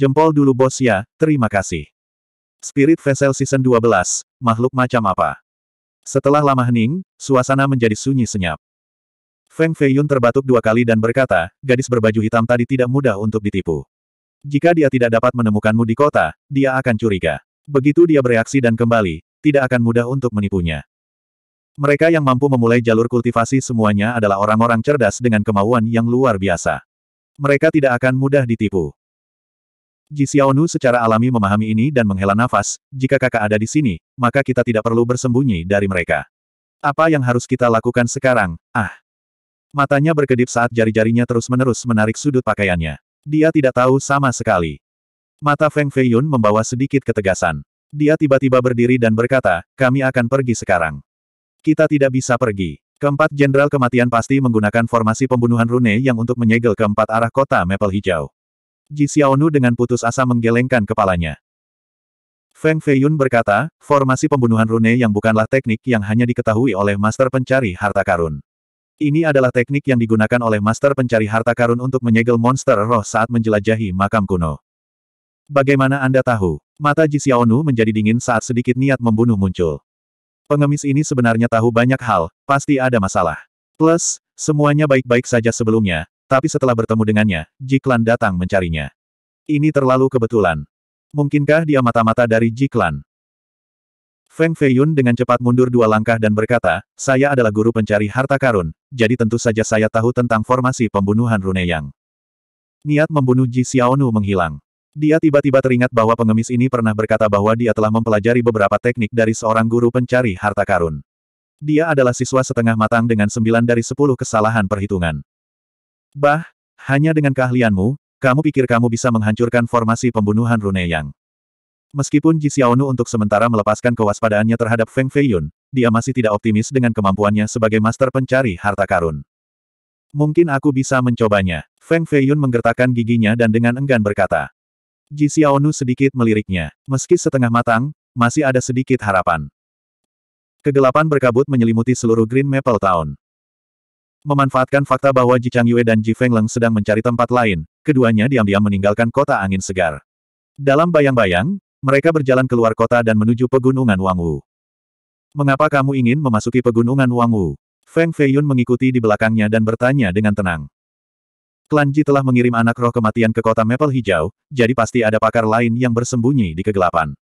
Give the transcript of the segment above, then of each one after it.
Jempol dulu bos ya, terima kasih. Spirit Vessel Season 12, Makhluk Macam Apa? Setelah lama hening, suasana menjadi sunyi senyap. Feng Feiyun terbatuk dua kali dan berkata, gadis berbaju hitam tadi tidak mudah untuk ditipu. Jika dia tidak dapat menemukanmu di kota, dia akan curiga. Begitu dia bereaksi dan kembali, tidak akan mudah untuk menipunya. Mereka yang mampu memulai jalur kultivasi semuanya adalah orang-orang cerdas dengan kemauan yang luar biasa. Mereka tidak akan mudah ditipu. Ji Xiaonu secara alami memahami ini dan menghela nafas, jika kakak ada di sini, maka kita tidak perlu bersembunyi dari mereka. Apa yang harus kita lakukan sekarang? Ah! Matanya berkedip saat jari-jarinya terus-menerus menarik sudut pakaiannya. Dia tidak tahu sama sekali. Mata Feng Feiyun membawa sedikit ketegasan. Dia tiba-tiba berdiri dan berkata, kami akan pergi sekarang. Kita tidak bisa pergi. Keempat jenderal kematian pasti menggunakan formasi pembunuhan rune yang untuk menyegel keempat arah kota Maple Hijau. Ji Xiaonu dengan putus asa menggelengkan kepalanya. Feng Feiyun berkata, formasi pembunuhan rune yang bukanlah teknik yang hanya diketahui oleh master pencari harta karun. Ini adalah teknik yang digunakan oleh master pencari harta karun untuk menyegel monster roh saat menjelajahi makam kuno. Bagaimana Anda tahu? Mata Ji Xiaonu menjadi dingin saat sedikit niat membunuh muncul. Pengemis ini sebenarnya tahu banyak hal, pasti ada masalah. Plus, semuanya baik-baik saja sebelumnya, tapi setelah bertemu dengannya, Jiklan datang mencarinya. Ini terlalu kebetulan. Mungkinkah dia mata-mata dari Jiklan? Feng Feiyun dengan cepat mundur dua langkah dan berkata, saya adalah guru pencari harta karun, jadi tentu saja saya tahu tentang formasi pembunuhan Rune Yang. Niat membunuh Ji Xiaonu menghilang. Dia tiba-tiba teringat bahwa pengemis ini pernah berkata bahwa dia telah mempelajari beberapa teknik dari seorang guru pencari harta karun. Dia adalah siswa setengah matang dengan sembilan dari sepuluh kesalahan perhitungan. Bah, hanya dengan keahlianmu, kamu pikir kamu bisa menghancurkan formasi pembunuhan Rune Yang. Meskipun Ji Xiaonu untuk sementara melepaskan kewaspadaannya terhadap Feng Feiyun, dia masih tidak optimis dengan kemampuannya sebagai master pencari harta karun. Mungkin aku bisa mencobanya. Feng Feiyun menggertakkan giginya dan dengan enggan berkata. Ji Xiaonu sedikit meliriknya. Meski setengah matang, masih ada sedikit harapan. Kegelapan berkabut menyelimuti seluruh Green Maple Town. Memanfaatkan fakta bahwa Ji Chang Yue dan Ji Feng Leng sedang mencari tempat lain, keduanya diam-diam meninggalkan kota angin segar. Dalam bayang-bayang, mereka berjalan keluar kota dan menuju pegunungan Wangwu. Mengapa kamu ingin memasuki pegunungan Wangwu? Feng Feiyun mengikuti di belakangnya dan bertanya dengan tenang. Klan Ji telah mengirim anak roh kematian ke kota Maple Hijau, jadi pasti ada pakar lain yang bersembunyi di kegelapan.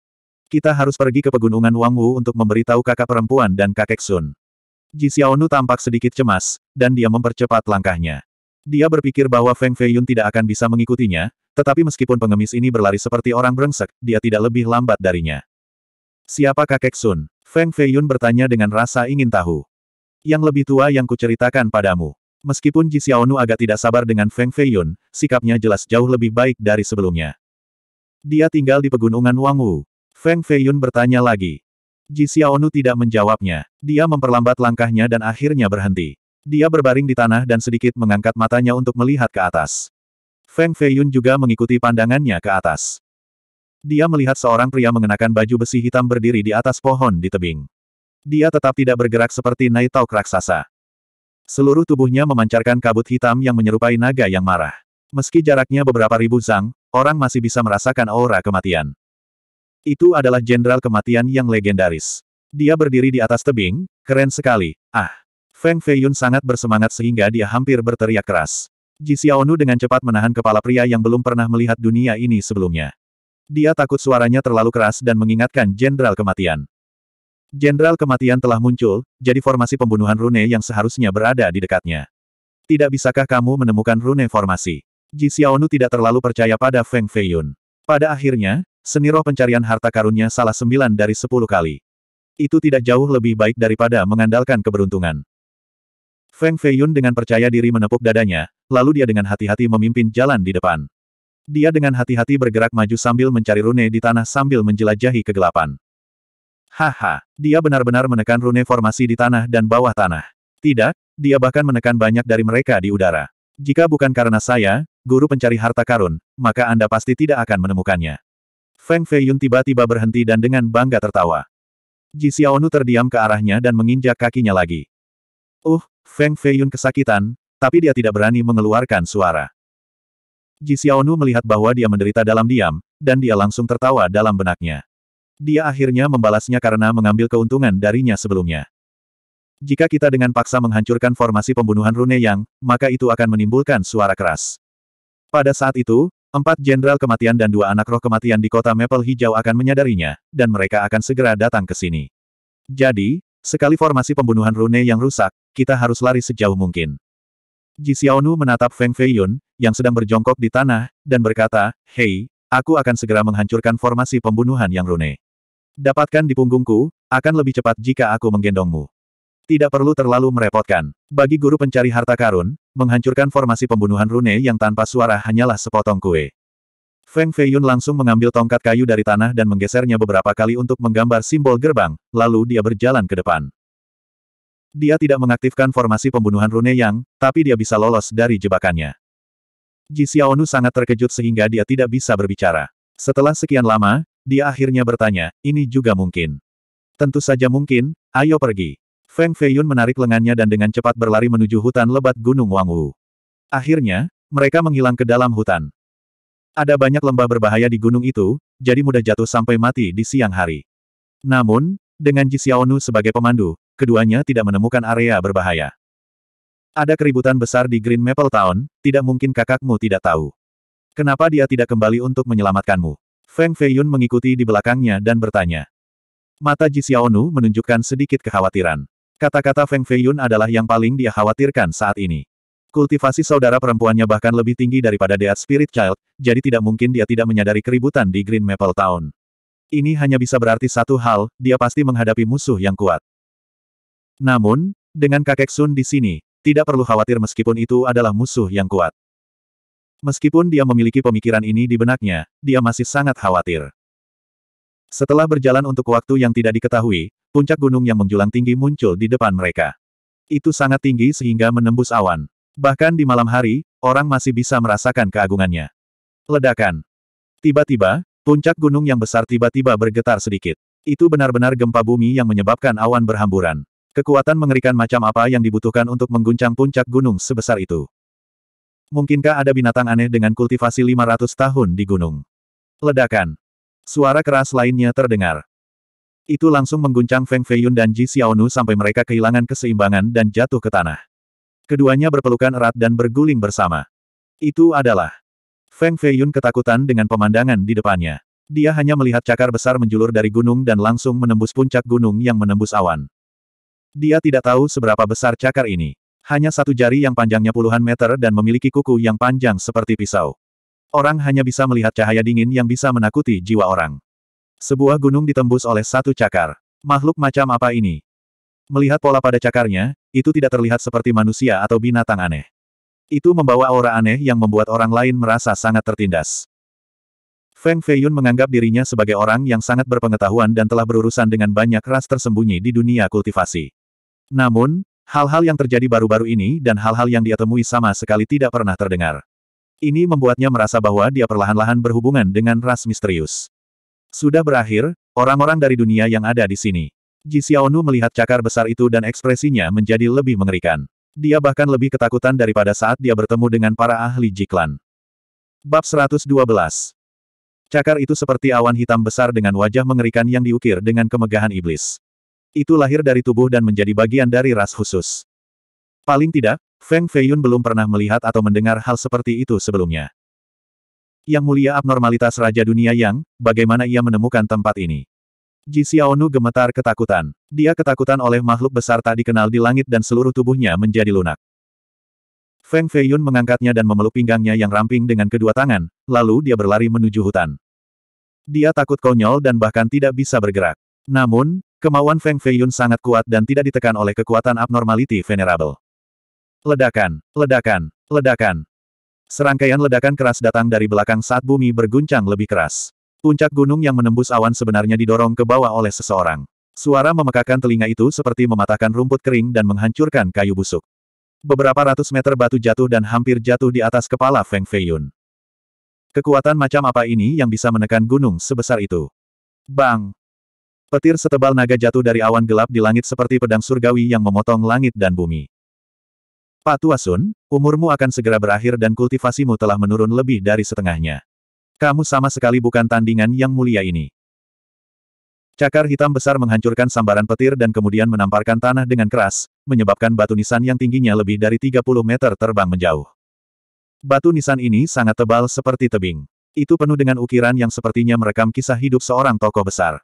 Kita harus pergi ke pegunungan Wangwu untuk memberitahu kakak perempuan dan kakek Sun. Ji Xiaonu tampak sedikit cemas, dan dia mempercepat langkahnya. Dia berpikir bahwa Feng Feiyun tidak akan bisa mengikutinya, tetapi meskipun pengemis ini berlari seperti orang brengsek, dia tidak lebih lambat darinya. Siapa kakek Sun? Feng Feiyun bertanya dengan rasa ingin tahu. Yang lebih tua yang kuceritakan padamu. Meskipun Ji Xiaonu agak tidak sabar dengan Feng Feiyun, sikapnya jelas jauh lebih baik dari sebelumnya. Dia tinggal di pegunungan Wangwu. Feng Feiyun bertanya lagi. Ji Xiaonu tidak menjawabnya. Dia memperlambat langkahnya dan akhirnya berhenti. Dia berbaring di tanah dan sedikit mengangkat matanya untuk melihat ke atas. Feng Feiyun juga mengikuti pandangannya ke atas. Dia melihat seorang pria mengenakan baju besi hitam berdiri di atas pohon di tebing. Dia tetap tidak bergerak seperti Naitauk raksasa. Seluruh tubuhnya memancarkan kabut hitam yang menyerupai naga yang marah. Meski jaraknya beberapa ribu zang, orang masih bisa merasakan aura kematian. Itu adalah jenderal kematian yang legendaris. Dia berdiri di atas tebing, keren sekali. Ah! Feng Feiyun sangat bersemangat sehingga dia hampir berteriak keras. Ji Xiaonu dengan cepat menahan kepala pria yang belum pernah melihat dunia ini sebelumnya. Dia takut suaranya terlalu keras dan mengingatkan jenderal kematian. Jenderal kematian telah muncul, jadi formasi pembunuhan rune yang seharusnya berada di dekatnya. Tidak bisakah kamu menemukan rune formasi? Ji Xiaonu tidak terlalu percaya pada Feng Feiyun. Pada akhirnya, Seni roh pencarian harta karunnya salah sembilan dari sepuluh kali. Itu tidak jauh lebih baik daripada mengandalkan keberuntungan. Feng Feiyun dengan percaya diri menepuk dadanya, lalu dia dengan hati-hati memimpin jalan di depan. Dia dengan hati-hati bergerak maju sambil mencari rune di tanah sambil menjelajahi kegelapan. Haha, dia benar-benar menekan rune formasi di tanah dan bawah tanah. Tidak, dia bahkan menekan banyak dari mereka di udara. Jika bukan karena saya, guru pencari harta karun, maka Anda pasti tidak akan menemukannya. Feng Fei Yun tiba-tiba berhenti dan dengan bangga tertawa. Ji Xiaonu terdiam ke arahnya dan menginjak kakinya lagi. Uh, Feng Fei Yun kesakitan, tapi dia tidak berani mengeluarkan suara. Ji Xiaonu melihat bahwa dia menderita dalam diam, dan dia langsung tertawa dalam benaknya. Dia akhirnya membalasnya karena mengambil keuntungan darinya sebelumnya. Jika kita dengan paksa menghancurkan formasi pembunuhan Rune Yang, maka itu akan menimbulkan suara keras. Pada saat itu, Empat jenderal kematian dan dua anak roh kematian di kota Maple Hijau akan menyadarinya, dan mereka akan segera datang ke sini. Jadi, sekali formasi pembunuhan Rune yang rusak, kita harus lari sejauh mungkin. Ji Xiaonu menatap Feng Feiyun, yang sedang berjongkok di tanah, dan berkata, Hei, aku akan segera menghancurkan formasi pembunuhan yang Rune. Dapatkan di punggungku, akan lebih cepat jika aku menggendongmu. Tidak perlu terlalu merepotkan. Bagi guru pencari harta karun, menghancurkan formasi pembunuhan rune yang tanpa suara hanyalah sepotong kue. Feng Feiyun langsung mengambil tongkat kayu dari tanah dan menggesernya beberapa kali untuk menggambar simbol gerbang, lalu dia berjalan ke depan. Dia tidak mengaktifkan formasi pembunuhan rune yang, tapi dia bisa lolos dari jebakannya. Ji Xiaonu sangat terkejut sehingga dia tidak bisa berbicara. Setelah sekian lama, dia akhirnya bertanya, ini juga mungkin. Tentu saja mungkin, ayo pergi. Feng Feiyun menarik lengannya dan dengan cepat berlari menuju hutan lebat Gunung Wangwu. Akhirnya, mereka menghilang ke dalam hutan. Ada banyak lembah berbahaya di gunung itu, jadi mudah jatuh sampai mati di siang hari. Namun, dengan Ji Xiaonu sebagai pemandu, keduanya tidak menemukan area berbahaya. Ada keributan besar di Green Maple Town, tidak mungkin kakakmu tidak tahu. Kenapa dia tidak kembali untuk menyelamatkanmu? Feng Feiyun mengikuti di belakangnya dan bertanya. Mata Ji Xiaonu menunjukkan sedikit kekhawatiran. Kata-kata Feng Feiyun adalah yang paling dia khawatirkan saat ini. Kultivasi saudara perempuannya bahkan lebih tinggi daripada Dead Spirit Child, jadi tidak mungkin dia tidak menyadari keributan di Green Maple Town. Ini hanya bisa berarti satu hal, dia pasti menghadapi musuh yang kuat. Namun, dengan kakek Sun di sini, tidak perlu khawatir meskipun itu adalah musuh yang kuat. Meskipun dia memiliki pemikiran ini di benaknya, dia masih sangat khawatir. Setelah berjalan untuk waktu yang tidak diketahui, puncak gunung yang menjulang tinggi muncul di depan mereka. Itu sangat tinggi sehingga menembus awan. Bahkan di malam hari, orang masih bisa merasakan keagungannya. Ledakan. Tiba-tiba, puncak gunung yang besar tiba-tiba bergetar sedikit. Itu benar-benar gempa bumi yang menyebabkan awan berhamburan. Kekuatan mengerikan macam apa yang dibutuhkan untuk mengguncang puncak gunung sebesar itu. Mungkinkah ada binatang aneh dengan kultivasi 500 tahun di gunung? Ledakan. Suara keras lainnya terdengar. Itu langsung mengguncang Feng Feiyun dan Ji Xiaonu sampai mereka kehilangan keseimbangan dan jatuh ke tanah. Keduanya berpelukan erat dan berguling bersama. Itu adalah Feng Feiyun ketakutan dengan pemandangan di depannya. Dia hanya melihat cakar besar menjulur dari gunung dan langsung menembus puncak gunung yang menembus awan. Dia tidak tahu seberapa besar cakar ini. Hanya satu jari yang panjangnya puluhan meter dan memiliki kuku yang panjang seperti pisau. Orang hanya bisa melihat cahaya dingin yang bisa menakuti jiwa orang. Sebuah gunung ditembus oleh satu cakar. Makhluk macam apa ini? Melihat pola pada cakarnya, itu tidak terlihat seperti manusia atau binatang aneh. Itu membawa aura aneh yang membuat orang lain merasa sangat tertindas. Feng Feiyun menganggap dirinya sebagai orang yang sangat berpengetahuan dan telah berurusan dengan banyak ras tersembunyi di dunia kultivasi. Namun, hal-hal yang terjadi baru-baru ini dan hal-hal yang dia temui sama sekali tidak pernah terdengar. Ini membuatnya merasa bahwa dia perlahan-lahan berhubungan dengan ras misterius. Sudah berakhir, orang-orang dari dunia yang ada di sini. Ji Xiaonu melihat cakar besar itu dan ekspresinya menjadi lebih mengerikan. Dia bahkan lebih ketakutan daripada saat dia bertemu dengan para ahli Jiklan. Bab 112 Cakar itu seperti awan hitam besar dengan wajah mengerikan yang diukir dengan kemegahan iblis. Itu lahir dari tubuh dan menjadi bagian dari ras khusus. Paling tidak, Feng Feiyun belum pernah melihat atau mendengar hal seperti itu sebelumnya. Yang mulia abnormalitas Raja Dunia Yang, bagaimana ia menemukan tempat ini? Ji Xiaonu gemetar ketakutan. Dia ketakutan oleh makhluk besar tak dikenal di langit dan seluruh tubuhnya menjadi lunak. Feng Feiyun mengangkatnya dan memeluk pinggangnya yang ramping dengan kedua tangan, lalu dia berlari menuju hutan. Dia takut konyol dan bahkan tidak bisa bergerak. Namun, kemauan Feng Feiyun sangat kuat dan tidak ditekan oleh kekuatan abnormality venerable. Ledakan, ledakan, ledakan. Serangkaian ledakan keras datang dari belakang saat bumi berguncang lebih keras. Puncak gunung yang menembus awan sebenarnya didorong ke bawah oleh seseorang. Suara memekakan telinga itu seperti mematahkan rumput kering dan menghancurkan kayu busuk. Beberapa ratus meter batu jatuh dan hampir jatuh di atas kepala Feng Feiyun. Kekuatan macam apa ini yang bisa menekan gunung sebesar itu? Bang! Petir setebal naga jatuh dari awan gelap di langit seperti pedang surgawi yang memotong langit dan bumi. Pak Tuasun, umurmu akan segera berakhir dan kultivasimu telah menurun lebih dari setengahnya. Kamu sama sekali bukan tandingan yang mulia ini. Cakar hitam besar menghancurkan sambaran petir dan kemudian menamparkan tanah dengan keras, menyebabkan batu nisan yang tingginya lebih dari 30 meter terbang menjauh. Batu nisan ini sangat tebal seperti tebing. Itu penuh dengan ukiran yang sepertinya merekam kisah hidup seorang tokoh besar.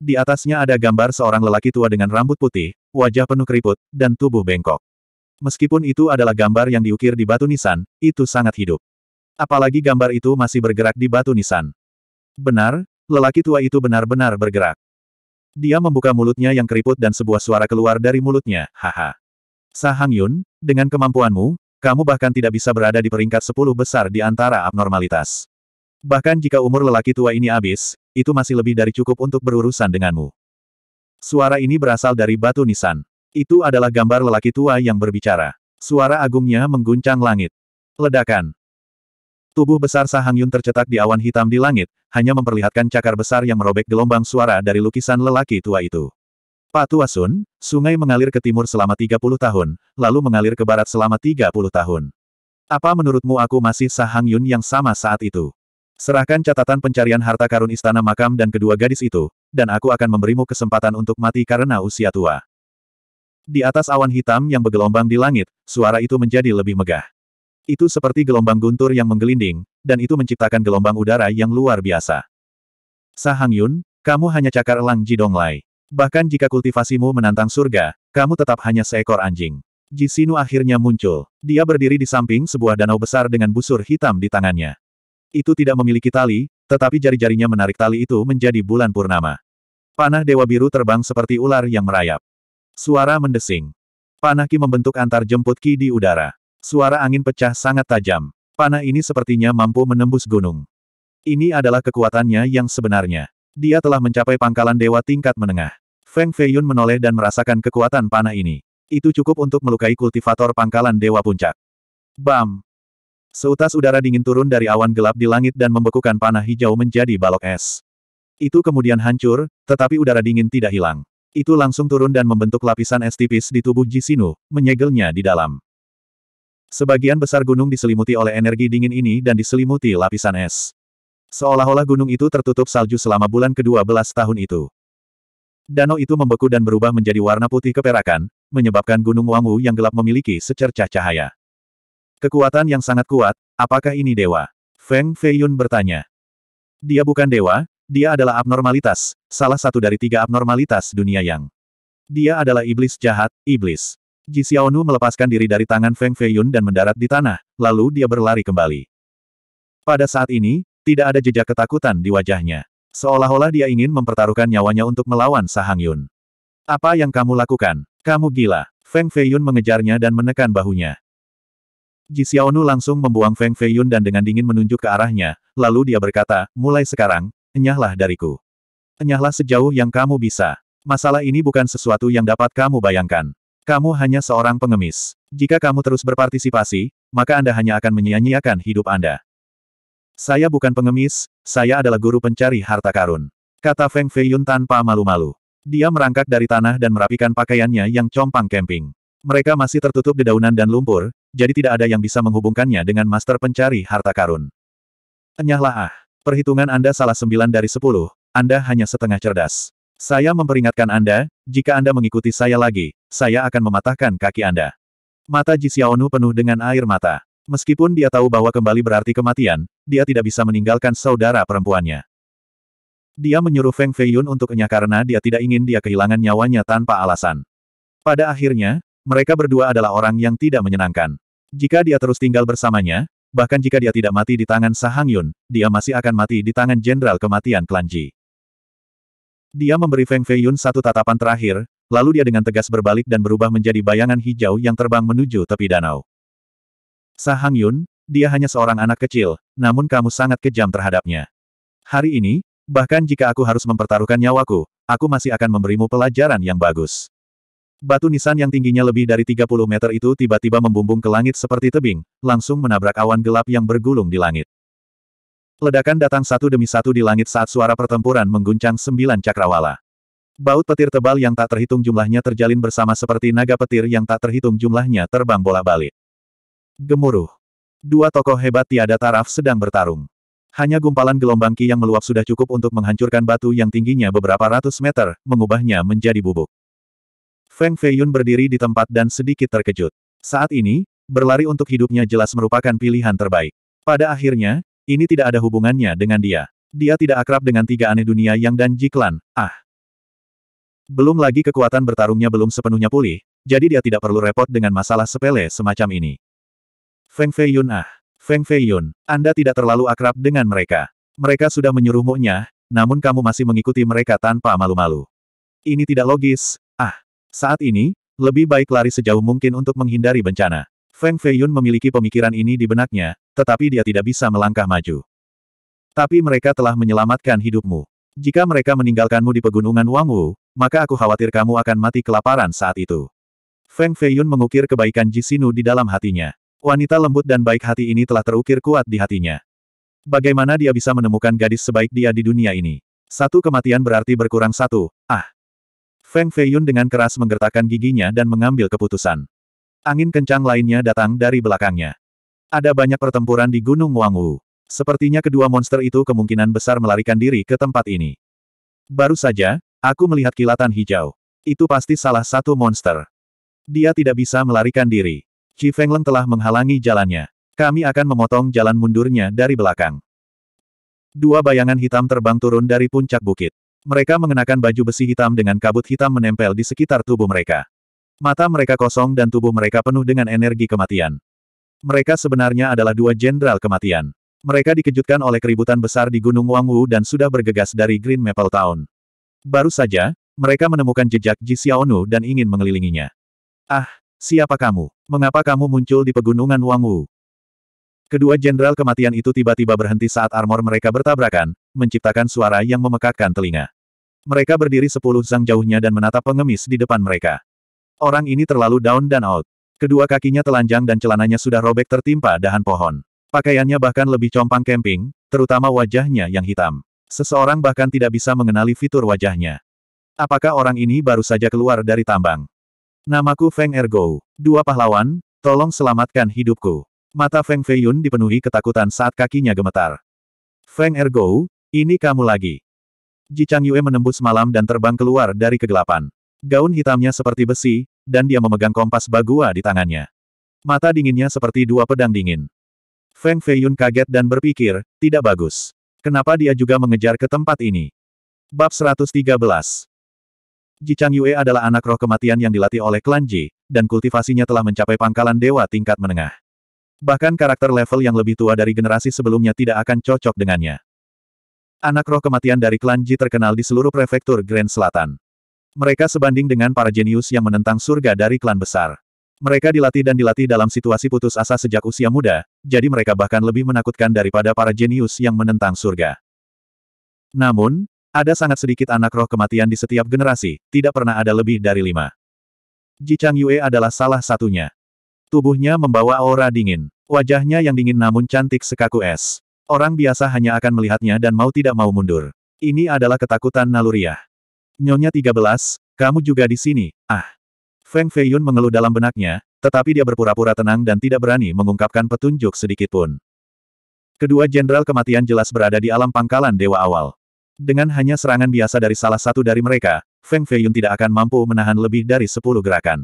Di atasnya ada gambar seorang lelaki tua dengan rambut putih, wajah penuh keriput, dan tubuh bengkok. Meskipun itu adalah gambar yang diukir di batu nisan, itu sangat hidup. Apalagi gambar itu masih bergerak di batu nisan. Benar, lelaki tua itu benar-benar bergerak. Dia membuka mulutnya yang keriput dan sebuah suara keluar dari mulutnya, haha. Sahang Yun, dengan kemampuanmu, kamu bahkan tidak bisa berada di peringkat 10 besar di antara abnormalitas. Bahkan jika umur lelaki tua ini habis, itu masih lebih dari cukup untuk berurusan denganmu. Suara ini berasal dari batu nisan. Itu adalah gambar lelaki tua yang berbicara. Suara agungnya mengguncang langit. Ledakan. Tubuh besar Sahang Yun tercetak di awan hitam di langit, hanya memperlihatkan cakar besar yang merobek gelombang suara dari lukisan lelaki tua itu. Sun, sungai mengalir ke timur selama 30 tahun, lalu mengalir ke barat selama 30 tahun. Apa menurutmu aku masih Sahang Yun yang sama saat itu? Serahkan catatan pencarian harta karun istana makam dan kedua gadis itu, dan aku akan memberimu kesempatan untuk mati karena usia tua. Di atas awan hitam yang bergelombang di langit, suara itu menjadi lebih megah. Itu seperti gelombang guntur yang menggelinding, dan itu menciptakan gelombang udara yang luar biasa. Sahang Yun, kamu hanya cakar elang Jidonglai. Bahkan jika kultivasimu menantang surga, kamu tetap hanya seekor anjing. Jisinu akhirnya muncul. Dia berdiri di samping sebuah danau besar dengan busur hitam di tangannya. Itu tidak memiliki tali, tetapi jari-jarinya menarik tali itu menjadi bulan purnama. Panah Dewa Biru terbang seperti ular yang merayap. Suara mendesing. Panah Ki membentuk antar jemput Ki di udara. Suara angin pecah sangat tajam. Panah ini sepertinya mampu menembus gunung. Ini adalah kekuatannya yang sebenarnya. Dia telah mencapai pangkalan dewa tingkat menengah. Feng Feiyun menoleh dan merasakan kekuatan panah ini. Itu cukup untuk melukai kultivator pangkalan dewa puncak. Bam! Seutas udara dingin turun dari awan gelap di langit dan membekukan panah hijau menjadi balok es. Itu kemudian hancur, tetapi udara dingin tidak hilang. Itu langsung turun dan membentuk lapisan es tipis di tubuh Jisinu, menyegelnya di dalam. Sebagian besar gunung diselimuti oleh energi dingin ini dan diselimuti lapisan es. Seolah-olah gunung itu tertutup salju selama bulan ke-12 tahun itu. Danau itu membeku dan berubah menjadi warna putih keperakan, menyebabkan gunung Wangwu yang gelap memiliki secercah cahaya. Kekuatan yang sangat kuat, apakah ini dewa? Feng Feiyun bertanya. Dia bukan dewa, dia adalah abnormalitas, salah satu dari tiga abnormalitas dunia yang. Dia adalah iblis jahat, iblis. Ji Xiaonu melepaskan diri dari tangan Feng Feiyun dan mendarat di tanah, lalu dia berlari kembali. Pada saat ini, tidak ada jejak ketakutan di wajahnya. Seolah-olah dia ingin mempertaruhkan nyawanya untuk melawan Sahang Yun. Apa yang kamu lakukan? Kamu gila. Feng Feiyun mengejarnya dan menekan bahunya. Ji Xiaonu langsung membuang Feng Feiyun dan dengan dingin menunjuk ke arahnya, lalu dia berkata, mulai sekarang, Enyahlah dariku. Enyahlah sejauh yang kamu bisa. Masalah ini bukan sesuatu yang dapat kamu bayangkan. Kamu hanya seorang pengemis. Jika kamu terus berpartisipasi, maka Anda hanya akan menyia-nyiakan hidup Anda. Saya bukan pengemis, saya adalah guru pencari harta karun. Kata Feng Feiyun tanpa malu-malu. Dia merangkak dari tanah dan merapikan pakaiannya yang compang camping. Mereka masih tertutup dedaunan dan lumpur, jadi tidak ada yang bisa menghubungkannya dengan master pencari harta karun. Enyahlah ah. Perhitungan Anda salah sembilan dari sepuluh. Anda hanya setengah cerdas. Saya memperingatkan Anda, jika Anda mengikuti saya lagi, saya akan mematahkan kaki Anda. Mata Ji Xiaonu penuh dengan air mata. Meskipun dia tahu bahwa kembali berarti kematian, dia tidak bisa meninggalkan saudara perempuannya. Dia menyuruh Feng Feiyun untuk enyah karena dia tidak ingin dia kehilangan nyawanya tanpa alasan. Pada akhirnya, mereka berdua adalah orang yang tidak menyenangkan. Jika dia terus tinggal bersamanya, bahkan jika dia tidak mati di tangan Sahang Yun, dia masih akan mati di tangan Jenderal Kematian Klan Ji. Dia memberi Feng Fei Yun satu tatapan terakhir, lalu dia dengan tegas berbalik dan berubah menjadi bayangan hijau yang terbang menuju tepi danau. Sahang Yun, dia hanya seorang anak kecil, namun kamu sangat kejam terhadapnya. Hari ini, bahkan jika aku harus mempertaruhkan nyawaku, aku masih akan memberimu pelajaran yang bagus. Batu nisan yang tingginya lebih dari 30 meter itu tiba-tiba membumbung ke langit seperti tebing, langsung menabrak awan gelap yang bergulung di langit. Ledakan datang satu demi satu di langit saat suara pertempuran mengguncang sembilan cakrawala. Baut petir tebal yang tak terhitung jumlahnya terjalin bersama seperti naga petir yang tak terhitung jumlahnya terbang bola-balik. Gemuruh. Dua tokoh hebat tiada taraf sedang bertarung. Hanya gumpalan gelombang ki yang meluap sudah cukup untuk menghancurkan batu yang tingginya beberapa ratus meter, mengubahnya menjadi bubuk. Feng Feiyun berdiri di tempat dan sedikit terkejut. Saat ini, berlari untuk hidupnya jelas merupakan pilihan terbaik. Pada akhirnya, ini tidak ada hubungannya dengan dia. Dia tidak akrab dengan tiga aneh dunia yang dan jiklan, ah. Belum lagi kekuatan bertarungnya belum sepenuhnya pulih, jadi dia tidak perlu repot dengan masalah sepele semacam ini. Feng Feiyun ah, Feng Feiyun, Anda tidak terlalu akrab dengan mereka. Mereka sudah menyuruhmu namun kamu masih mengikuti mereka tanpa malu-malu. Ini tidak logis, saat ini, lebih baik lari sejauh mungkin untuk menghindari bencana. Feng Feiyun memiliki pemikiran ini di benaknya, tetapi dia tidak bisa melangkah maju. Tapi mereka telah menyelamatkan hidupmu. Jika mereka meninggalkanmu di pegunungan Wangwu, maka aku khawatir kamu akan mati kelaparan saat itu. Feng Feiyun mengukir kebaikan Jisinu di dalam hatinya. Wanita lembut dan baik hati ini telah terukir kuat di hatinya. Bagaimana dia bisa menemukan gadis sebaik dia di dunia ini? Satu kematian berarti berkurang satu, ah. Feng Feiyun dengan keras menggertakkan giginya dan mengambil keputusan. Angin kencang lainnya datang dari belakangnya. Ada banyak pertempuran di Gunung Wangwu. Sepertinya kedua monster itu kemungkinan besar melarikan diri ke tempat ini. Baru saja, aku melihat kilatan hijau. Itu pasti salah satu monster. Dia tidak bisa melarikan diri. Qi Fengleng telah menghalangi jalannya. Kami akan memotong jalan mundurnya dari belakang. Dua bayangan hitam terbang turun dari puncak bukit. Mereka mengenakan baju besi hitam dengan kabut hitam menempel di sekitar tubuh mereka. Mata mereka kosong dan tubuh mereka penuh dengan energi kematian. Mereka sebenarnya adalah dua jenderal kematian. Mereka dikejutkan oleh keributan besar di Gunung Wangwu dan sudah bergegas dari Green Maple Town. Baru saja, mereka menemukan jejak Ji Xiaonu dan ingin mengelilinginya. Ah, siapa kamu? Mengapa kamu muncul di pegunungan Wangwu? Kedua jenderal kematian itu tiba-tiba berhenti saat armor mereka bertabrakan, menciptakan suara yang memekakkan telinga. Mereka berdiri sepuluh zang jauhnya dan menatap pengemis di depan mereka. Orang ini terlalu down dan out. Kedua kakinya telanjang dan celananya sudah robek tertimpa dahan pohon. Pakaiannya bahkan lebih compang camping, terutama wajahnya yang hitam. Seseorang bahkan tidak bisa mengenali fitur wajahnya. Apakah orang ini baru saja keluar dari tambang? Namaku Feng Ergo. Dua pahlawan, tolong selamatkan hidupku. Mata Feng Feiyun dipenuhi ketakutan saat kakinya gemetar. Feng Ergou, ini kamu lagi. Ji Chang Yue menembus malam dan terbang keluar dari kegelapan. Gaun hitamnya seperti besi, dan dia memegang kompas bagua di tangannya. Mata dinginnya seperti dua pedang dingin. Feng Feiyun kaget dan berpikir, tidak bagus. Kenapa dia juga mengejar ke tempat ini? Bab 113 Ji Chang Yue adalah anak roh kematian yang dilatih oleh klan Ji, dan kultivasinya telah mencapai pangkalan dewa tingkat menengah. Bahkan karakter level yang lebih tua dari generasi sebelumnya tidak akan cocok dengannya. Anak roh kematian dari klan Ji terkenal di seluruh prefektur Grand Selatan. Mereka sebanding dengan para jenius yang menentang surga dari klan besar. Mereka dilatih dan dilatih dalam situasi putus asa sejak usia muda, jadi mereka bahkan lebih menakutkan daripada para jenius yang menentang surga. Namun, ada sangat sedikit anak roh kematian di setiap generasi, tidak pernah ada lebih dari lima. Ji Chang Yue adalah salah satunya. Tubuhnya membawa aura dingin. Wajahnya yang dingin namun cantik sekaku es. Orang biasa hanya akan melihatnya dan mau tidak mau mundur. Ini adalah ketakutan naluriah. Nyonya 13, kamu juga di sini, ah. Feng Feiyun mengeluh dalam benaknya, tetapi dia berpura-pura tenang dan tidak berani mengungkapkan petunjuk sedikitpun. Kedua jenderal kematian jelas berada di alam pangkalan dewa awal. Dengan hanya serangan biasa dari salah satu dari mereka, Feng Feiyun tidak akan mampu menahan lebih dari sepuluh gerakan.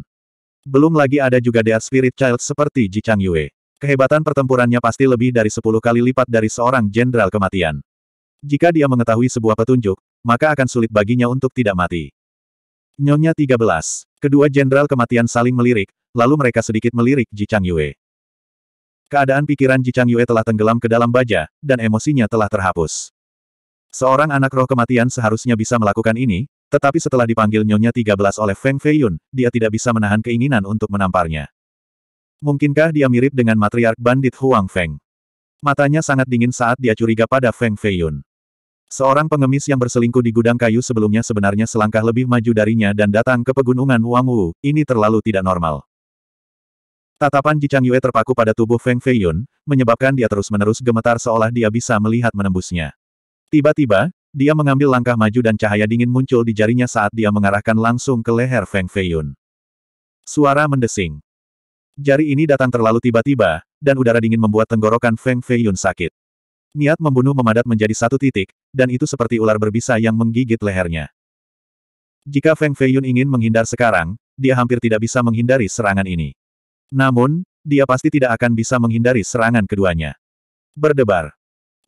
Belum lagi ada juga Dead Spirit Child seperti Ji Chang Yue. Kehebatan pertempurannya pasti lebih dari sepuluh kali lipat dari seorang jenderal kematian. Jika dia mengetahui sebuah petunjuk, maka akan sulit baginya untuk tidak mati. Nyonya 13. Kedua jenderal kematian saling melirik, lalu mereka sedikit melirik Ji Chang Yue. Keadaan pikiran Ji Chang Yue telah tenggelam ke dalam baja, dan emosinya telah terhapus. Seorang anak roh kematian seharusnya bisa melakukan ini, tetapi setelah dipanggil Nyonya 13 oleh Feng Feiyun, dia tidak bisa menahan keinginan untuk menamparnya. Mungkinkah dia mirip dengan matriark bandit Huang Feng? Matanya sangat dingin saat dia curiga pada Feng Feiyun. Seorang pengemis yang berselingkuh di gudang kayu sebelumnya sebenarnya selangkah lebih maju darinya dan datang ke pegunungan Wang Wu, ini terlalu tidak normal. Tatapan Jichang Yue terpaku pada tubuh Feng Feiyun, menyebabkan dia terus-menerus gemetar seolah dia bisa melihat menembusnya. Tiba-tiba, dia mengambil langkah maju dan cahaya dingin muncul di jarinya saat dia mengarahkan langsung ke leher Feng Feiyun. Suara mendesing. Jari ini datang terlalu tiba-tiba, dan udara dingin membuat tenggorokan Feng Feiyun sakit. Niat membunuh memadat menjadi satu titik, dan itu seperti ular berbisa yang menggigit lehernya. Jika Feng Feiyun ingin menghindar sekarang, dia hampir tidak bisa menghindari serangan ini. Namun, dia pasti tidak akan bisa menghindari serangan keduanya. Berdebar.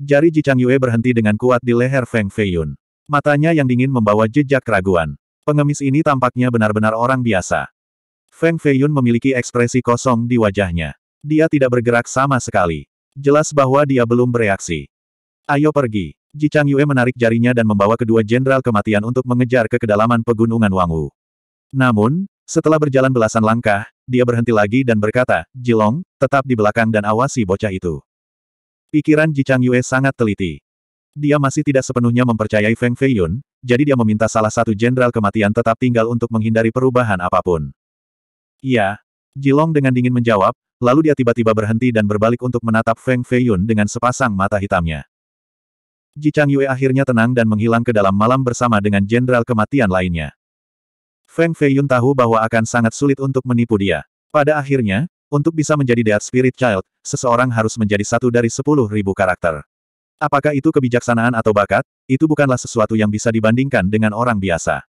Jari Ji Yue berhenti dengan kuat di leher Feng Feiyun. Matanya yang dingin membawa jejak keraguan. Pengemis ini tampaknya benar-benar orang biasa. Feng Feiyun memiliki ekspresi kosong di wajahnya. Dia tidak bergerak sama sekali. Jelas bahwa dia belum bereaksi. Ayo pergi. Ji Yue menarik jarinya dan membawa kedua jenderal kematian untuk mengejar ke kedalaman pegunungan Wangwu. Namun, setelah berjalan belasan langkah, dia berhenti lagi dan berkata, Jilong, tetap di belakang dan awasi bocah itu. Pikiran Ji Chang Yue sangat teliti. Dia masih tidak sepenuhnya mempercayai Feng Feiyun, jadi dia meminta salah satu jenderal kematian tetap tinggal untuk menghindari perubahan apapun. Iya. Jilong dengan dingin menjawab, lalu dia tiba-tiba berhenti dan berbalik untuk menatap Feng Feiyun dengan sepasang mata hitamnya. Ji Chang Yue akhirnya tenang dan menghilang ke dalam malam bersama dengan jenderal kematian lainnya. Feng Feiyun tahu bahwa akan sangat sulit untuk menipu dia. Pada akhirnya, untuk bisa menjadi Dead Spirit Child, seseorang harus menjadi satu dari sepuluh ribu karakter. Apakah itu kebijaksanaan atau bakat? Itu bukanlah sesuatu yang bisa dibandingkan dengan orang biasa.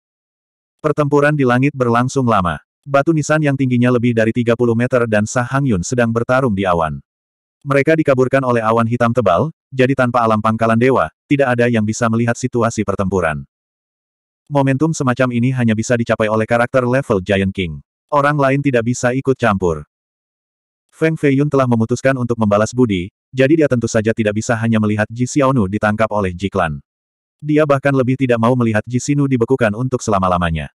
Pertempuran di langit berlangsung lama. Batu nisan yang tingginya lebih dari 30 meter dan Sah Hang Yun sedang bertarung di awan. Mereka dikaburkan oleh awan hitam tebal, jadi tanpa alam pangkalan dewa, tidak ada yang bisa melihat situasi pertempuran. Momentum semacam ini hanya bisa dicapai oleh karakter level Giant King. Orang lain tidak bisa ikut campur. Feng Feiyun telah memutuskan untuk membalas budi, jadi dia tentu saja tidak bisa hanya melihat Ji Xiaonu ditangkap oleh Ji Klan. Dia bahkan lebih tidak mau melihat Ji Xinu dibekukan untuk selama-lamanya.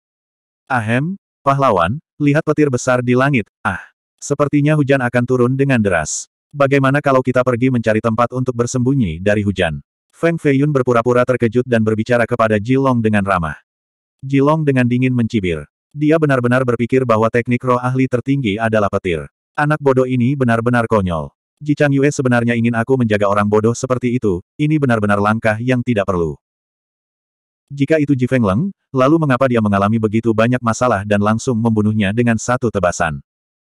Ahem, pahlawan, lihat petir besar di langit, ah. Sepertinya hujan akan turun dengan deras. Bagaimana kalau kita pergi mencari tempat untuk bersembunyi dari hujan? Feng Feiyun berpura-pura terkejut dan berbicara kepada Jilong dengan ramah. Jilong dengan dingin mencibir. Dia benar-benar berpikir bahwa teknik roh ahli tertinggi adalah petir. Anak bodoh ini benar-benar konyol. Ji Chang Yue sebenarnya ingin aku menjaga orang bodoh seperti itu, ini benar-benar langkah yang tidak perlu. Jika itu Ji Feng Leng, lalu mengapa dia mengalami begitu banyak masalah dan langsung membunuhnya dengan satu tebasan?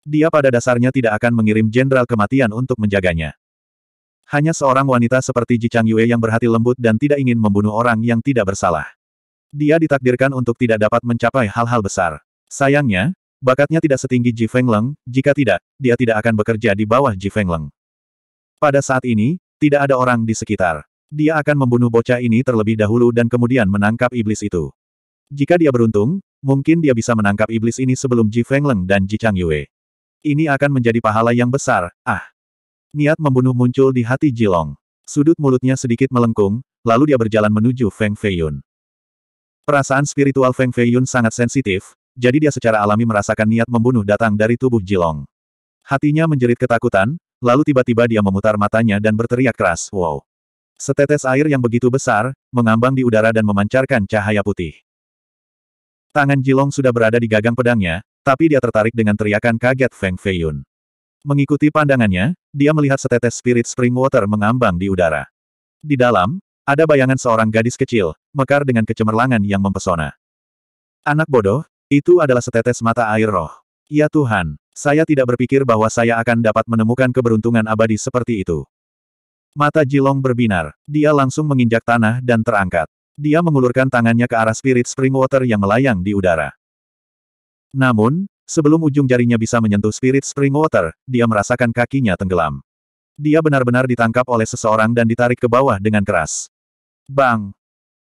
Dia pada dasarnya tidak akan mengirim jenderal kematian untuk menjaganya. Hanya seorang wanita seperti Ji Chang Yue yang berhati lembut dan tidak ingin membunuh orang yang tidak bersalah. Dia ditakdirkan untuk tidak dapat mencapai hal-hal besar. Sayangnya, Bakatnya tidak setinggi Ji Fengleng, jika tidak, dia tidak akan bekerja di bawah Ji Fengleng. Pada saat ini, tidak ada orang di sekitar. Dia akan membunuh bocah ini terlebih dahulu dan kemudian menangkap iblis itu. Jika dia beruntung, mungkin dia bisa menangkap iblis ini sebelum Ji Fengleng dan Ji Chang Yue. Ini akan menjadi pahala yang besar, ah. Niat membunuh muncul di hati Ji Long. Sudut mulutnya sedikit melengkung, lalu dia berjalan menuju Feng Feiyun. Perasaan spiritual Feng Feiyun sangat sensitif, jadi dia secara alami merasakan niat membunuh datang dari tubuh Jilong. Hatinya menjerit ketakutan, lalu tiba-tiba dia memutar matanya dan berteriak keras, wow. Setetes air yang begitu besar, mengambang di udara dan memancarkan cahaya putih. Tangan Jilong sudah berada di gagang pedangnya, tapi dia tertarik dengan teriakan kaget Feng Feiyun. Mengikuti pandangannya, dia melihat setetes spirit spring water mengambang di udara. Di dalam, ada bayangan seorang gadis kecil, mekar dengan kecemerlangan yang mempesona. Anak bodoh, itu adalah setetes mata air roh. Ya Tuhan, saya tidak berpikir bahwa saya akan dapat menemukan keberuntungan abadi seperti itu. Mata Jilong berbinar. Dia langsung menginjak tanah dan terangkat. Dia mengulurkan tangannya ke arah spirit spring water yang melayang di udara. Namun, sebelum ujung jarinya bisa menyentuh spirit spring water, dia merasakan kakinya tenggelam. Dia benar-benar ditangkap oleh seseorang dan ditarik ke bawah dengan keras. Bang!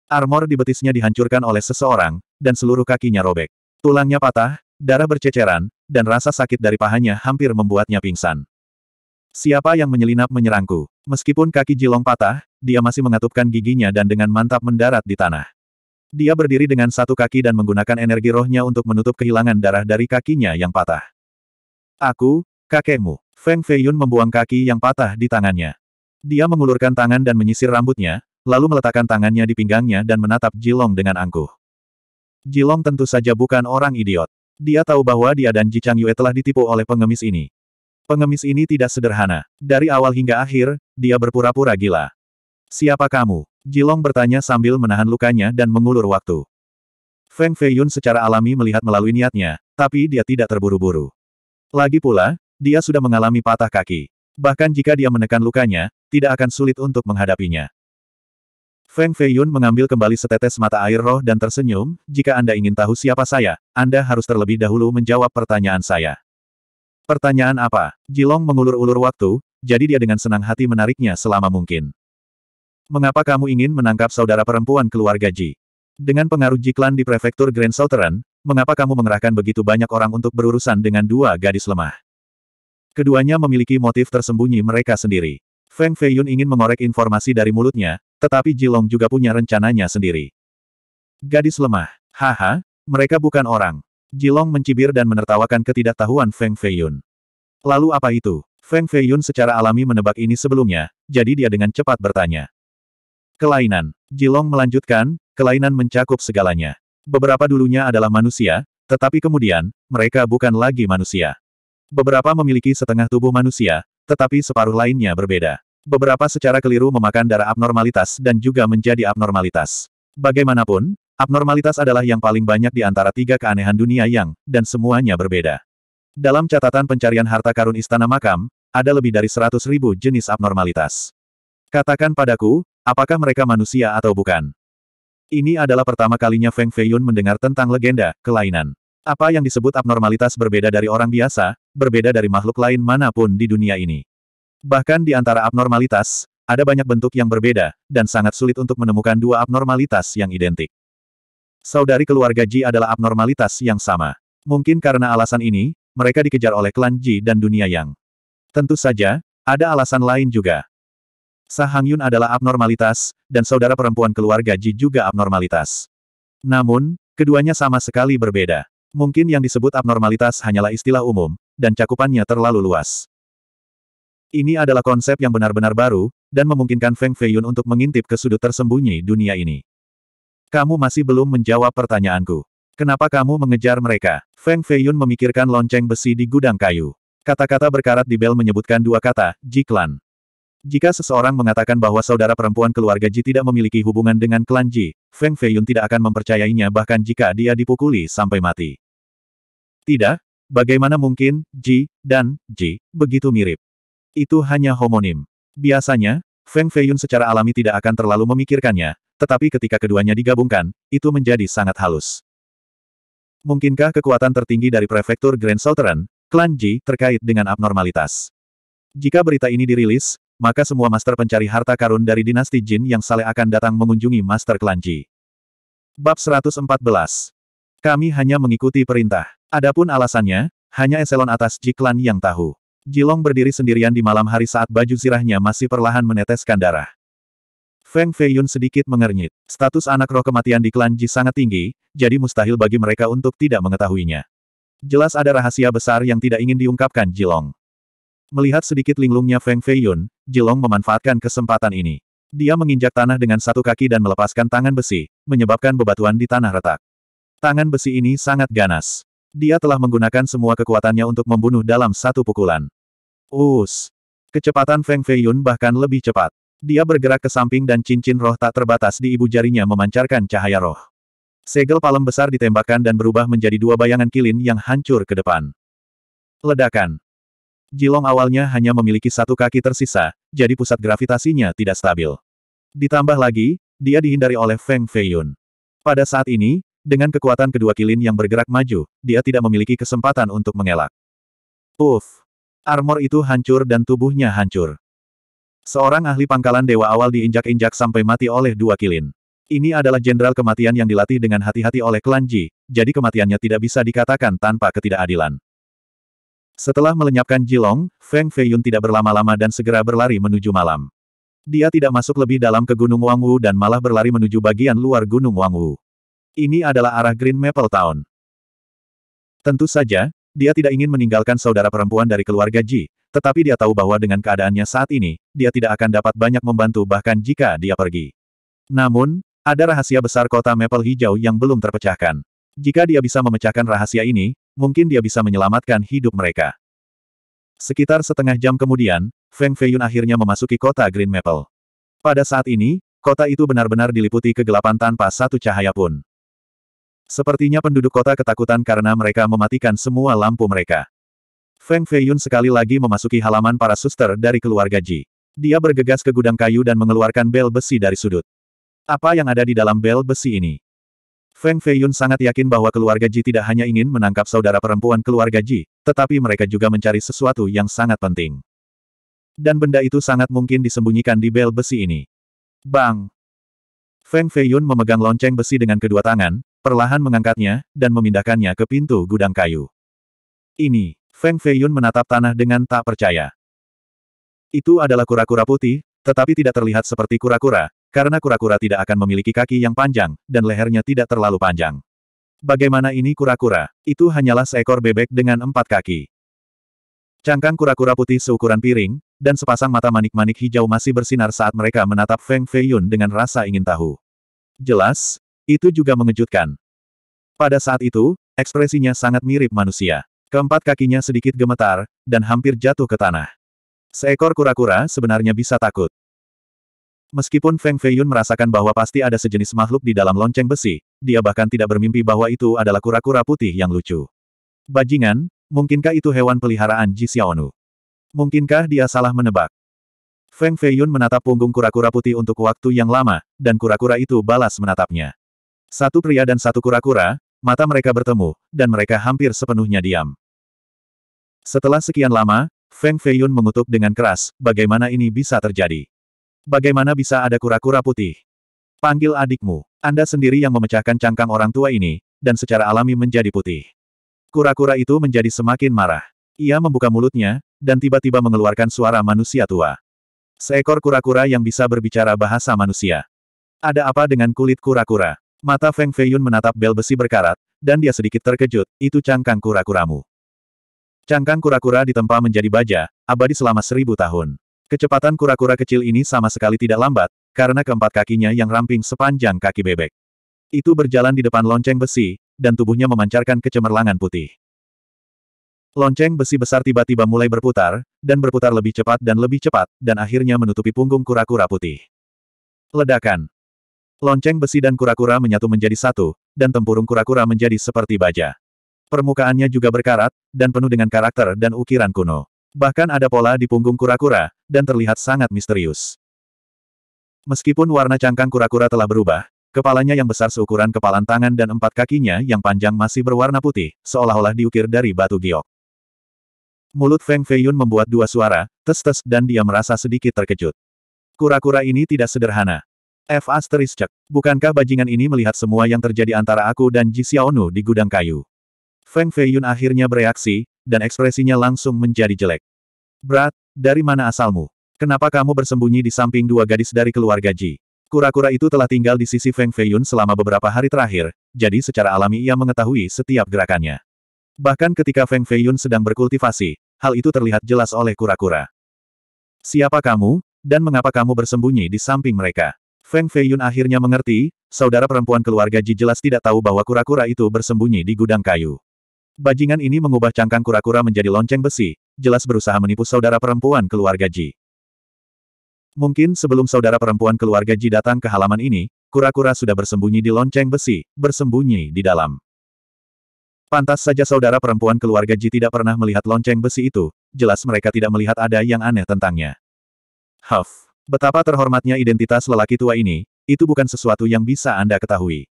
Armor di betisnya dihancurkan oleh seseorang, dan seluruh kakinya robek. Tulangnya patah, darah berceceran, dan rasa sakit dari pahanya hampir membuatnya pingsan. Siapa yang menyelinap menyerangku? Meskipun kaki Jilong patah, dia masih mengatupkan giginya dan dengan mantap mendarat di tanah. Dia berdiri dengan satu kaki dan menggunakan energi rohnya untuk menutup kehilangan darah dari kakinya yang patah. Aku, kakekmu. Feng Feiyun membuang kaki yang patah di tangannya. Dia mengulurkan tangan dan menyisir rambutnya, lalu meletakkan tangannya di pinggangnya dan menatap Jilong dengan angkuh. Jilong tentu saja bukan orang idiot. Dia tahu bahwa dia dan Ji Chang Yue telah ditipu oleh pengemis ini. Pengemis ini tidak sederhana. Dari awal hingga akhir, dia berpura-pura gila. Siapa kamu? Jilong bertanya sambil menahan lukanya dan mengulur waktu. Feng Feiyun secara alami melihat melalui niatnya, tapi dia tidak terburu-buru. Lagi pula, dia sudah mengalami patah kaki. Bahkan jika dia menekan lukanya, tidak akan sulit untuk menghadapinya. Feng Feiyun mengambil kembali setetes mata air roh dan tersenyum, jika Anda ingin tahu siapa saya, Anda harus terlebih dahulu menjawab pertanyaan saya. Pertanyaan apa? Jilong mengulur-ulur waktu, jadi dia dengan senang hati menariknya selama mungkin. Mengapa kamu ingin menangkap saudara perempuan keluarga Ji? Dengan pengaruh Jiklan di prefektur Grand Southern, mengapa kamu mengerahkan begitu banyak orang untuk berurusan dengan dua gadis lemah? Keduanya memiliki motif tersembunyi mereka sendiri. Feng Feiyun ingin mengorek informasi dari mulutnya, tetapi Jilong juga punya rencananya sendiri. Gadis lemah. Haha, mereka bukan orang. Jilong mencibir dan menertawakan ketidaktahuan Feng Feiyun. Lalu apa itu? Feng Feiyun secara alami menebak ini sebelumnya, jadi dia dengan cepat bertanya. Kelainan. Jilong melanjutkan, kelainan mencakup segalanya. Beberapa dulunya adalah manusia, tetapi kemudian, mereka bukan lagi manusia. Beberapa memiliki setengah tubuh manusia, tetapi separuh lainnya berbeda. Beberapa secara keliru memakan darah abnormalitas dan juga menjadi abnormalitas. Bagaimanapun, abnormalitas adalah yang paling banyak di antara tiga keanehan dunia yang, dan semuanya berbeda. Dalam catatan pencarian harta karun istana makam, ada lebih dari seratus ribu jenis abnormalitas. Katakan padaku, apakah mereka manusia atau bukan? Ini adalah pertama kalinya Feng Feiyun mendengar tentang legenda, kelainan. Apa yang disebut abnormalitas berbeda dari orang biasa, berbeda dari makhluk lain manapun di dunia ini. Bahkan di antara abnormalitas, ada banyak bentuk yang berbeda, dan sangat sulit untuk menemukan dua abnormalitas yang identik. Saudari keluarga Ji adalah abnormalitas yang sama. Mungkin karena alasan ini, mereka dikejar oleh klan Ji dan dunia Yang. Tentu saja, ada alasan lain juga. sahang Yun adalah abnormalitas, dan saudara perempuan keluarga Ji juga abnormalitas. Namun, keduanya sama sekali berbeda. Mungkin yang disebut abnormalitas hanyalah istilah umum, dan cakupannya terlalu luas. Ini adalah konsep yang benar-benar baru, dan memungkinkan Feng Feiyun untuk mengintip ke sudut tersembunyi dunia ini. Kamu masih belum menjawab pertanyaanku. Kenapa kamu mengejar mereka? Feng Feiyun memikirkan lonceng besi di gudang kayu. Kata-kata berkarat di bel menyebutkan dua kata, Jiklan. Jika seseorang mengatakan bahwa saudara perempuan keluarga Ji tidak memiliki hubungan dengan klan Ji, Feng Feiyun tidak akan mempercayainya bahkan jika dia dipukuli sampai mati. Tidak, bagaimana mungkin, Ji, dan, Ji, begitu mirip. Itu hanya homonim. Biasanya, Feng Feiyun secara alami tidak akan terlalu memikirkannya, tetapi ketika keduanya digabungkan, itu menjadi sangat halus. Mungkinkah kekuatan tertinggi dari prefektur Grand Southern, klan Ji, terkait dengan abnormalitas? Jika berita ini dirilis, maka semua master pencari harta karun dari dinasti Jin yang saleh akan datang mengunjungi master klan Ji. Bab 114. Kami hanya mengikuti perintah. Adapun alasannya, hanya eselon atas Ji klan yang tahu. Jilong berdiri sendirian di malam hari saat baju zirahnya masih perlahan meneteskan darah. Feng Feiyun sedikit mengernyit. Status anak roh kematian di klan Ji sangat tinggi, jadi mustahil bagi mereka untuk tidak mengetahuinya. Jelas ada rahasia besar yang tidak ingin diungkapkan Jilong. Melihat sedikit linglungnya Feng Feiyun, Jilong memanfaatkan kesempatan ini. Dia menginjak tanah dengan satu kaki dan melepaskan tangan besi, menyebabkan bebatuan di tanah retak. Tangan besi ini sangat ganas. Dia telah menggunakan semua kekuatannya untuk membunuh dalam satu pukulan. Us. Kecepatan Feng Feiyun bahkan lebih cepat. Dia bergerak ke samping dan cincin roh tak terbatas di ibu jarinya memancarkan cahaya roh. Segel palem besar ditembakkan dan berubah menjadi dua bayangan kilin yang hancur ke depan. Ledakan. Jilong awalnya hanya memiliki satu kaki tersisa, jadi pusat gravitasinya tidak stabil. Ditambah lagi, dia dihindari oleh Feng Feiyun. Pada saat ini, dengan kekuatan kedua kilin yang bergerak maju, dia tidak memiliki kesempatan untuk mengelak. Uff! Armor itu hancur dan tubuhnya hancur. Seorang ahli pangkalan dewa awal diinjak-injak sampai mati oleh dua kilin. Ini adalah jenderal kematian yang dilatih dengan hati-hati oleh klan Ji, jadi kematiannya tidak bisa dikatakan tanpa ketidakadilan. Setelah melenyapkan Jilong, Feng Feiyun tidak berlama-lama dan segera berlari menuju malam. Dia tidak masuk lebih dalam ke Gunung Wangwu dan malah berlari menuju bagian luar Gunung Wangwu. Ini adalah arah Green Maple Town. Tentu saja, dia tidak ingin meninggalkan saudara perempuan dari keluarga Ji, tetapi dia tahu bahwa dengan keadaannya saat ini, dia tidak akan dapat banyak membantu bahkan jika dia pergi. Namun, ada rahasia besar kota Maple Hijau yang belum terpecahkan. Jika dia bisa memecahkan rahasia ini, mungkin dia bisa menyelamatkan hidup mereka. Sekitar setengah jam kemudian, Feng Feiyun akhirnya memasuki kota Green Maple. Pada saat ini, kota itu benar-benar diliputi kegelapan tanpa satu cahaya pun. Sepertinya penduduk kota ketakutan karena mereka mematikan semua lampu mereka. Feng Feiyun sekali lagi memasuki halaman para suster dari keluarga Ji. Dia bergegas ke gudang kayu dan mengeluarkan bel besi dari sudut. Apa yang ada di dalam bel besi ini? Feng Feiyun sangat yakin bahwa keluarga Ji tidak hanya ingin menangkap saudara perempuan keluarga Ji, tetapi mereka juga mencari sesuatu yang sangat penting. Dan benda itu sangat mungkin disembunyikan di bel besi ini. Bang! Feng Feiyun memegang lonceng besi dengan kedua tangan, perlahan mengangkatnya, dan memindahkannya ke pintu gudang kayu. Ini, Feng Feiyun menatap tanah dengan tak percaya. Itu adalah kura-kura putih, tetapi tidak terlihat seperti kura-kura, karena kura-kura tidak akan memiliki kaki yang panjang, dan lehernya tidak terlalu panjang. Bagaimana ini kura-kura? Itu hanyalah seekor bebek dengan empat kaki. Cangkang kura-kura putih seukuran piring, dan sepasang mata manik-manik hijau masih bersinar saat mereka menatap Feng Feiyun dengan rasa ingin tahu. Jelas, itu juga mengejutkan. Pada saat itu, ekspresinya sangat mirip manusia. Keempat kakinya sedikit gemetar, dan hampir jatuh ke tanah. Seekor kura-kura sebenarnya bisa takut. Meskipun Feng Feiyun merasakan bahwa pasti ada sejenis makhluk di dalam lonceng besi, dia bahkan tidak bermimpi bahwa itu adalah kura-kura putih yang lucu. Bajingan, mungkinkah itu hewan peliharaan Ji Xiaonu? Mungkinkah dia salah menebak? Feng Feiyun menatap punggung kura-kura putih untuk waktu yang lama, dan kura-kura itu balas menatapnya. Satu pria dan satu kura-kura, mata mereka bertemu, dan mereka hampir sepenuhnya diam. Setelah sekian lama, Feng Feiyun mengutuk dengan keras, bagaimana ini bisa terjadi? Bagaimana bisa ada kura-kura putih? Panggil adikmu. Anda sendiri yang memecahkan cangkang orang tua ini, dan secara alami menjadi putih. Kura-kura itu menjadi semakin marah. Ia membuka mulutnya, dan tiba-tiba mengeluarkan suara manusia tua. Seekor kura-kura yang bisa berbicara bahasa manusia. Ada apa dengan kulit kura-kura? Mata Feng Feiyun menatap bel besi berkarat, dan dia sedikit terkejut, itu cangkang kura-kuramu. Cangkang kura-kura ditempa menjadi baja, abadi selama seribu tahun. Kecepatan kura-kura kecil ini sama sekali tidak lambat, karena keempat kakinya yang ramping sepanjang kaki bebek. Itu berjalan di depan lonceng besi, dan tubuhnya memancarkan kecemerlangan putih. Lonceng besi besar tiba-tiba mulai berputar, dan berputar lebih cepat dan lebih cepat, dan akhirnya menutupi punggung kura-kura putih. Ledakan. Lonceng besi dan kura-kura menyatu menjadi satu, dan tempurung kura-kura menjadi seperti baja. Permukaannya juga berkarat, dan penuh dengan karakter dan ukiran kuno. Bahkan ada pola di punggung kura-kura, dan terlihat sangat misterius. Meskipun warna cangkang kura-kura telah berubah, Kepalanya yang besar seukuran kepalan tangan dan empat kakinya yang panjang masih berwarna putih, seolah-olah diukir dari batu giok. Mulut Feng Feiyun membuat dua suara, tes-tes, dan dia merasa sedikit terkejut. Kura-kura ini tidak sederhana. F asteris cek. Bukankah bajingan ini melihat semua yang terjadi antara aku dan Ji Xiaonu di gudang kayu? Feng Feiyun akhirnya bereaksi, dan ekspresinya langsung menjadi jelek. Brat, dari mana asalmu? Kenapa kamu bersembunyi di samping dua gadis dari keluarga Ji? Kura-kura itu telah tinggal di sisi Feng Feiyun selama beberapa hari terakhir, jadi secara alami ia mengetahui setiap gerakannya. Bahkan ketika Feng Feiyun sedang berkultivasi, hal itu terlihat jelas oleh kura-kura. Siapa kamu, dan mengapa kamu bersembunyi di samping mereka? Feng Fei Yun akhirnya mengerti, saudara perempuan keluarga Ji jelas tidak tahu bahwa kura-kura itu bersembunyi di gudang kayu. Bajingan ini mengubah cangkang kura-kura menjadi lonceng besi, jelas berusaha menipu saudara perempuan keluarga Ji. Mungkin sebelum saudara perempuan keluarga Ji datang ke halaman ini, kura-kura sudah bersembunyi di lonceng besi, bersembunyi di dalam. Pantas saja saudara perempuan keluarga Ji tidak pernah melihat lonceng besi itu, jelas mereka tidak melihat ada yang aneh tentangnya. Huff. Betapa terhormatnya identitas lelaki tua ini, itu bukan sesuatu yang bisa Anda ketahui.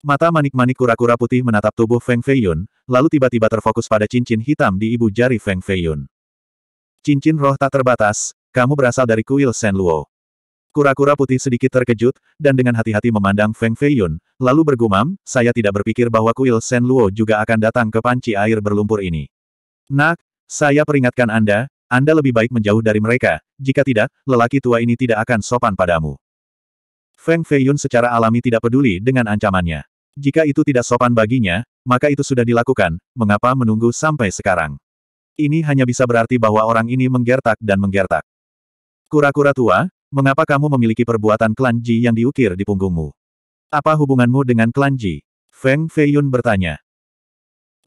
Mata manik-manik kura-kura putih menatap tubuh Feng Feiyun, lalu tiba-tiba terfokus pada cincin hitam di ibu jari Feng Feiyun. Cincin roh tak terbatas, kamu berasal dari kuil Sen Luo. Kura-kura putih sedikit terkejut, dan dengan hati-hati memandang Feng Feiyun, lalu bergumam, saya tidak berpikir bahwa kuil Sen Luo juga akan datang ke panci air berlumpur ini. Nak, saya peringatkan Anda, anda lebih baik menjauh dari mereka, jika tidak, lelaki tua ini tidak akan sopan padamu. Feng Feiyun secara alami tidak peduli dengan ancamannya. Jika itu tidak sopan baginya, maka itu sudah dilakukan, mengapa menunggu sampai sekarang? Ini hanya bisa berarti bahwa orang ini menggertak dan menggertak. Kura-kura tua, mengapa kamu memiliki perbuatan klan Ji yang diukir di punggungmu? Apa hubunganmu dengan klan Ji? Feng Feiyun bertanya.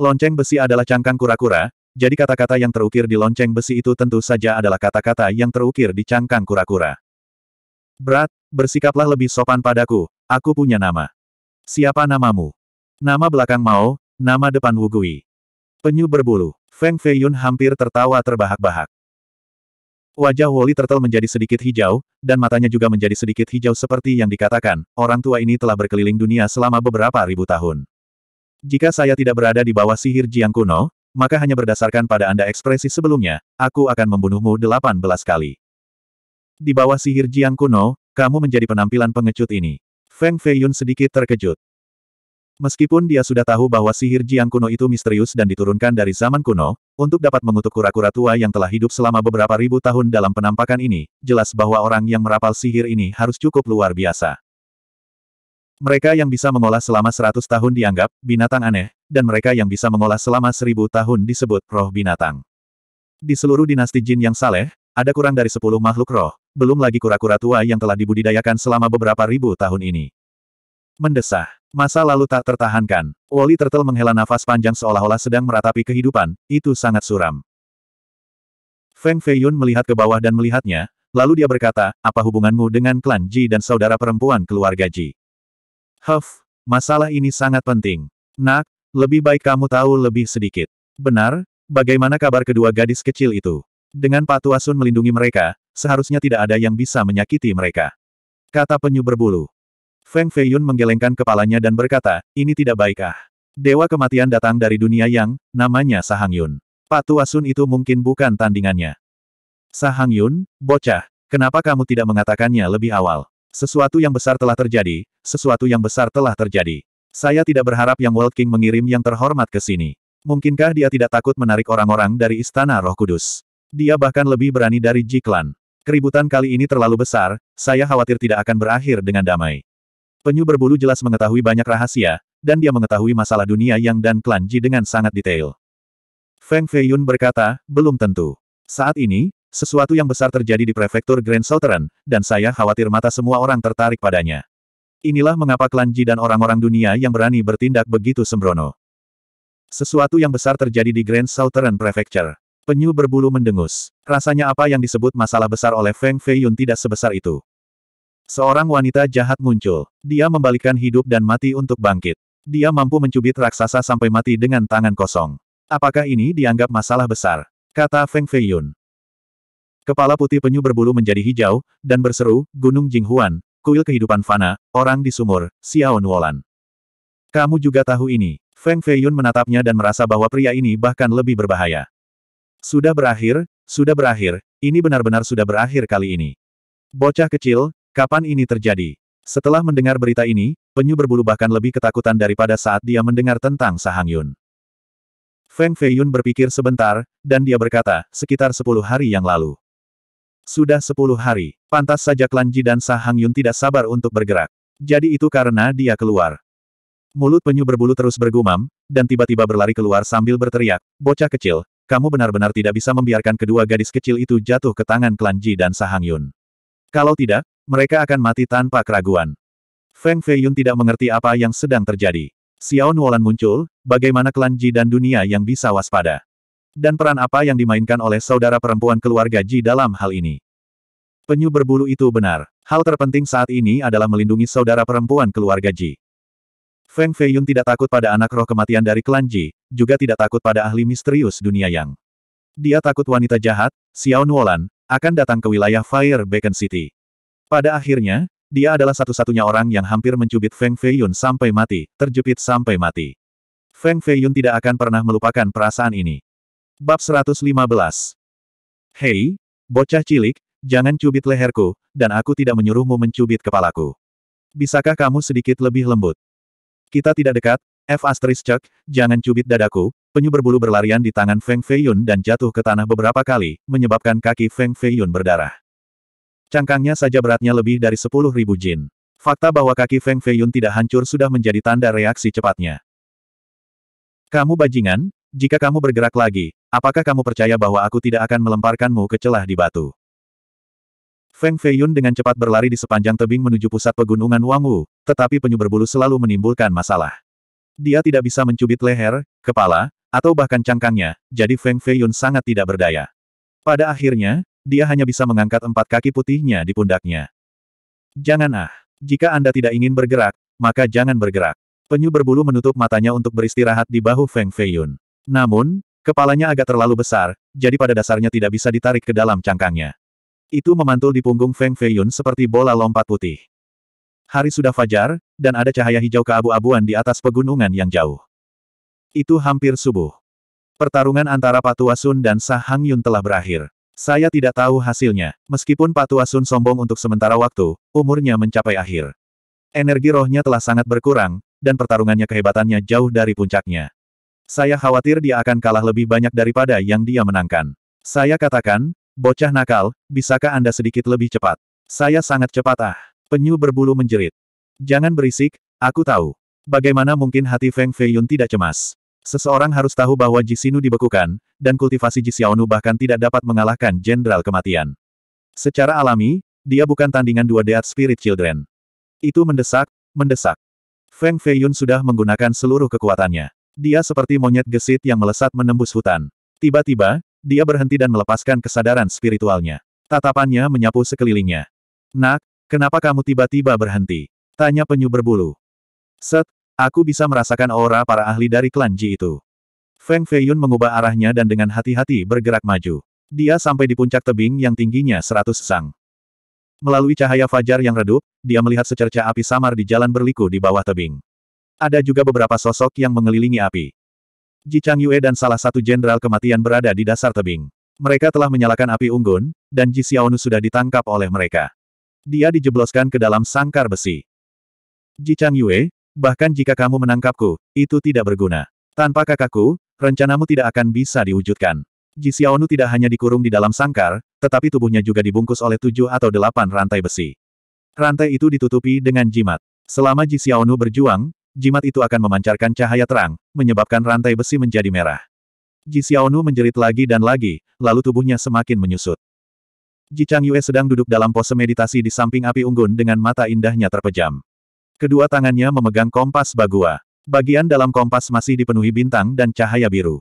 Lonceng besi adalah cangkang kura-kura, jadi kata-kata yang terukir di lonceng besi itu tentu saja adalah kata-kata yang terukir di cangkang kura-kura. Berat, bersikaplah lebih sopan padaku, aku punya nama. Siapa namamu? Nama belakang Mao, nama depan Wugui. Penyu berbulu, Feng Feiyun hampir tertawa terbahak-bahak. Wajah Woli Turtle menjadi sedikit hijau, dan matanya juga menjadi sedikit hijau seperti yang dikatakan, orang tua ini telah berkeliling dunia selama beberapa ribu tahun. Jika saya tidak berada di bawah sihir Jiang kuno, maka hanya berdasarkan pada Anda ekspresi sebelumnya, aku akan membunuhmu 18 kali. Di bawah sihir Jiang kuno, kamu menjadi penampilan pengecut ini. Feng Feiyun sedikit terkejut. Meskipun dia sudah tahu bahwa sihir Jiang kuno itu misterius dan diturunkan dari zaman kuno, untuk dapat mengutuk kura-kura tua yang telah hidup selama beberapa ribu tahun dalam penampakan ini, jelas bahwa orang yang merapal sihir ini harus cukup luar biasa. Mereka yang bisa mengolah selama seratus tahun dianggap binatang aneh, dan mereka yang bisa mengolah selama seribu tahun disebut roh binatang. Di seluruh dinasti jin yang saleh, ada kurang dari sepuluh makhluk roh, belum lagi kura-kura tua yang telah dibudidayakan selama beberapa ribu tahun ini. Mendesah. Masa lalu tak tertahankan. Wally Turtle menghela nafas panjang seolah-olah sedang meratapi kehidupan, itu sangat suram. Feng Feiyun melihat ke bawah dan melihatnya, lalu dia berkata, apa hubunganmu dengan klan Ji dan saudara perempuan keluarga Ji? Huff, masalah ini sangat penting. Nak, lebih baik kamu tahu lebih sedikit. Benar, bagaimana kabar kedua gadis kecil itu? Dengan Patu Asun melindungi mereka, seharusnya tidak ada yang bisa menyakiti mereka. Kata penyu berbulu. Feng Feiyun menggelengkan kepalanya dan berkata, ini tidak baik ah. Dewa kematian datang dari dunia yang, namanya Sahang Sahangyun. Patu Asun itu mungkin bukan tandingannya. Sahang Yun, bocah, kenapa kamu tidak mengatakannya lebih awal? Sesuatu yang besar telah terjadi, sesuatu yang besar telah terjadi. Saya tidak berharap yang World King mengirim yang terhormat ke sini. Mungkinkah dia tidak takut menarik orang-orang dari Istana Roh Kudus? Dia bahkan lebih berani dari Jiklan. Keributan kali ini terlalu besar, saya khawatir tidak akan berakhir dengan damai. Penyu berbulu jelas mengetahui banyak rahasia, dan dia mengetahui masalah dunia Yang dan klan Ji dengan sangat detail. Feng Feiyun berkata, belum tentu. Saat ini, sesuatu yang besar terjadi di prefektur Grand Southern, dan saya khawatir mata semua orang tertarik padanya. Inilah mengapa klan Ji dan orang-orang dunia yang berani bertindak begitu sembrono. Sesuatu yang besar terjadi di Grand Southern Prefecture. Penyu berbulu mendengus. Rasanya apa yang disebut masalah besar oleh Feng Feiyun tidak sebesar itu. Seorang wanita jahat muncul. Dia membalikkan hidup dan mati untuk bangkit. Dia mampu mencubit raksasa sampai mati dengan tangan kosong. Apakah ini dianggap masalah besar? Kata Feng Feiyun. Kepala putih penyu berbulu menjadi hijau, dan berseru, Gunung Jinghuan, kuil kehidupan fana, orang di sumur, Xiao Nuolan. Kamu juga tahu ini. Feng Feiyun menatapnya dan merasa bahwa pria ini bahkan lebih berbahaya. Sudah berakhir, sudah berakhir, ini benar-benar sudah berakhir kali ini. Bocah kecil, kapan ini terjadi? Setelah mendengar berita ini, penyu berbulu bahkan lebih ketakutan daripada saat dia mendengar tentang Sahang Yun. Feng Feiyun berpikir sebentar, dan dia berkata, sekitar sepuluh hari yang lalu. Sudah sepuluh hari, pantas saja Klan Ji dan Sa Yun tidak sabar untuk bergerak. Jadi itu karena dia keluar. Mulut penyu berbulu terus bergumam, dan tiba-tiba berlari keluar sambil berteriak, bocah kecil, kamu benar-benar tidak bisa membiarkan kedua gadis kecil itu jatuh ke tangan Klan Ji dan Sa Yun. Kalau tidak, mereka akan mati tanpa keraguan. Feng Fei Yun tidak mengerti apa yang sedang terjadi. Xiao Nuolan muncul, bagaimana Klan Ji dan dunia yang bisa waspada. Dan peran apa yang dimainkan oleh saudara perempuan keluarga Ji dalam hal ini? Penyu berbulu itu benar. Hal terpenting saat ini adalah melindungi saudara perempuan keluarga Ji. Feng Feiyun tidak takut pada anak roh kematian dari klan Ji, juga tidak takut pada ahli misterius dunia Yang. Dia takut wanita jahat, Xiao Nuolan, akan datang ke wilayah Fire Beacon City. Pada akhirnya, dia adalah satu-satunya orang yang hampir mencubit Feng Feiyun sampai mati, terjepit sampai mati. Feng Feiyun tidak akan pernah melupakan perasaan ini. Bab 115 Hei, bocah cilik, jangan cubit leherku, dan aku tidak menyuruhmu mencubit kepalaku. Bisakah kamu sedikit lebih lembut? Kita tidak dekat, F asterisk cek, jangan cubit dadaku, penyu berbulu berlarian di tangan Feng Feiyun dan jatuh ke tanah beberapa kali, menyebabkan kaki Feng Feiyun berdarah. Cangkangnya saja beratnya lebih dari 10.000 jin. Fakta bahwa kaki Feng Feiyun tidak hancur sudah menjadi tanda reaksi cepatnya. Kamu bajingan, jika kamu bergerak lagi, apakah kamu percaya bahwa aku tidak akan melemparkanmu ke celah di batu? Feng Feiyun dengan cepat berlari di sepanjang tebing menuju pusat pegunungan Wangwu, tetapi penyu berbulu selalu menimbulkan masalah. Dia tidak bisa mencubit leher, kepala, atau bahkan cangkangnya, jadi Feng Feiyun sangat tidak berdaya. Pada akhirnya, dia hanya bisa mengangkat empat kaki putihnya di pundaknya. Jangan ah, jika Anda tidak ingin bergerak, maka jangan bergerak. Penyu berbulu menutup matanya untuk beristirahat di bahu Feng Feiyun. Namun, kepalanya agak terlalu besar, jadi pada dasarnya tidak bisa ditarik ke dalam cangkangnya. Itu memantul di punggung Feng Feiyun seperti bola lompat putih. Hari sudah fajar, dan ada cahaya hijau keabu-abuan di atas pegunungan yang jauh. Itu hampir subuh. Pertarungan antara Patua Sun dan Sah Hang Yun telah berakhir. Saya tidak tahu hasilnya. Meskipun Patua Sun sombong untuk sementara waktu, umurnya mencapai akhir. Energi rohnya telah sangat berkurang, dan pertarungannya kehebatannya jauh dari puncaknya. Saya khawatir dia akan kalah lebih banyak daripada yang dia menangkan. Saya katakan, bocah nakal, bisakah Anda sedikit lebih cepat? Saya sangat cepat ah. Penyu berbulu menjerit. Jangan berisik, aku tahu. Bagaimana mungkin hati Feng Feiyun tidak cemas? Seseorang harus tahu bahwa Jisinu dibekukan, dan kultivasi Jisiaonu bahkan tidak dapat mengalahkan Jenderal Kematian. Secara alami, dia bukan tandingan dua Deat Spirit Children. Itu mendesak, mendesak. Feng Feiyun sudah menggunakan seluruh kekuatannya. Dia seperti monyet gesit yang melesat menembus hutan. Tiba-tiba, dia berhenti dan melepaskan kesadaran spiritualnya. Tatapannya menyapu sekelilingnya. Nak, kenapa kamu tiba-tiba berhenti? Tanya penyu berbulu. Set, aku bisa merasakan aura para ahli dari klan Ji itu. Feng Feiyun mengubah arahnya dan dengan hati-hati bergerak maju. Dia sampai di puncak tebing yang tingginya seratus sang. Melalui cahaya fajar yang redup, dia melihat secerca api samar di jalan berliku di bawah tebing. Ada juga beberapa sosok yang mengelilingi api. Ji Chang Yue dan salah satu jenderal kematian berada di dasar tebing. Mereka telah menyalakan api unggun, dan Ji Xiaonu sudah ditangkap oleh mereka. Dia dijebloskan ke dalam sangkar besi. Ji Chang Yue, bahkan jika kamu menangkapku, itu tidak berguna. Tanpa kakakku, rencanamu tidak akan bisa diwujudkan. Ji Xiaonu tidak hanya dikurung di dalam sangkar, tetapi tubuhnya juga dibungkus oleh tujuh atau delapan rantai besi. Rantai itu ditutupi dengan jimat. Selama Ji Xiaonu berjuang, jimat itu akan memancarkan cahaya terang, menyebabkan rantai besi menjadi merah. Ji Xiaonu menjerit lagi dan lagi, lalu tubuhnya semakin menyusut. Ji Chang Yue sedang duduk dalam pose meditasi di samping api unggun dengan mata indahnya terpejam. Kedua tangannya memegang kompas bagua. Bagian dalam kompas masih dipenuhi bintang dan cahaya biru.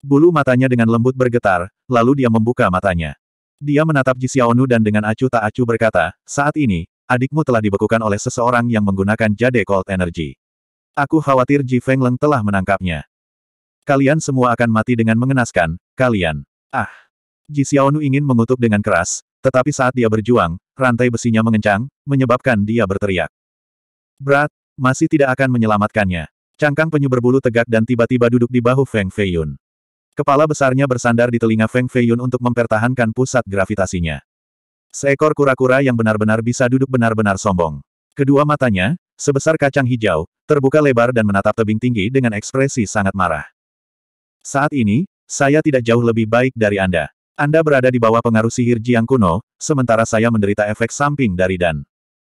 Bulu matanya dengan lembut bergetar, lalu dia membuka matanya. Dia menatap Ji Xiaonu dan dengan acuh tak acuh berkata, saat ini, adikmu telah dibekukan oleh seseorang yang menggunakan jade cold energy. Aku khawatir Ji Feng Leng telah menangkapnya. Kalian semua akan mati dengan mengenaskan, kalian. Ah! Ji Xiaonu ingin mengutuk dengan keras, tetapi saat dia berjuang, rantai besinya mengencang, menyebabkan dia berteriak. Berat, masih tidak akan menyelamatkannya. Cangkang penyu berbulu tegak dan tiba-tiba duduk di bahu Feng Feiyun. Kepala besarnya bersandar di telinga Feng Feiyun untuk mempertahankan pusat gravitasinya. Seekor kura-kura yang benar-benar bisa duduk benar-benar sombong. Kedua matanya, Sebesar kacang hijau, terbuka lebar dan menatap tebing tinggi dengan ekspresi sangat marah. Saat ini, saya tidak jauh lebih baik dari Anda. Anda berada di bawah pengaruh sihir Jiang kuno, sementara saya menderita efek samping dari Dan.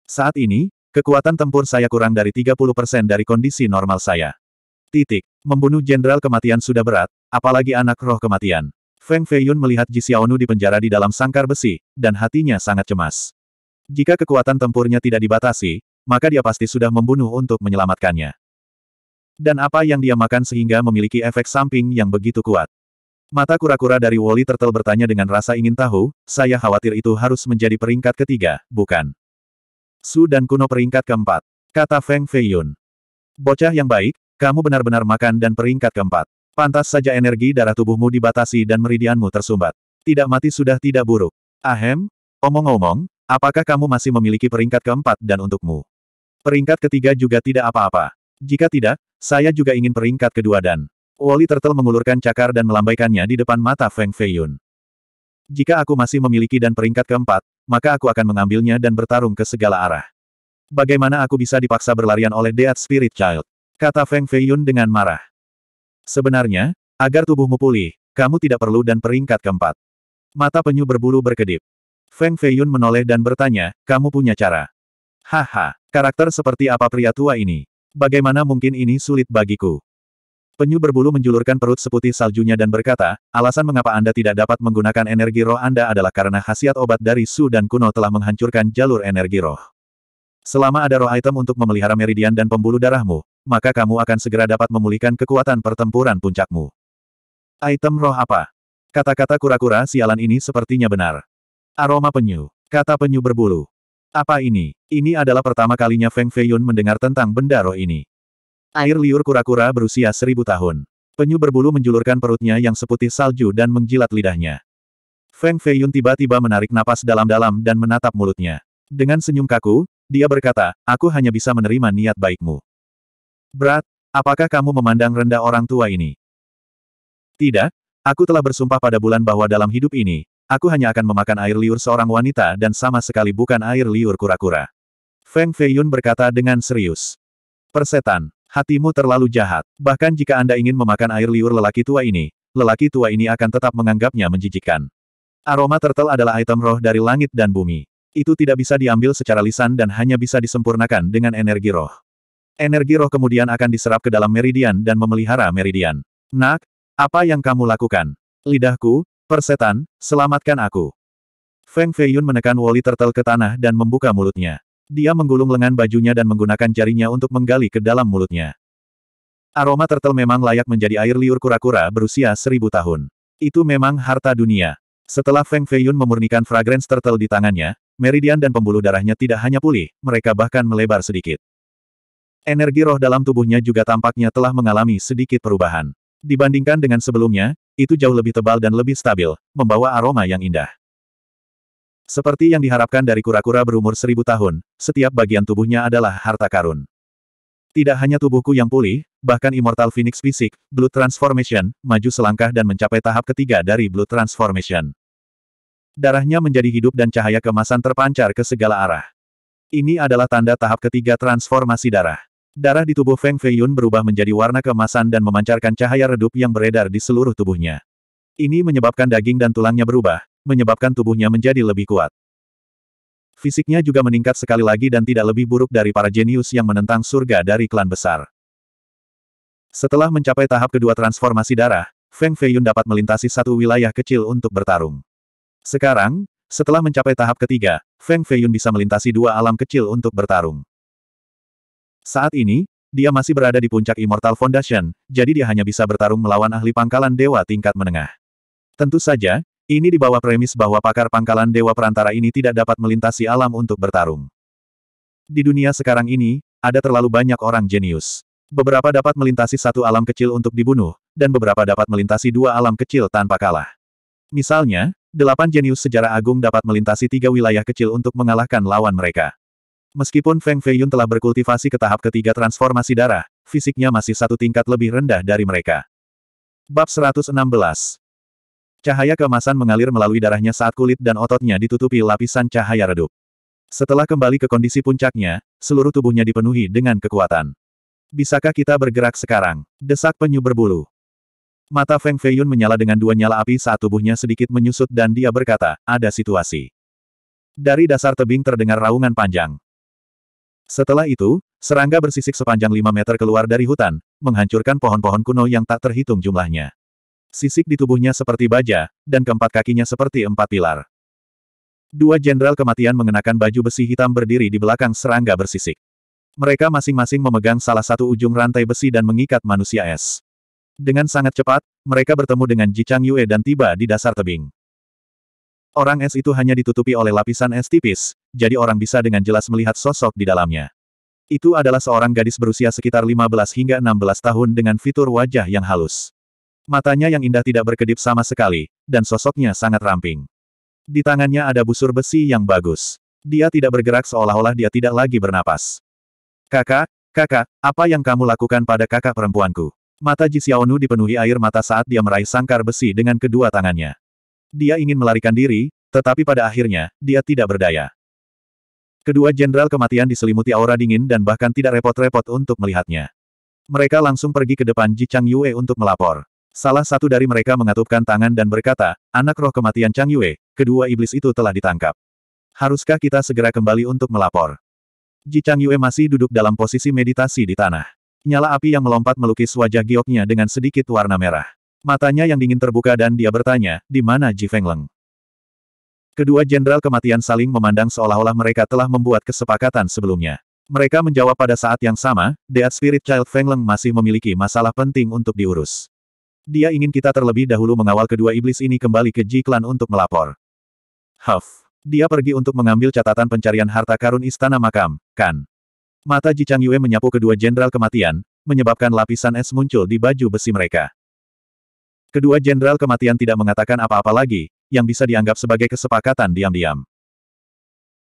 Saat ini, kekuatan tempur saya kurang dari 30% dari kondisi normal saya. Titik. Membunuh jenderal kematian sudah berat, apalagi anak roh kematian. Feng Feiyun melihat Ji Xiaonu dipenjara di dalam sangkar besi, dan hatinya sangat cemas. Jika kekuatan tempurnya tidak dibatasi, maka dia pasti sudah membunuh untuk menyelamatkannya. Dan apa yang dia makan sehingga memiliki efek samping yang begitu kuat. Mata kura-kura dari Wally Turtle bertanya dengan rasa ingin tahu, saya khawatir itu harus menjadi peringkat ketiga, bukan? Su dan kuno peringkat keempat. Kata Feng Feiyun. Bocah yang baik, kamu benar-benar makan dan peringkat keempat. Pantas saja energi darah tubuhmu dibatasi dan meridianmu tersumbat. Tidak mati sudah tidak buruk. Ahem, omong-omong, apakah kamu masih memiliki peringkat keempat dan untukmu? Peringkat ketiga juga tidak apa-apa. Jika tidak, saya juga ingin peringkat kedua dan... Wali Turtle mengulurkan cakar dan melambaikannya di depan mata Feng Feiyun. Jika aku masih memiliki dan peringkat keempat, maka aku akan mengambilnya dan bertarung ke segala arah. Bagaimana aku bisa dipaksa berlarian oleh Dead Spirit Child? Kata Feng Feiyun dengan marah. Sebenarnya, agar tubuhmu pulih, kamu tidak perlu dan peringkat keempat. Mata penyu berbulu berkedip. Feng Feiyun menoleh dan bertanya, kamu punya cara. Haha, karakter seperti apa pria tua ini? Bagaimana mungkin ini sulit bagiku? Penyu berbulu menjulurkan perut seputih saljunya dan berkata, alasan mengapa Anda tidak dapat menggunakan energi roh Anda adalah karena khasiat obat dari Su dan Kuno telah menghancurkan jalur energi roh. Selama ada roh item untuk memelihara meridian dan pembuluh darahmu, maka kamu akan segera dapat memulihkan kekuatan pertempuran puncakmu. Item roh apa? Kata-kata kura-kura sialan ini sepertinya benar. Aroma penyu. Kata penyu berbulu. Apa ini? Ini adalah pertama kalinya Feng Feiyun mendengar tentang benda roh ini. Air liur kura-kura berusia seribu tahun. Penyu berbulu menjulurkan perutnya yang seputih salju dan menjilat lidahnya. Feng Feiyun tiba-tiba menarik napas dalam-dalam dan menatap mulutnya. Dengan senyum kaku, dia berkata, aku hanya bisa menerima niat baikmu. Berat, apakah kamu memandang rendah orang tua ini? Tidak, aku telah bersumpah pada bulan bahwa dalam hidup ini, Aku hanya akan memakan air liur seorang wanita dan sama sekali bukan air liur kura-kura. Feng Feiyun berkata dengan serius. Persetan, hatimu terlalu jahat. Bahkan jika Anda ingin memakan air liur lelaki tua ini, lelaki tua ini akan tetap menganggapnya menjijikan. Aroma turtle adalah item roh dari langit dan bumi. Itu tidak bisa diambil secara lisan dan hanya bisa disempurnakan dengan energi roh. Energi roh kemudian akan diserap ke dalam meridian dan memelihara meridian. Nak, apa yang kamu lakukan? Lidahku, Persetan, selamatkan aku. Feng Feiyun menekan Woli Turtle ke tanah dan membuka mulutnya. Dia menggulung lengan bajunya dan menggunakan jarinya untuk menggali ke dalam mulutnya. Aroma turtle memang layak menjadi air liur kura-kura berusia seribu tahun. Itu memang harta dunia. Setelah Feng Feiyun memurnikan fragrance turtle di tangannya, meridian dan pembuluh darahnya tidak hanya pulih, mereka bahkan melebar sedikit. Energi roh dalam tubuhnya juga tampaknya telah mengalami sedikit perubahan. Dibandingkan dengan sebelumnya, itu jauh lebih tebal dan lebih stabil, membawa aroma yang indah. Seperti yang diharapkan dari kura-kura berumur seribu tahun, setiap bagian tubuhnya adalah harta karun. Tidak hanya tubuhku yang pulih, bahkan Immortal Phoenix Fisik, Blood Transformation, maju selangkah dan mencapai tahap ketiga dari Blood Transformation. Darahnya menjadi hidup dan cahaya kemasan terpancar ke segala arah. Ini adalah tanda tahap ketiga transformasi darah. Darah di tubuh Feng Feiyun berubah menjadi warna kemasan dan memancarkan cahaya redup yang beredar di seluruh tubuhnya. Ini menyebabkan daging dan tulangnya berubah, menyebabkan tubuhnya menjadi lebih kuat. Fisiknya juga meningkat sekali lagi dan tidak lebih buruk dari para jenius yang menentang surga dari klan besar. Setelah mencapai tahap kedua transformasi darah, Feng Feiyun dapat melintasi satu wilayah kecil untuk bertarung. Sekarang, setelah mencapai tahap ketiga, Feng Feiyun bisa melintasi dua alam kecil untuk bertarung. Saat ini, dia masih berada di puncak Immortal Foundation, jadi dia hanya bisa bertarung melawan ahli pangkalan dewa tingkat menengah. Tentu saja, ini di bawah premis bahwa pakar pangkalan dewa perantara ini tidak dapat melintasi alam untuk bertarung. Di dunia sekarang ini, ada terlalu banyak orang jenius. Beberapa dapat melintasi satu alam kecil untuk dibunuh, dan beberapa dapat melintasi dua alam kecil tanpa kalah. Misalnya, delapan jenius sejarah agung dapat melintasi tiga wilayah kecil untuk mengalahkan lawan mereka. Meskipun Feng Feiyun telah berkultivasi ke tahap ketiga transformasi darah, fisiknya masih satu tingkat lebih rendah dari mereka. Bab 116 Cahaya kemasan mengalir melalui darahnya saat kulit dan ototnya ditutupi lapisan cahaya redup. Setelah kembali ke kondisi puncaknya, seluruh tubuhnya dipenuhi dengan kekuatan. Bisakah kita bergerak sekarang? Desak penyu berbulu. Mata Feng Feiyun menyala dengan dua nyala api saat tubuhnya sedikit menyusut dan dia berkata, ada situasi. Dari dasar tebing terdengar raungan panjang. Setelah itu, serangga bersisik sepanjang 5 meter keluar dari hutan, menghancurkan pohon-pohon kuno yang tak terhitung jumlahnya. Sisik di tubuhnya seperti baja, dan keempat kakinya seperti empat pilar. Dua jenderal kematian mengenakan baju besi hitam berdiri di belakang serangga bersisik. Mereka masing-masing memegang salah satu ujung rantai besi dan mengikat manusia es. Dengan sangat cepat, mereka bertemu dengan Ji Yue dan tiba di dasar tebing. Orang es itu hanya ditutupi oleh lapisan es tipis, jadi orang bisa dengan jelas melihat sosok di dalamnya. Itu adalah seorang gadis berusia sekitar 15 hingga 16 tahun dengan fitur wajah yang halus. Matanya yang indah tidak berkedip sama sekali, dan sosoknya sangat ramping. Di tangannya ada busur besi yang bagus. Dia tidak bergerak seolah-olah dia tidak lagi bernapas. Kakak, kakak, apa yang kamu lakukan pada kakak perempuanku? Mata Ji Xiaonu dipenuhi air mata saat dia meraih sangkar besi dengan kedua tangannya. Dia ingin melarikan diri, tetapi pada akhirnya, dia tidak berdaya. Kedua jenderal kematian diselimuti aura dingin dan bahkan tidak repot-repot untuk melihatnya. Mereka langsung pergi ke depan Ji Chang Yue untuk melapor. Salah satu dari mereka mengatupkan tangan dan berkata, anak roh kematian Chang Yue, kedua iblis itu telah ditangkap. Haruskah kita segera kembali untuk melapor? Ji Chang Yue masih duduk dalam posisi meditasi di tanah. Nyala api yang melompat melukis wajah gioknya dengan sedikit warna merah. Matanya yang dingin terbuka dan dia bertanya, di mana Ji Fengleng? Kedua jenderal kematian saling memandang seolah-olah mereka telah membuat kesepakatan sebelumnya. Mereka menjawab pada saat yang sama, Dead Spirit Child Fengleng masih memiliki masalah penting untuk diurus. Dia ingin kita terlebih dahulu mengawal kedua iblis ini kembali ke Ji Klan untuk melapor. Huff. Dia pergi untuk mengambil catatan pencarian harta karun istana makam, kan? Mata Ji Chang Yue menyapu kedua jenderal kematian, menyebabkan lapisan es muncul di baju besi mereka. Kedua jenderal kematian tidak mengatakan apa-apa lagi, yang bisa dianggap sebagai kesepakatan diam-diam.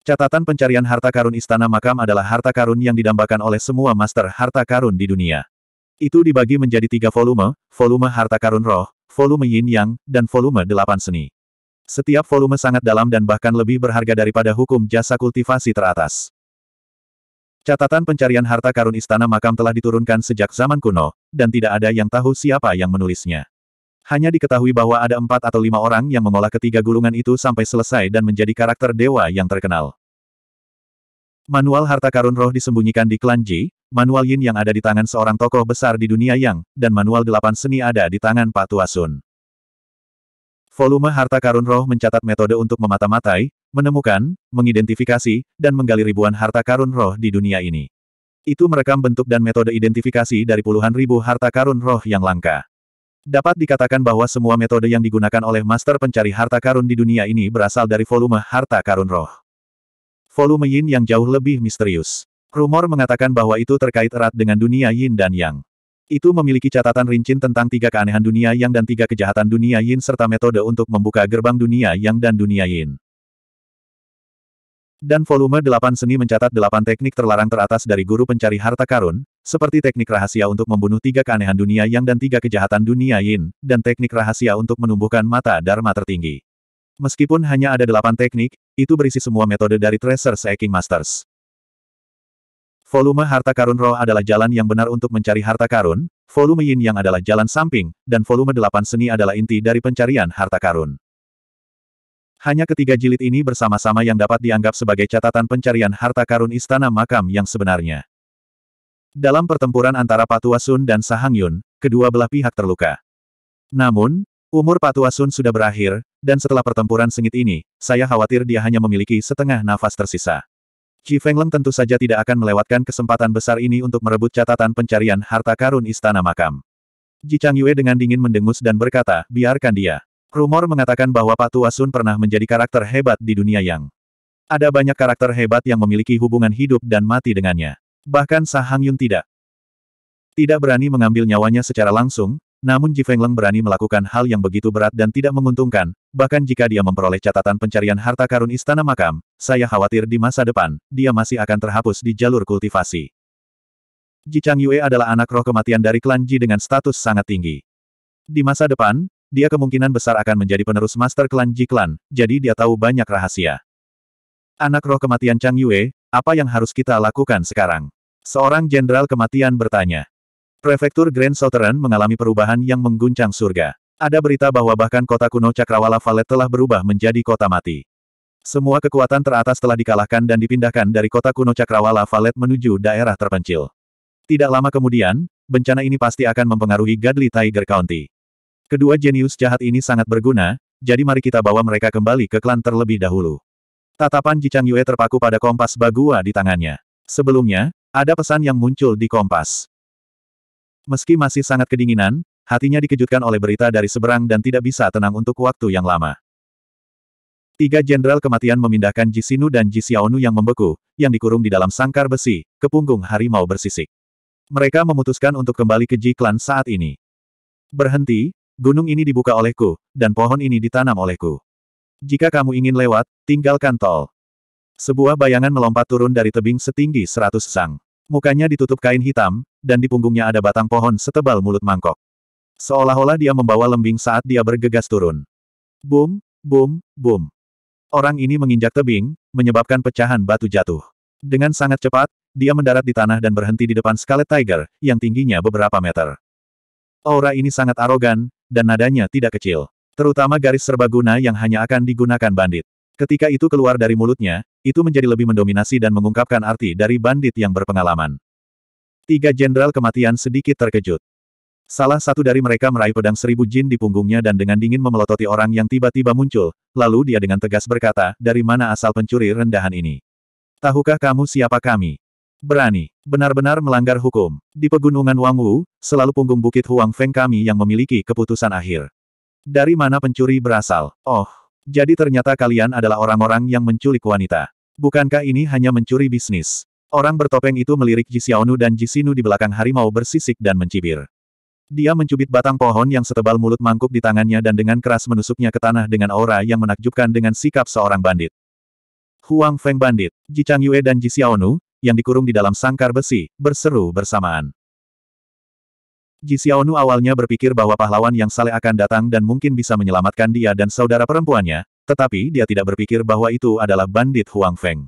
Catatan pencarian harta karun Istana Makam adalah harta karun yang didambakan oleh semua master harta karun di dunia. Itu dibagi menjadi tiga volume, volume harta karun roh, volume yin yang, dan volume delapan seni. Setiap volume sangat dalam dan bahkan lebih berharga daripada hukum jasa kultivasi teratas. Catatan pencarian harta karun istana makam telah diturunkan sejak zaman kuno, dan tidak ada yang tahu siapa yang menulisnya. Hanya diketahui bahwa ada empat atau lima orang yang mengolah ketiga gulungan itu sampai selesai dan menjadi karakter dewa yang terkenal. Manual harta karun roh disembunyikan di klan Ji, manual yin yang ada di tangan seorang tokoh besar di dunia yang, dan manual delapan seni ada di tangan Pak Tuasun. Volume harta karun roh mencatat metode untuk memata-matai, menemukan, mengidentifikasi, dan menggali ribuan harta karun roh di dunia ini. Itu merekam bentuk dan metode identifikasi dari puluhan ribu harta karun roh yang langka. Dapat dikatakan bahwa semua metode yang digunakan oleh master pencari harta karun di dunia ini berasal dari volume harta karun roh. Volume yin yang jauh lebih misterius. Rumor mengatakan bahwa itu terkait erat dengan dunia yin dan yang. Itu memiliki catatan rincin tentang tiga keanehan dunia yang dan tiga kejahatan dunia yin serta metode untuk membuka gerbang dunia yang dan dunia yin. Dan volume 8 seni mencatat 8 teknik terlarang teratas dari guru pencari harta karun, seperti teknik rahasia untuk membunuh tiga keanehan dunia yang dan tiga kejahatan dunia yin, dan teknik rahasia untuk menumbuhkan mata dharma tertinggi. Meskipun hanya ada delapan teknik, itu berisi semua metode dari Tracer Seeking Masters. Volume harta karun roh adalah jalan yang benar untuk mencari harta karun, volume yin yang adalah jalan samping, dan volume delapan seni adalah inti dari pencarian harta karun. Hanya ketiga jilid ini bersama-sama yang dapat dianggap sebagai catatan pencarian harta karun istana makam yang sebenarnya. Dalam pertempuran antara Patuasun dan Sahang Yun, kedua belah pihak terluka. Namun, umur Patuasun sudah berakhir, dan setelah pertempuran sengit ini, saya khawatir dia hanya memiliki setengah nafas tersisa. Qi Fengleng tentu saja tidak akan melewatkan kesempatan besar ini untuk merebut catatan pencarian harta karun Istana Makam. Ji Chang Yue dengan dingin mendengus dan berkata, biarkan dia. Rumor mengatakan bahwa Patuasun pernah menjadi karakter hebat di dunia yang. Ada banyak karakter hebat yang memiliki hubungan hidup dan mati dengannya. Bahkan Sahang Yun tidak. Tidak berani mengambil nyawanya secara langsung, namun Ji Leng berani melakukan hal yang begitu berat dan tidak menguntungkan, bahkan jika dia memperoleh catatan pencarian harta karun istana makam, saya khawatir di masa depan, dia masih akan terhapus di jalur kultivasi. Ji Chang Yue adalah anak roh kematian dari klan Ji dengan status sangat tinggi. Di masa depan, dia kemungkinan besar akan menjadi penerus master klan Ji klan, jadi dia tahu banyak rahasia. Anak roh kematian Chang Yue, apa yang harus kita lakukan sekarang? Seorang jenderal kematian bertanya. Prefektur Grand Southern mengalami perubahan yang mengguncang surga. Ada berita bahwa bahkan kota kuno Cakrawala Valet telah berubah menjadi kota mati. Semua kekuatan teratas telah dikalahkan dan dipindahkan dari kota kuno Cakrawala Valet menuju daerah terpencil. Tidak lama kemudian, bencana ini pasti akan mempengaruhi Gadli Tiger County. Kedua jenius jahat ini sangat berguna, jadi mari kita bawa mereka kembali ke klan terlebih dahulu. Tatapan Chang Yue terpaku pada kompas bagua di tangannya. Sebelumnya, ada pesan yang muncul di kompas. Meski masih sangat kedinginan, hatinya dikejutkan oleh berita dari seberang dan tidak bisa tenang untuk waktu yang lama. Tiga jenderal kematian memindahkan Ji Sinu dan Ji Xiaonu yang membeku, yang dikurung di dalam sangkar besi, ke punggung harimau bersisik. Mereka memutuskan untuk kembali ke Ji Klan saat ini. Berhenti, gunung ini dibuka olehku, dan pohon ini ditanam olehku. Jika kamu ingin lewat, tinggalkan tol. Sebuah bayangan melompat turun dari tebing setinggi seratus sang. Mukanya ditutup kain hitam, dan di punggungnya ada batang pohon setebal mulut mangkok. Seolah-olah dia membawa lembing saat dia bergegas turun. Boom, boom, boom. Orang ini menginjak tebing, menyebabkan pecahan batu jatuh. Dengan sangat cepat, dia mendarat di tanah dan berhenti di depan Scarlet Tiger, yang tingginya beberapa meter. Aura ini sangat arogan, dan nadanya tidak kecil. Terutama garis serbaguna yang hanya akan digunakan bandit. Ketika itu keluar dari mulutnya, itu menjadi lebih mendominasi dan mengungkapkan arti dari bandit yang berpengalaman. Tiga jenderal kematian sedikit terkejut. Salah satu dari mereka meraih pedang seribu jin di punggungnya dan dengan dingin memelototi orang yang tiba-tiba muncul, lalu dia dengan tegas berkata, dari mana asal pencuri rendahan ini? Tahukah kamu siapa kami? Berani, benar-benar melanggar hukum. Di pegunungan Wangwu, selalu punggung bukit Huang Feng kami yang memiliki keputusan akhir. Dari mana pencuri berasal? Oh, jadi ternyata kalian adalah orang-orang yang menculik wanita. Bukankah ini hanya mencuri bisnis? Orang bertopeng itu melirik Ji Xiaonu dan Ji Sinu di belakang harimau bersisik dan mencibir. Dia mencubit batang pohon yang setebal mulut mangkuk di tangannya dan dengan keras menusuknya ke tanah dengan aura yang menakjubkan dengan sikap seorang bandit. Huang Feng Bandit, Ji Chang Yue dan Ji Xiaonu, yang dikurung di dalam sangkar besi, berseru bersamaan. Ji Xiaonu awalnya berpikir bahwa pahlawan yang saleh akan datang dan mungkin bisa menyelamatkan dia dan saudara perempuannya, tetapi dia tidak berpikir bahwa itu adalah bandit Huang Feng.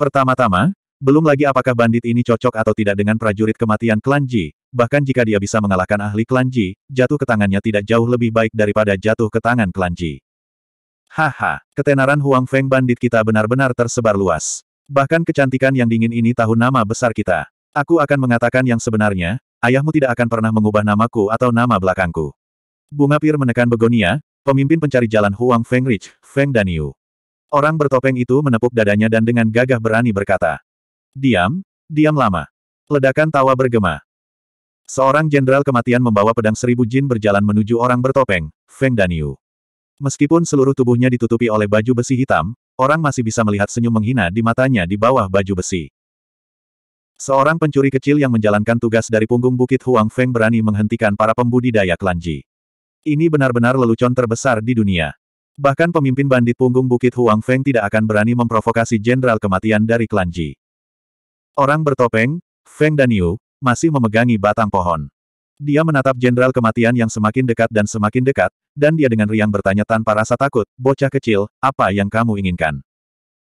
Pertama-tama, belum lagi apakah bandit ini cocok atau tidak dengan prajurit kematian klan Ji, bahkan jika dia bisa mengalahkan ahli klan Ji, jatuh ke tangannya tidak jauh lebih baik daripada jatuh ke tangan klan Ji. Haha, ketenaran Huang Feng bandit kita benar-benar tersebar luas. Bahkan kecantikan yang dingin ini tahu nama besar kita. Aku akan mengatakan yang sebenarnya, Ayahmu tidak akan pernah mengubah namaku atau nama belakangku. Bunga Pir menekan Begonia, pemimpin pencari jalan Huang Fengrich, Feng Daniu. Orang bertopeng itu menepuk dadanya dan dengan gagah berani berkata. Diam, diam lama. Ledakan tawa bergema. Seorang jenderal kematian membawa pedang seribu jin berjalan menuju orang bertopeng, Feng Daniu. Meskipun seluruh tubuhnya ditutupi oleh baju besi hitam, orang masih bisa melihat senyum menghina di matanya di bawah baju besi. Seorang pencuri kecil yang menjalankan tugas dari punggung Bukit Huang Feng berani menghentikan para pembudidaya Klanji. Ini benar-benar lelucon terbesar di dunia. Bahkan pemimpin bandit punggung Bukit Huang Feng tidak akan berani memprovokasi jenderal kematian dari Klanji. Orang bertopeng, Feng dan Yu, masih memegangi batang pohon. Dia menatap jenderal kematian yang semakin dekat dan semakin dekat, dan dia dengan riang bertanya tanpa rasa takut, bocah kecil, apa yang kamu inginkan?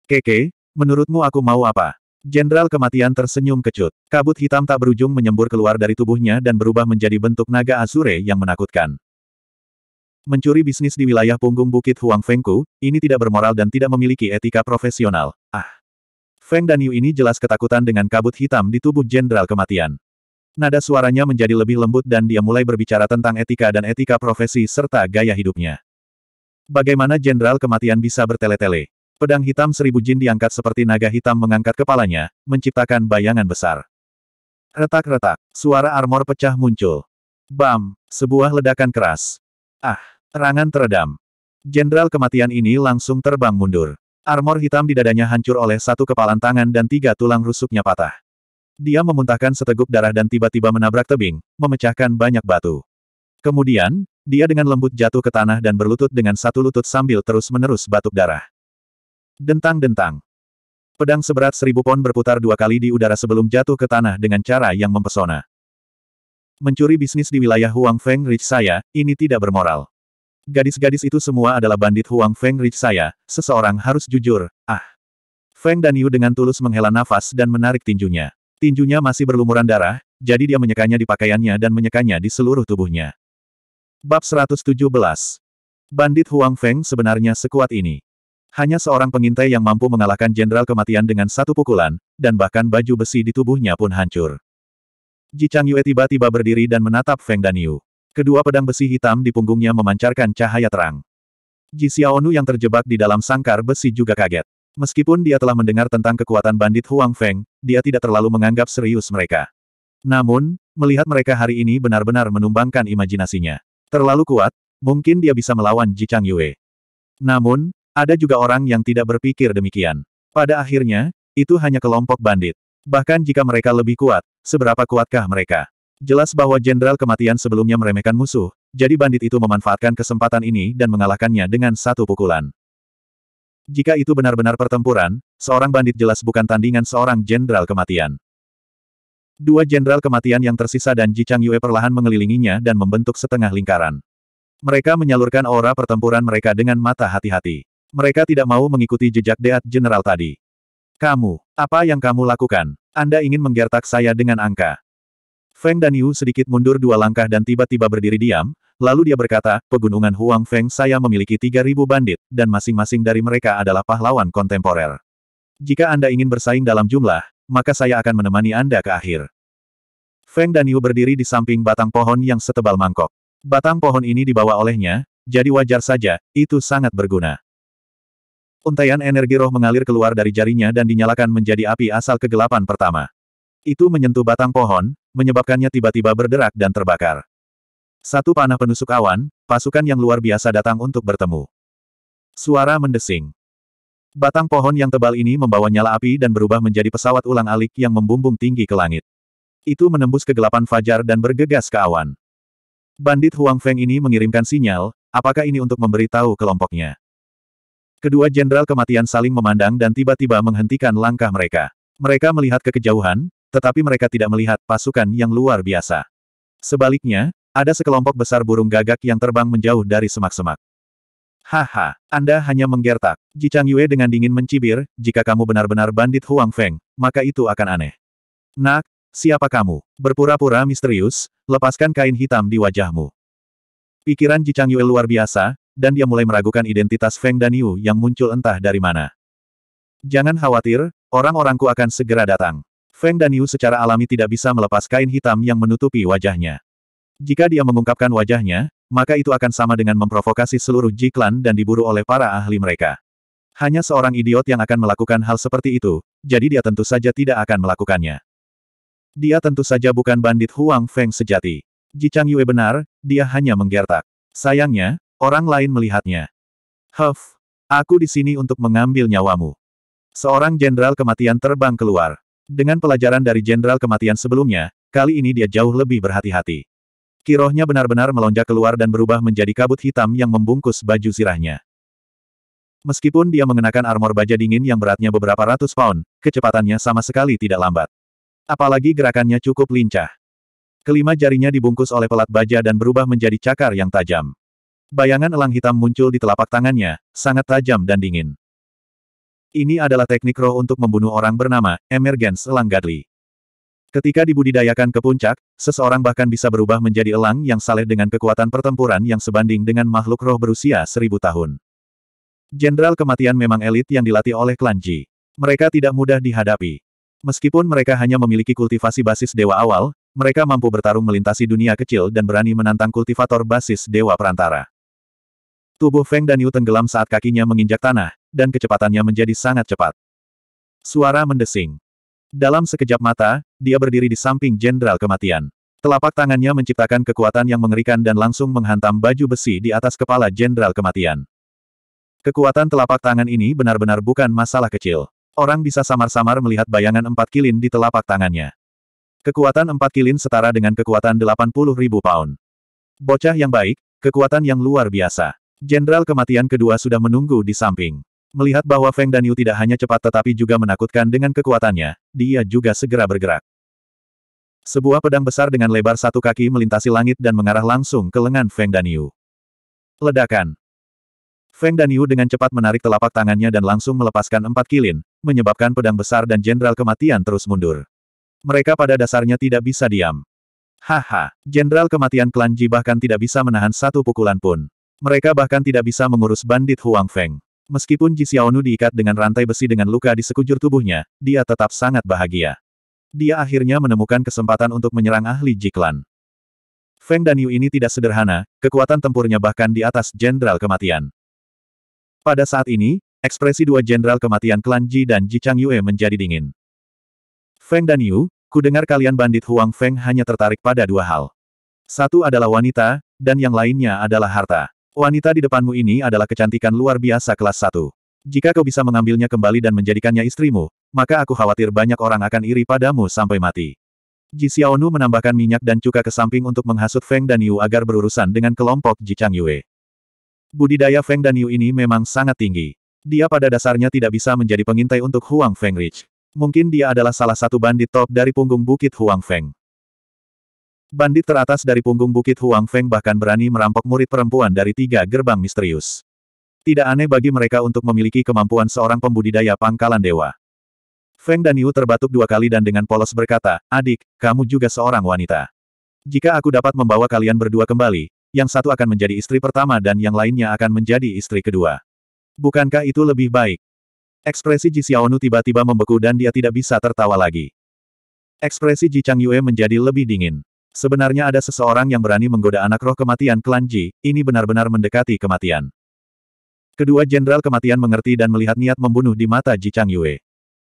Keke, menurutmu aku mau apa? Jenderal kematian tersenyum kecut. Kabut hitam tak berujung menyembur keluar dari tubuhnya dan berubah menjadi bentuk naga azure yang menakutkan. Mencuri bisnis di wilayah punggung bukit Huang Fengku, ini tidak bermoral dan tidak memiliki etika profesional. Ah! Feng dan Yu ini jelas ketakutan dengan kabut hitam di tubuh Jenderal kematian. Nada suaranya menjadi lebih lembut dan dia mulai berbicara tentang etika dan etika profesi serta gaya hidupnya. Bagaimana Jenderal kematian bisa bertele-tele? Pedang hitam seribu jin diangkat seperti naga hitam mengangkat kepalanya, menciptakan bayangan besar. Retak-retak, suara armor pecah muncul. Bam! Sebuah ledakan keras. Ah! terangan teredam. Jenderal kematian ini langsung terbang mundur. Armor hitam di dadanya hancur oleh satu kepalan tangan dan tiga tulang rusuknya patah. Dia memuntahkan seteguk darah dan tiba-tiba menabrak tebing, memecahkan banyak batu. Kemudian, dia dengan lembut jatuh ke tanah dan berlutut dengan satu lutut sambil terus-menerus batuk darah. Dentang-dentang. Pedang seberat seribu pon berputar dua kali di udara sebelum jatuh ke tanah dengan cara yang mempesona. Mencuri bisnis di wilayah Huang Feng Rich saya, ini tidak bermoral. Gadis-gadis itu semua adalah bandit Huang Feng Rich saya, seseorang harus jujur, ah. Feng dan Yu dengan tulus menghela nafas dan menarik tinjunya. Tinjunya masih berlumuran darah, jadi dia menyekanya di pakaiannya dan menyekanya di seluruh tubuhnya. Bab 117 Bandit Huang Feng sebenarnya sekuat ini. Hanya seorang pengintai yang mampu mengalahkan jenderal kematian dengan satu pukulan, dan bahkan baju besi di tubuhnya pun hancur. Ji Chang Yue tiba-tiba berdiri dan menatap Feng Danyu. Kedua pedang besi hitam di punggungnya memancarkan cahaya terang. Ji Xiaonu yang terjebak di dalam sangkar besi juga kaget. Meskipun dia telah mendengar tentang kekuatan bandit Huang Feng, dia tidak terlalu menganggap serius mereka. Namun, melihat mereka hari ini benar-benar menumbangkan imajinasinya. Terlalu kuat, mungkin dia bisa melawan Ji Chang Yue. Namun, ada juga orang yang tidak berpikir demikian. Pada akhirnya, itu hanya kelompok bandit. Bahkan jika mereka lebih kuat, seberapa kuatkah mereka? Jelas bahwa jenderal kematian sebelumnya meremehkan musuh, jadi bandit itu memanfaatkan kesempatan ini dan mengalahkannya dengan satu pukulan. Jika itu benar-benar pertempuran, seorang bandit jelas bukan tandingan seorang jenderal kematian. Dua jenderal kematian yang tersisa dan Ji Yue perlahan mengelilinginya dan membentuk setengah lingkaran. Mereka menyalurkan aura pertempuran mereka dengan mata hati-hati. Mereka tidak mau mengikuti jejak Deat General tadi. Kamu, apa yang kamu lakukan? Anda ingin menggertak saya dengan angka. Feng dan Yu sedikit mundur dua langkah dan tiba-tiba berdiri diam, lalu dia berkata, Pegunungan Huang Feng saya memiliki 3.000 bandit, dan masing-masing dari mereka adalah pahlawan kontemporer. Jika Anda ingin bersaing dalam jumlah, maka saya akan menemani Anda ke akhir. Feng dan Yu berdiri di samping batang pohon yang setebal mangkok. Batang pohon ini dibawa olehnya, jadi wajar saja, itu sangat berguna. Untaian energi roh mengalir keluar dari jarinya dan dinyalakan menjadi api asal kegelapan pertama. Itu menyentuh batang pohon, menyebabkannya tiba-tiba berderak dan terbakar. Satu panah penusuk awan, pasukan yang luar biasa datang untuk bertemu. Suara mendesing. Batang pohon yang tebal ini membawa nyala api dan berubah menjadi pesawat ulang-alik yang membumbung tinggi ke langit. Itu menembus kegelapan fajar dan bergegas ke awan. Bandit Huang Feng ini mengirimkan sinyal, apakah ini untuk memberitahu kelompoknya? Kedua jenderal kematian saling memandang dan tiba-tiba menghentikan langkah mereka. Mereka melihat ke kejauhan, tetapi mereka tidak melihat pasukan yang luar biasa. Sebaliknya, ada sekelompok besar burung gagak yang terbang menjauh dari semak-semak. Haha, Anda hanya menggertak. Ji Yue dengan dingin mencibir, jika kamu benar-benar bandit Huang Feng, maka itu akan aneh. Nak, siapa kamu? Berpura-pura misterius, lepaskan kain hitam di wajahmu. Pikiran Ji Yue luar biasa, dan dia mulai meragukan identitas Feng dan Yu yang muncul entah dari mana. Jangan khawatir, orang-orangku akan segera datang. Feng dan Yu secara alami tidak bisa melepas kain hitam yang menutupi wajahnya. Jika dia mengungkapkan wajahnya, maka itu akan sama dengan memprovokasi seluruh Jiklan dan diburu oleh para ahli mereka. Hanya seorang idiot yang akan melakukan hal seperti itu, jadi dia tentu saja tidak akan melakukannya. Dia tentu saja bukan bandit Huang Feng sejati. Ji Chang Yue benar, dia hanya menggertak. Sayangnya, Orang lain melihatnya. Huff, aku di sini untuk mengambil nyawamu. Seorang jenderal kematian terbang keluar. Dengan pelajaran dari jenderal kematian sebelumnya, kali ini dia jauh lebih berhati-hati. Kirohnya benar-benar melonjak keluar dan berubah menjadi kabut hitam yang membungkus baju sirahnya. Meskipun dia mengenakan armor baja dingin yang beratnya beberapa ratus pound, kecepatannya sama sekali tidak lambat. Apalagi gerakannya cukup lincah. Kelima jarinya dibungkus oleh pelat baja dan berubah menjadi cakar yang tajam. Bayangan elang hitam muncul di telapak tangannya, sangat tajam dan dingin. Ini adalah teknik roh untuk membunuh orang bernama, Emergence Elang Gadli. Ketika dibudidayakan ke puncak, seseorang bahkan bisa berubah menjadi elang yang saleh dengan kekuatan pertempuran yang sebanding dengan makhluk roh berusia seribu tahun. Jenderal kematian memang elit yang dilatih oleh klan Ji. Mereka tidak mudah dihadapi. Meskipun mereka hanya memiliki kultivasi basis dewa awal, mereka mampu bertarung melintasi dunia kecil dan berani menantang kultivator basis dewa perantara. Tubuh Feng dan Yu tenggelam saat kakinya menginjak tanah, dan kecepatannya menjadi sangat cepat. Suara mendesing. Dalam sekejap mata, dia berdiri di samping Jenderal Kematian. Telapak tangannya menciptakan kekuatan yang mengerikan dan langsung menghantam baju besi di atas kepala Jenderal Kematian. Kekuatan telapak tangan ini benar-benar bukan masalah kecil. Orang bisa samar-samar melihat bayangan empat kilin di telapak tangannya. Kekuatan empat kilin setara dengan kekuatan 80 ribu pound. Bocah yang baik, kekuatan yang luar biasa. Jenderal kematian kedua sudah menunggu di samping. Melihat bahwa Feng Danyu tidak hanya cepat tetapi juga menakutkan dengan kekuatannya, dia juga segera bergerak. Sebuah pedang besar dengan lebar satu kaki melintasi langit dan mengarah langsung ke lengan Feng Danyu. Ledakan. Feng Danyu dengan cepat menarik telapak tangannya dan langsung melepaskan empat kilin, menyebabkan pedang besar dan jenderal kematian terus mundur. Mereka pada dasarnya tidak bisa diam. Haha, jenderal kematian klan Ji bahkan tidak bisa menahan satu pukulan pun. Mereka bahkan tidak bisa mengurus bandit Huang Feng. Meskipun Ji Xiaonu diikat dengan rantai besi dengan luka di sekujur tubuhnya, dia tetap sangat bahagia. Dia akhirnya menemukan kesempatan untuk menyerang ahli Jiklan. Feng dan Yu ini tidak sederhana, kekuatan tempurnya bahkan di atas Jenderal Kematian. Pada saat ini, ekspresi dua Jenderal Kematian klan Ji dan Ji Chang Yue menjadi dingin. Feng dan Yu, dengar kalian bandit Huang Feng hanya tertarik pada dua hal. Satu adalah wanita, dan yang lainnya adalah harta. Wanita di depanmu ini adalah kecantikan luar biasa kelas 1. Jika kau bisa mengambilnya kembali dan menjadikannya istrimu, maka aku khawatir banyak orang akan iri padamu sampai mati. Ji Xiaonu menambahkan minyak dan cuka ke samping untuk menghasut Feng dan Yu agar berurusan dengan kelompok Ji Chang Yue. Budidaya Feng dan Yu ini memang sangat tinggi. Dia pada dasarnya tidak bisa menjadi pengintai untuk Huang Feng Rich. Mungkin dia adalah salah satu bandit top dari punggung bukit Huang Feng. Bandit teratas dari punggung bukit Huang Feng bahkan berani merampok murid perempuan dari tiga gerbang misterius. Tidak aneh bagi mereka untuk memiliki kemampuan seorang pembudidaya pangkalan dewa. Feng dan Yu terbatuk dua kali dan dengan polos berkata, Adik, kamu juga seorang wanita. Jika aku dapat membawa kalian berdua kembali, yang satu akan menjadi istri pertama dan yang lainnya akan menjadi istri kedua. Bukankah itu lebih baik? Ekspresi Ji Xiaonu tiba-tiba membeku dan dia tidak bisa tertawa lagi. Ekspresi Ji Chang Yue menjadi lebih dingin. Sebenarnya ada seseorang yang berani menggoda anak roh kematian klan Ji, ini benar-benar mendekati kematian. Kedua jenderal kematian mengerti dan melihat niat membunuh di mata Ji Chang Yue.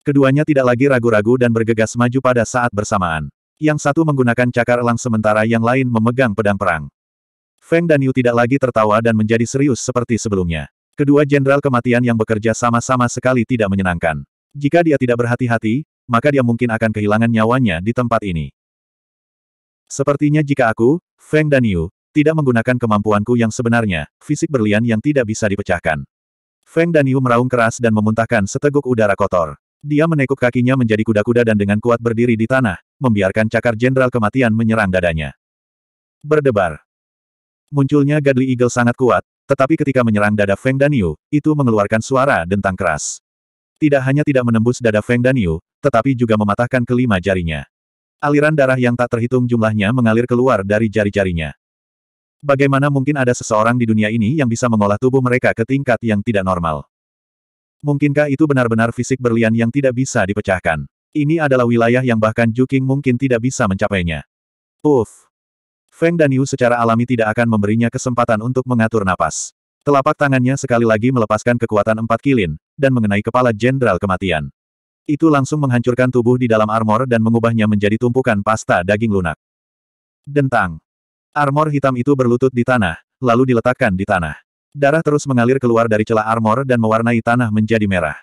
Keduanya tidak lagi ragu-ragu dan bergegas maju pada saat bersamaan. Yang satu menggunakan cakar elang sementara yang lain memegang pedang perang. Feng dan Yu tidak lagi tertawa dan menjadi serius seperti sebelumnya. Kedua jenderal kematian yang bekerja sama-sama sekali tidak menyenangkan. Jika dia tidak berhati-hati, maka dia mungkin akan kehilangan nyawanya di tempat ini. Sepertinya jika aku, Feng dan Yu, tidak menggunakan kemampuanku yang sebenarnya, fisik berlian yang tidak bisa dipecahkan. Feng dan Yu meraung keras dan memuntahkan seteguk udara kotor. Dia menekuk kakinya menjadi kuda-kuda dan dengan kuat berdiri di tanah, membiarkan cakar jenderal kematian menyerang dadanya. Berdebar. Munculnya Godly Eagle sangat kuat, tetapi ketika menyerang dada Feng dan Yu, itu mengeluarkan suara dentang keras. Tidak hanya tidak menembus dada Feng dan Yu, tetapi juga mematahkan kelima jarinya. Aliran darah yang tak terhitung jumlahnya mengalir keluar dari jari-jarinya. Bagaimana mungkin ada seseorang di dunia ini yang bisa mengolah tubuh mereka ke tingkat yang tidak normal? Mungkinkah itu benar-benar fisik berlian yang tidak bisa dipecahkan? Ini adalah wilayah yang bahkan Juking mungkin tidak bisa mencapainya. Uff! Feng dan Yu secara alami tidak akan memberinya kesempatan untuk mengatur napas. Telapak tangannya sekali lagi melepaskan kekuatan empat kilin, dan mengenai kepala Jenderal Kematian. Itu langsung menghancurkan tubuh di dalam armor dan mengubahnya menjadi tumpukan pasta daging lunak. Dentang. Armor hitam itu berlutut di tanah, lalu diletakkan di tanah. Darah terus mengalir keluar dari celah armor dan mewarnai tanah menjadi merah.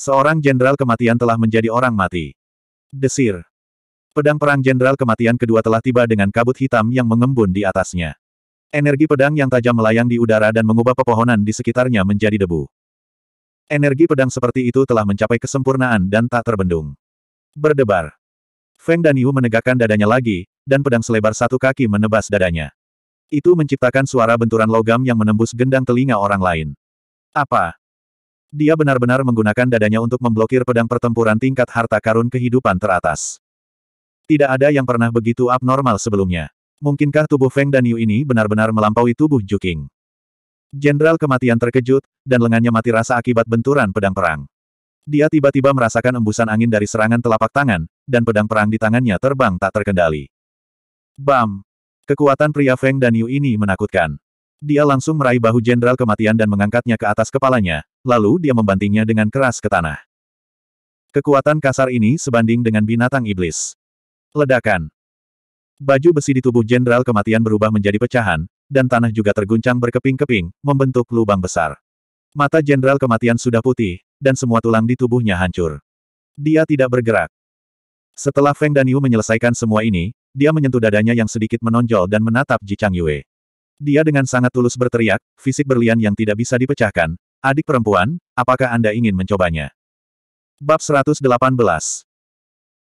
Seorang jenderal kematian telah menjadi orang mati. Desir. Pedang perang jenderal kematian kedua telah tiba dengan kabut hitam yang mengembun di atasnya. Energi pedang yang tajam melayang di udara dan mengubah pepohonan di sekitarnya menjadi debu. Energi pedang seperti itu telah mencapai kesempurnaan dan tak terbendung. Berdebar. Feng dan Yu menegakkan dadanya lagi, dan pedang selebar satu kaki menebas dadanya. Itu menciptakan suara benturan logam yang menembus gendang telinga orang lain. Apa? Dia benar-benar menggunakan dadanya untuk memblokir pedang pertempuran tingkat harta karun kehidupan teratas. Tidak ada yang pernah begitu abnormal sebelumnya. Mungkinkah tubuh Feng dan Yu ini benar-benar melampaui tubuh Juking? Jenderal kematian terkejut, dan lengannya mati rasa akibat benturan pedang perang. Dia tiba-tiba merasakan embusan angin dari serangan telapak tangan, dan pedang perang di tangannya terbang tak terkendali. Bam! Kekuatan pria Feng dan Yu ini menakutkan. Dia langsung meraih bahu jenderal kematian dan mengangkatnya ke atas kepalanya, lalu dia membantingnya dengan keras ke tanah. Kekuatan kasar ini sebanding dengan binatang iblis. Ledakan. Baju besi di tubuh jenderal kematian berubah menjadi pecahan, dan tanah juga terguncang berkeping-keping, membentuk lubang besar. Mata Jenderal Kematian sudah putih, dan semua tulang di tubuhnya hancur. Dia tidak bergerak. Setelah Feng Danyu menyelesaikan semua ini, dia menyentuh dadanya yang sedikit menonjol dan menatap Ji Chang Yue. Dia dengan sangat tulus berteriak, fisik berlian yang tidak bisa dipecahkan. Adik perempuan, apakah Anda ingin mencobanya? Bab 118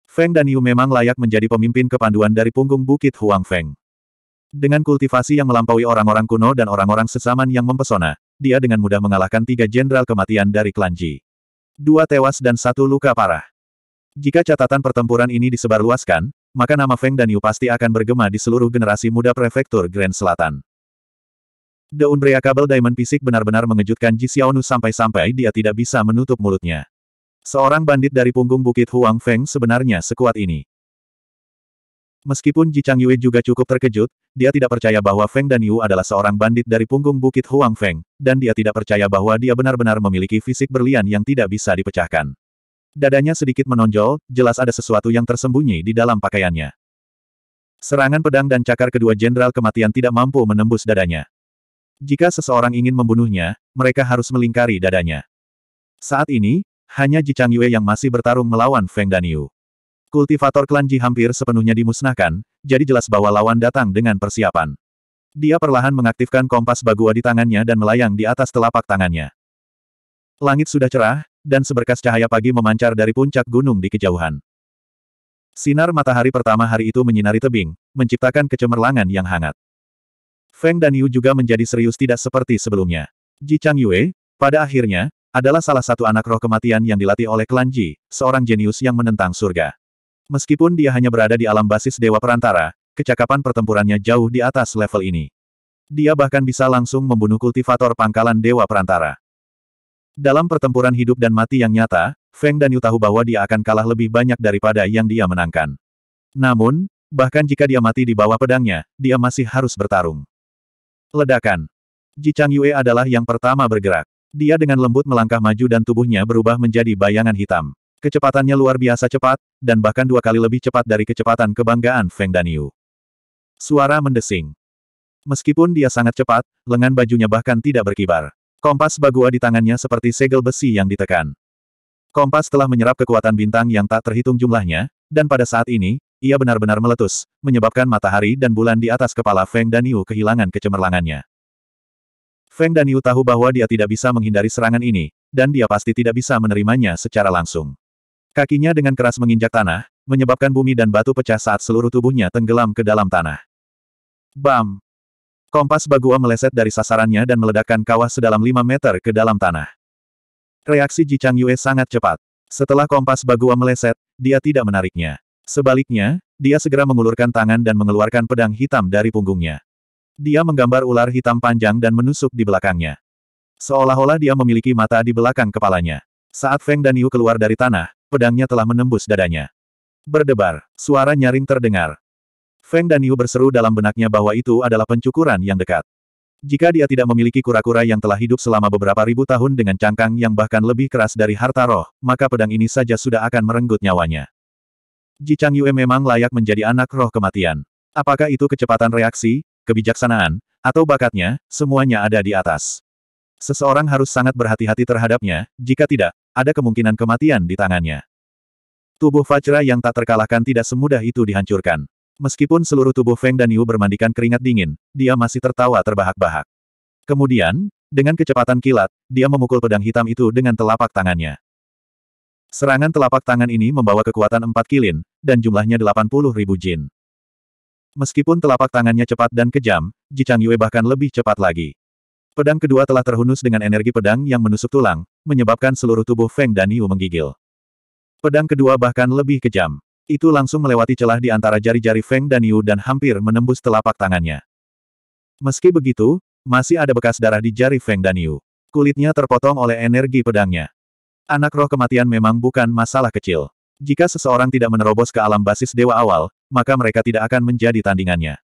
Feng Danyu memang layak menjadi pemimpin kepanduan dari punggung Bukit Huang Feng. Dengan kultivasi yang melampaui orang-orang kuno dan orang-orang sesaman yang mempesona, dia dengan mudah mengalahkan tiga jenderal kematian dari klan Ji. Dua tewas dan satu luka parah. Jika catatan pertempuran ini disebarluaskan, maka nama Feng dan Yu pasti akan bergema di seluruh generasi muda prefektur Grand Selatan. The Unbreakable Diamond Fisik benar-benar mengejutkan Ji Xiaonu sampai-sampai dia tidak bisa menutup mulutnya. Seorang bandit dari punggung Bukit Huang Feng sebenarnya sekuat ini. Meskipun Ji Chang Yue juga cukup terkejut, dia tidak percaya bahwa Feng dan Yu adalah seorang bandit dari punggung bukit Huang Feng, dan dia tidak percaya bahwa dia benar-benar memiliki fisik berlian yang tidak bisa dipecahkan. Dadanya sedikit menonjol, jelas ada sesuatu yang tersembunyi di dalam pakaiannya. Serangan pedang dan cakar kedua jenderal kematian tidak mampu menembus dadanya. Jika seseorang ingin membunuhnya, mereka harus melingkari dadanya. Saat ini, hanya Ji Chang Yue yang masih bertarung melawan Feng dan Yu. Kultivator klan Ji hampir sepenuhnya dimusnahkan, jadi jelas bahwa lawan datang dengan persiapan. Dia perlahan mengaktifkan kompas bagua di tangannya dan melayang di atas telapak tangannya. Langit sudah cerah, dan seberkas cahaya pagi memancar dari puncak gunung di kejauhan. Sinar matahari pertama hari itu menyinari tebing, menciptakan kecemerlangan yang hangat. Feng dan Yu juga menjadi serius tidak seperti sebelumnya. Ji Chang Yue, pada akhirnya, adalah salah satu anak roh kematian yang dilatih oleh klan Ji, seorang jenius yang menentang surga. Meskipun dia hanya berada di alam basis Dewa Perantara, kecakapan pertempurannya jauh di atas level ini. Dia bahkan bisa langsung membunuh kultivator pangkalan Dewa Perantara. Dalam pertempuran hidup dan mati yang nyata, Feng dan Yu tahu bahwa dia akan kalah lebih banyak daripada yang dia menangkan. Namun, bahkan jika dia mati di bawah pedangnya, dia masih harus bertarung. Ledakan. Ji Chang Yue adalah yang pertama bergerak. Dia dengan lembut melangkah maju dan tubuhnya berubah menjadi bayangan hitam. Kecepatannya luar biasa cepat, dan bahkan dua kali lebih cepat dari kecepatan kebanggaan Feng Daniu. Suara mendesing. Meskipun dia sangat cepat, lengan bajunya bahkan tidak berkibar. Kompas Bagua di tangannya seperti segel besi yang ditekan. Kompas telah menyerap kekuatan bintang yang tak terhitung jumlahnya, dan pada saat ini, ia benar-benar meletus, menyebabkan matahari dan bulan di atas kepala Feng Daniu kehilangan kecemerlangannya. Feng Daniu tahu bahwa dia tidak bisa menghindari serangan ini, dan dia pasti tidak bisa menerimanya secara langsung. Kakinya dengan keras menginjak tanah, menyebabkan bumi dan batu pecah saat seluruh tubuhnya tenggelam ke dalam tanah. Bam! Kompas Bagua meleset dari sasarannya dan meledakkan kawah sedalam 5 meter ke dalam tanah. Reaksi Ji Yue sangat cepat. Setelah kompas Bagua meleset, dia tidak menariknya. Sebaliknya, dia segera mengulurkan tangan dan mengeluarkan pedang hitam dari punggungnya. Dia menggambar ular hitam panjang dan menusuk di belakangnya. Seolah-olah dia memiliki mata di belakang kepalanya. Saat Feng Dan Yu keluar dari tanah, pedangnya telah menembus dadanya. Berdebar, suara nyaring terdengar. Feng Dan Yu berseru dalam benaknya bahwa itu adalah pencukuran yang dekat. Jika dia tidak memiliki kura-kura yang telah hidup selama beberapa ribu tahun dengan cangkang yang bahkan lebih keras dari harta roh, maka pedang ini saja sudah akan merenggut nyawanya. Ji Chang Yue memang layak menjadi anak roh kematian. Apakah itu kecepatan reaksi, kebijaksanaan, atau bakatnya, semuanya ada di atas. Seseorang harus sangat berhati-hati terhadapnya, jika tidak, ada kemungkinan kematian di tangannya. Tubuh Fajra yang tak terkalahkan tidak semudah itu dihancurkan. Meskipun seluruh tubuh Feng dan Yu bermandikan keringat dingin, dia masih tertawa terbahak-bahak. Kemudian, dengan kecepatan kilat, dia memukul pedang hitam itu dengan telapak tangannya. Serangan telapak tangan ini membawa kekuatan empat kilin, dan jumlahnya delapan puluh ribu jin. Meskipun telapak tangannya cepat dan kejam, Jichang Yue bahkan lebih cepat lagi. Pedang kedua telah terhunus dengan energi pedang yang menusuk tulang, menyebabkan seluruh tubuh Feng Daniu menggigil. Pedang kedua bahkan lebih kejam. Itu langsung melewati celah di antara jari-jari Feng Daniu dan hampir menembus telapak tangannya. Meski begitu, masih ada bekas darah di jari Feng Daniu. Kulitnya terpotong oleh energi pedangnya. Anak roh kematian memang bukan masalah kecil. Jika seseorang tidak menerobos ke alam basis dewa awal, maka mereka tidak akan menjadi tandingannya.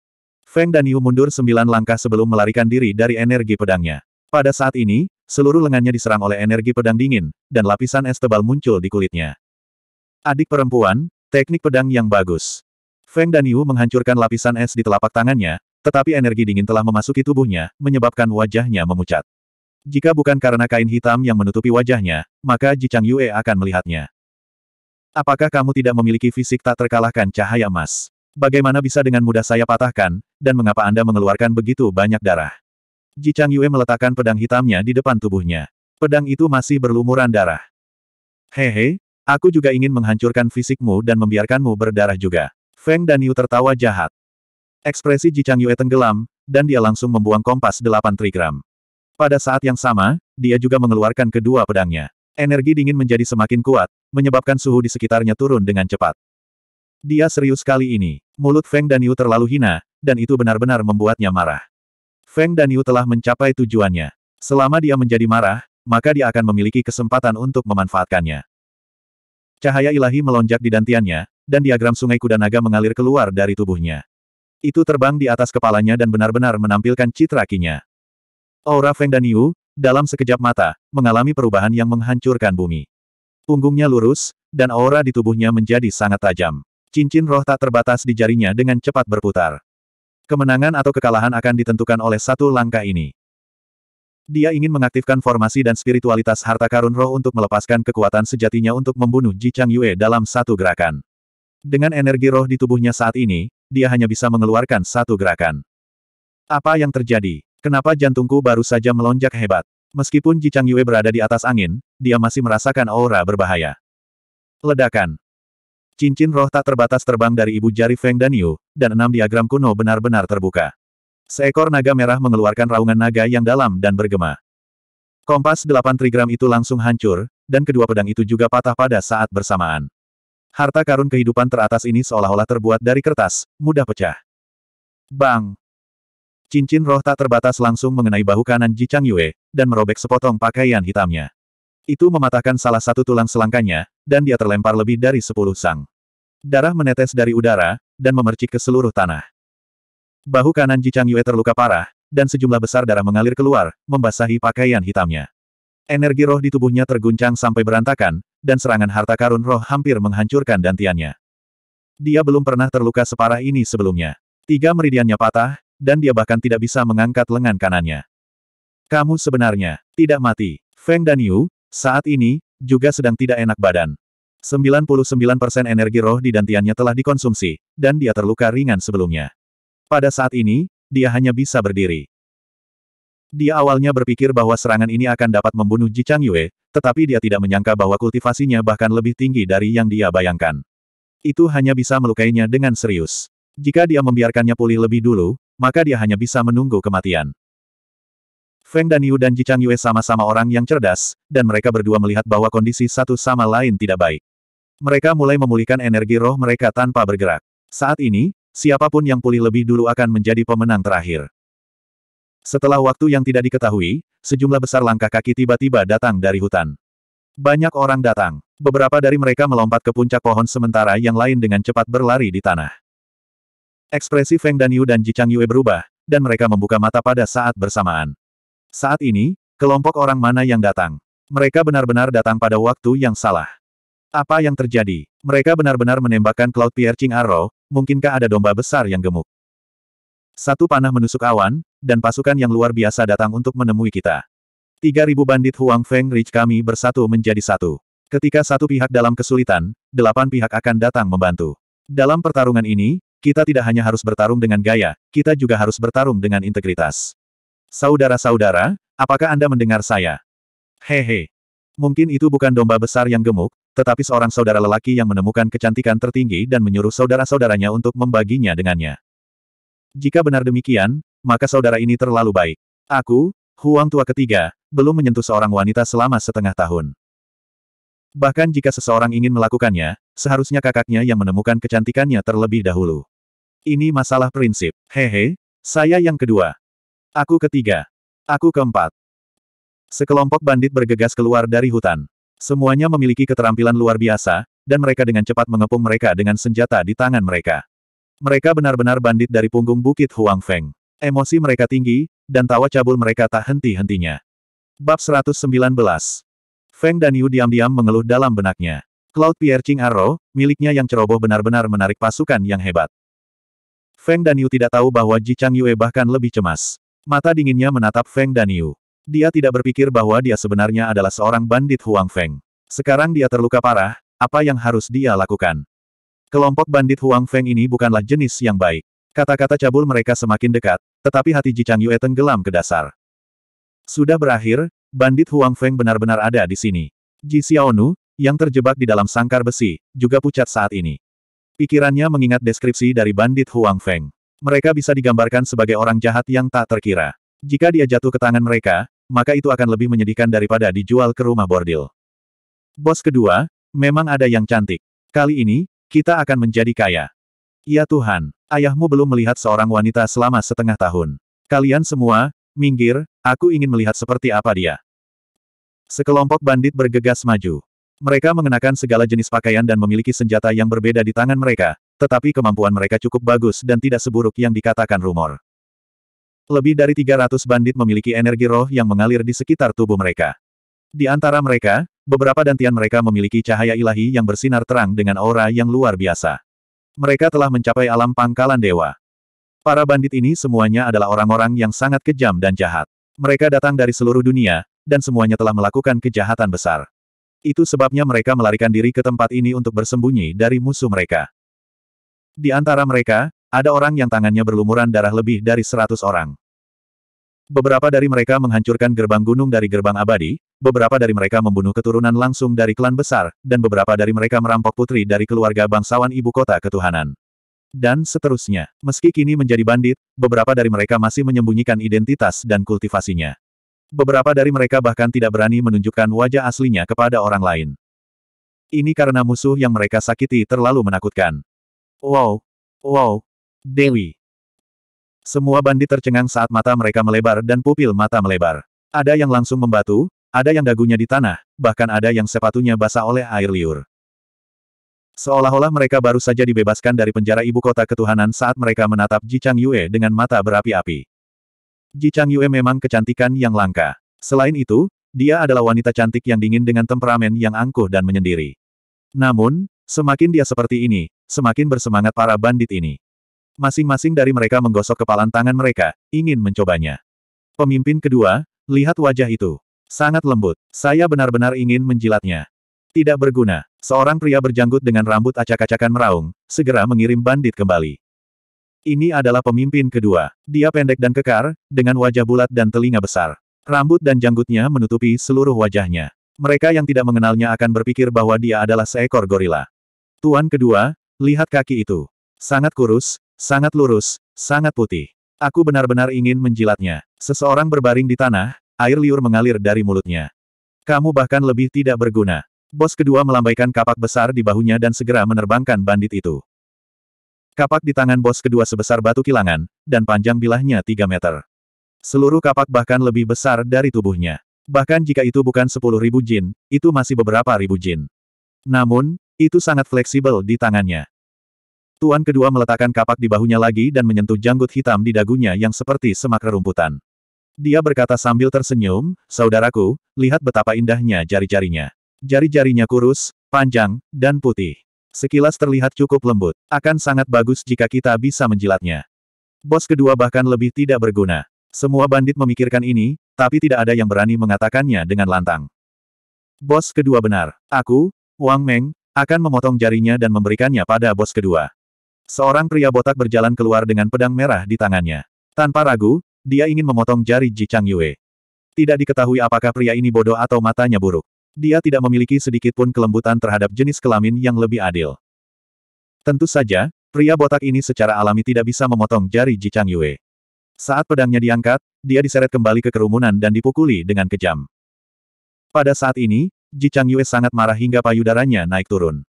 Feng Danyu mundur sembilan langkah sebelum melarikan diri dari energi pedangnya. Pada saat ini, seluruh lengannya diserang oleh energi pedang dingin, dan lapisan es tebal muncul di kulitnya. Adik perempuan, teknik pedang yang bagus. Feng Danyu menghancurkan lapisan es di telapak tangannya, tetapi energi dingin telah memasuki tubuhnya, menyebabkan wajahnya memucat. Jika bukan karena kain hitam yang menutupi wajahnya, maka Ji Chang Yue akan melihatnya. Apakah kamu tidak memiliki fisik tak terkalahkan cahaya emas? Bagaimana bisa dengan mudah saya patahkan, dan mengapa Anda mengeluarkan begitu banyak darah? Ji Chang Yue meletakkan pedang hitamnya di depan tubuhnya. Pedang itu masih berlumuran darah. Hehe, aku juga ingin menghancurkan fisikmu dan membiarkanmu berdarah juga. Feng dan Yu tertawa jahat. Ekspresi Ji Chang Yue tenggelam, dan dia langsung membuang kompas delapan trigram. Pada saat yang sama, dia juga mengeluarkan kedua pedangnya. Energi dingin menjadi semakin kuat, menyebabkan suhu di sekitarnya turun dengan cepat. Dia serius kali ini. Mulut Feng Danyu terlalu hina, dan itu benar-benar membuatnya marah. Feng Danyu telah mencapai tujuannya. Selama dia menjadi marah, maka dia akan memiliki kesempatan untuk memanfaatkannya. Cahaya ilahi melonjak di dantiannya, dan diagram sungai kuda naga mengalir keluar dari tubuhnya. Itu terbang di atas kepalanya dan benar-benar menampilkan citra kinya. Aura Feng Danyu, dalam sekejap mata, mengalami perubahan yang menghancurkan bumi. Punggungnya lurus, dan aura di tubuhnya menjadi sangat tajam. Cincin roh tak terbatas di jarinya dengan cepat berputar. Kemenangan atau kekalahan akan ditentukan oleh satu langkah ini. Dia ingin mengaktifkan formasi dan spiritualitas harta karun roh untuk melepaskan kekuatan sejatinya untuk membunuh Ji Chang Yue dalam satu gerakan. Dengan energi roh di tubuhnya saat ini, dia hanya bisa mengeluarkan satu gerakan. Apa yang terjadi? Kenapa jantungku baru saja melonjak hebat? Meskipun Ji Chang Yue berada di atas angin, dia masih merasakan aura berbahaya. Ledakan. Cincin roh tak terbatas terbang dari ibu jari Feng dan Yu, dan enam diagram kuno benar-benar terbuka. Seekor naga merah mengeluarkan raungan naga yang dalam dan bergema. Kompas delapan trigram itu langsung hancur, dan kedua pedang itu juga patah pada saat bersamaan. Harta karun kehidupan teratas ini seolah-olah terbuat dari kertas, mudah pecah. Bang! Cincin roh tak terbatas langsung mengenai bahu kanan Ji Chang Yue, dan merobek sepotong pakaian hitamnya. Itu mematahkan salah satu tulang selangkanya, dan dia terlempar lebih dari sepuluh sang. Darah menetes dari udara, dan memercik ke seluruh tanah. Bahu kanan Ji Chang Yue terluka parah, dan sejumlah besar darah mengalir keluar, membasahi pakaian hitamnya. Energi roh di tubuhnya terguncang sampai berantakan, dan serangan harta karun roh hampir menghancurkan dantiannya. Dia belum pernah terluka separah ini sebelumnya. Tiga meridiannya patah, dan dia bahkan tidak bisa mengangkat lengan kanannya. Kamu sebenarnya tidak mati. Feng dan Yu, saat ini, juga sedang tidak enak badan. 99% energi roh di dantiannya telah dikonsumsi, dan dia terluka ringan sebelumnya. Pada saat ini, dia hanya bisa berdiri. Dia awalnya berpikir bahwa serangan ini akan dapat membunuh Ji Chang Yue, tetapi dia tidak menyangka bahwa kultivasinya bahkan lebih tinggi dari yang dia bayangkan. Itu hanya bisa melukainya dengan serius. Jika dia membiarkannya pulih lebih dulu, maka dia hanya bisa menunggu kematian. Feng dan Yu dan Ji Chang Yue sama-sama orang yang cerdas, dan mereka berdua melihat bahwa kondisi satu sama lain tidak baik. Mereka mulai memulihkan energi roh mereka tanpa bergerak. Saat ini, siapapun yang pulih lebih dulu akan menjadi pemenang terakhir. Setelah waktu yang tidak diketahui, sejumlah besar langkah kaki tiba-tiba datang dari hutan. Banyak orang datang. Beberapa dari mereka melompat ke puncak pohon sementara yang lain dengan cepat berlari di tanah. Ekspresi Feng Dan dan Ji Chang Yue berubah, dan mereka membuka mata pada saat bersamaan. Saat ini, kelompok orang mana yang datang? Mereka benar-benar datang pada waktu yang salah. Apa yang terjadi? Mereka benar-benar menembakkan Cloud Piercing Arrow, mungkinkah ada domba besar yang gemuk? Satu panah menusuk awan, dan pasukan yang luar biasa datang untuk menemui kita. Tiga ribu bandit Huang Feng rich kami bersatu menjadi satu. Ketika satu pihak dalam kesulitan, delapan pihak akan datang membantu. Dalam pertarungan ini, kita tidak hanya harus bertarung dengan gaya, kita juga harus bertarung dengan integritas. Saudara-saudara, apakah Anda mendengar saya? Hehe. Mungkin itu bukan domba besar yang gemuk, tetapi seorang saudara lelaki yang menemukan kecantikan tertinggi dan menyuruh saudara-saudaranya untuk membaginya dengannya. Jika benar demikian, maka saudara ini terlalu baik. Aku, Huang tua ketiga, belum menyentuh seorang wanita selama setengah tahun. Bahkan jika seseorang ingin melakukannya, seharusnya kakaknya yang menemukan kecantikannya terlebih dahulu. Ini masalah prinsip. Hehe, saya yang kedua. Aku ketiga. Aku keempat. Sekelompok bandit bergegas keluar dari hutan. Semuanya memiliki keterampilan luar biasa, dan mereka dengan cepat mengepung mereka dengan senjata di tangan mereka. Mereka benar-benar bandit dari punggung bukit Huang Feng. Emosi mereka tinggi, dan tawa cabul mereka tak henti-hentinya. Bab 119 Feng dan Yu diam-diam mengeluh dalam benaknya. Cloud Piercing Arrow, miliknya yang ceroboh benar-benar menarik pasukan yang hebat. Feng dan Yu tidak tahu bahwa Ji Chang Yue bahkan lebih cemas. Mata dinginnya menatap Feng dan Yu. Dia tidak berpikir bahwa dia sebenarnya adalah seorang bandit Huang Feng. Sekarang dia terluka parah, apa yang harus dia lakukan? Kelompok bandit Huang Feng ini bukanlah jenis yang baik. Kata-kata cabul mereka semakin dekat, tetapi hati Ji Chang Yue tenggelam ke dasar. Sudah berakhir, bandit Huang Feng benar-benar ada di sini. Ji Xiaonu, yang terjebak di dalam sangkar besi, juga pucat saat ini. Pikirannya mengingat deskripsi dari bandit Huang Feng. Mereka bisa digambarkan sebagai orang jahat yang tak terkira. Jika dia jatuh ke tangan mereka, maka itu akan lebih menyedihkan daripada dijual ke rumah bordil. Bos kedua, memang ada yang cantik. Kali ini, kita akan menjadi kaya. Ya Tuhan, ayahmu belum melihat seorang wanita selama setengah tahun. Kalian semua, minggir, aku ingin melihat seperti apa dia. Sekelompok bandit bergegas maju. Mereka mengenakan segala jenis pakaian dan memiliki senjata yang berbeda di tangan mereka, tetapi kemampuan mereka cukup bagus dan tidak seburuk yang dikatakan rumor. Lebih dari 300 bandit memiliki energi roh yang mengalir di sekitar tubuh mereka. Di antara mereka, beberapa dantian mereka memiliki cahaya ilahi yang bersinar terang dengan aura yang luar biasa. Mereka telah mencapai alam pangkalan dewa. Para bandit ini semuanya adalah orang-orang yang sangat kejam dan jahat. Mereka datang dari seluruh dunia, dan semuanya telah melakukan kejahatan besar. Itu sebabnya mereka melarikan diri ke tempat ini untuk bersembunyi dari musuh mereka. Di antara mereka, ada orang yang tangannya berlumuran darah lebih dari seratus orang. Beberapa dari mereka menghancurkan gerbang gunung dari gerbang abadi, beberapa dari mereka membunuh keturunan langsung dari klan besar, dan beberapa dari mereka merampok putri dari keluarga bangsawan ibu kota ketuhanan. Dan seterusnya, meski kini menjadi bandit, beberapa dari mereka masih menyembunyikan identitas dan kultivasinya. Beberapa dari mereka bahkan tidak berani menunjukkan wajah aslinya kepada orang lain. Ini karena musuh yang mereka sakiti terlalu menakutkan. Wow! Wow! Dewi. Semua bandit tercengang saat mata mereka melebar dan pupil mata melebar. Ada yang langsung membatu, ada yang dagunya di tanah, bahkan ada yang sepatunya basah oleh air liur. Seolah-olah mereka baru saja dibebaskan dari penjara ibu kota ketuhanan saat mereka menatap Ji Chang Yue dengan mata berapi-api. Ji Chang Yue memang kecantikan yang langka. Selain itu, dia adalah wanita cantik yang dingin dengan temperamen yang angkuh dan menyendiri. Namun, semakin dia seperti ini, semakin bersemangat para bandit ini. Masing-masing dari mereka menggosok kepalan tangan mereka, ingin mencobanya. Pemimpin kedua, lihat wajah itu. Sangat lembut. Saya benar-benar ingin menjilatnya. Tidak berguna. Seorang pria berjanggut dengan rambut acak-acakan meraung, segera mengirim bandit kembali. Ini adalah pemimpin kedua. Dia pendek dan kekar, dengan wajah bulat dan telinga besar. Rambut dan janggutnya menutupi seluruh wajahnya. Mereka yang tidak mengenalnya akan berpikir bahwa dia adalah seekor gorila. Tuan kedua, lihat kaki itu. Sangat kurus, Sangat lurus, sangat putih. Aku benar-benar ingin menjilatnya. Seseorang berbaring di tanah, air liur mengalir dari mulutnya. Kamu bahkan lebih tidak berguna. Bos kedua melambaikan kapak besar di bahunya dan segera menerbangkan bandit itu. Kapak di tangan bos kedua sebesar batu kilangan, dan panjang bilahnya 3 meter. Seluruh kapak bahkan lebih besar dari tubuhnya. Bahkan jika itu bukan sepuluh ribu jin, itu masih beberapa ribu jin. Namun, itu sangat fleksibel di tangannya. Tuan kedua meletakkan kapak di bahunya lagi dan menyentuh janggut hitam di dagunya yang seperti semak rerumputan. Dia berkata sambil tersenyum, Saudaraku, lihat betapa indahnya jari-jarinya. Jari-jarinya kurus, panjang, dan putih. Sekilas terlihat cukup lembut. Akan sangat bagus jika kita bisa menjilatnya. Bos kedua bahkan lebih tidak berguna. Semua bandit memikirkan ini, tapi tidak ada yang berani mengatakannya dengan lantang. Bos kedua benar. Aku, Wang Meng, akan memotong jarinya dan memberikannya pada bos kedua. Seorang pria botak berjalan keluar dengan pedang merah di tangannya. Tanpa ragu, dia ingin memotong jari Ji Chang Yue. Tidak diketahui apakah pria ini bodoh atau matanya buruk. Dia tidak memiliki sedikit pun kelembutan terhadap jenis kelamin yang lebih adil. Tentu saja, pria botak ini secara alami tidak bisa memotong jari Ji Chang Yue. Saat pedangnya diangkat, dia diseret kembali ke kerumunan dan dipukuli dengan kejam. Pada saat ini, Ji Chang Yue sangat marah hingga payudaranya naik turun.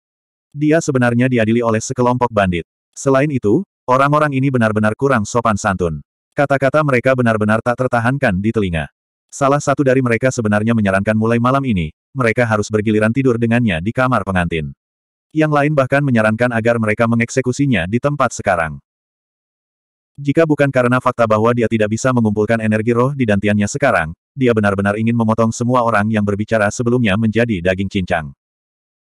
Dia sebenarnya diadili oleh sekelompok bandit. Selain itu, orang-orang ini benar-benar kurang sopan santun. Kata-kata mereka benar-benar tak tertahankan di telinga. Salah satu dari mereka sebenarnya menyarankan mulai malam ini, mereka harus bergiliran tidur dengannya di kamar pengantin. Yang lain bahkan menyarankan agar mereka mengeksekusinya di tempat sekarang. Jika bukan karena fakta bahwa dia tidak bisa mengumpulkan energi roh di dantiannya sekarang, dia benar-benar ingin memotong semua orang yang berbicara sebelumnya menjadi daging cincang.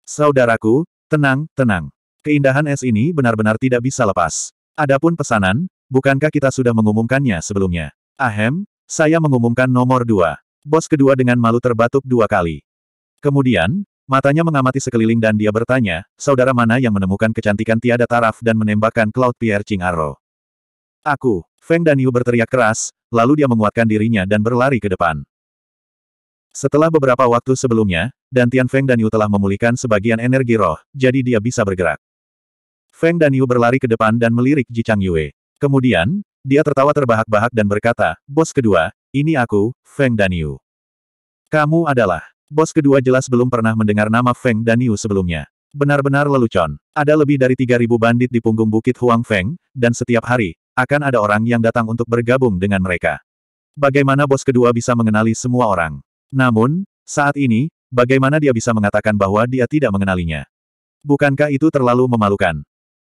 Saudaraku, tenang, tenang. Keindahan es ini benar-benar tidak bisa lepas. Adapun pesanan, bukankah kita sudah mengumumkannya sebelumnya? Ahem, saya mengumumkan nomor dua. Bos kedua dengan malu terbatuk dua kali. Kemudian, matanya mengamati sekeliling dan dia bertanya, saudara mana yang menemukan kecantikan tiada taraf dan menembakkan Cloud Pierre Ching Arrow? Aku, Feng dan Yu berteriak keras, lalu dia menguatkan dirinya dan berlari ke depan. Setelah beberapa waktu sebelumnya, Dantian Feng dan Yu telah memulihkan sebagian energi roh, jadi dia bisa bergerak. Feng dan Yu berlari ke depan dan melirik Ji Chang Yue. Kemudian, dia tertawa terbahak-bahak dan berkata, Bos kedua, ini aku, Feng dan Yu. Kamu adalah. Bos kedua jelas belum pernah mendengar nama Feng dan Yu sebelumnya. Benar-benar lelucon. Ada lebih dari 3.000 bandit di punggung bukit Huang Feng, dan setiap hari, akan ada orang yang datang untuk bergabung dengan mereka. Bagaimana bos kedua bisa mengenali semua orang? Namun, saat ini, bagaimana dia bisa mengatakan bahwa dia tidak mengenalinya? Bukankah itu terlalu memalukan?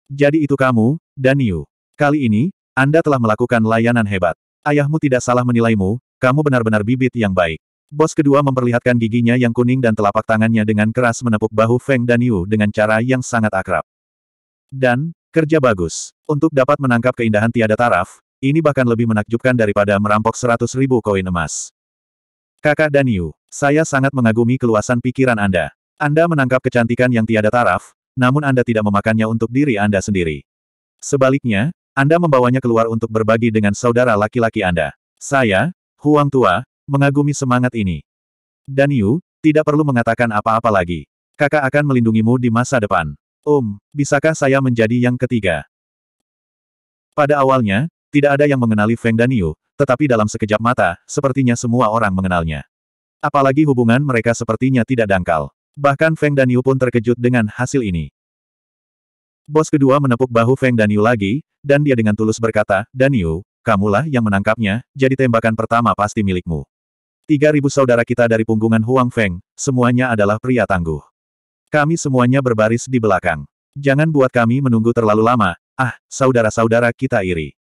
Jadi itu kamu, Daniu. Kali ini, Anda telah melakukan layanan hebat. Ayahmu tidak salah menilaimu, kamu benar-benar bibit yang baik. Bos kedua memperlihatkan giginya yang kuning dan telapak tangannya dengan keras menepuk bahu Feng Daniu dengan cara yang sangat akrab. Dan, kerja bagus. Untuk dapat menangkap keindahan tiada taraf, ini bahkan lebih menakjubkan daripada merampok seratus ribu koin emas. Kakak Daniu, saya sangat mengagumi keluasan pikiran Anda. Anda menangkap kecantikan yang tiada taraf, namun Anda tidak memakannya untuk diri Anda sendiri. Sebaliknya, Anda membawanya keluar untuk berbagi dengan saudara laki-laki Anda. Saya, Huang Tua, mengagumi semangat ini. Dan Yu, tidak perlu mengatakan apa-apa lagi. Kakak akan melindungimu di masa depan. Om, um, bisakah saya menjadi yang ketiga? Pada awalnya, tidak ada yang mengenali Feng dan Yu, tetapi dalam sekejap mata, sepertinya semua orang mengenalnya. Apalagi hubungan mereka sepertinya tidak dangkal. Bahkan Feng Danyu pun terkejut dengan hasil ini. Bos kedua menepuk bahu Feng Danyu lagi, dan dia dengan tulus berkata, Danyu, kamulah yang menangkapnya, jadi tembakan pertama pasti milikmu. Tiga ribu saudara kita dari punggungan Huang Feng, semuanya adalah pria tangguh. Kami semuanya berbaris di belakang. Jangan buat kami menunggu terlalu lama, ah, saudara-saudara kita iri.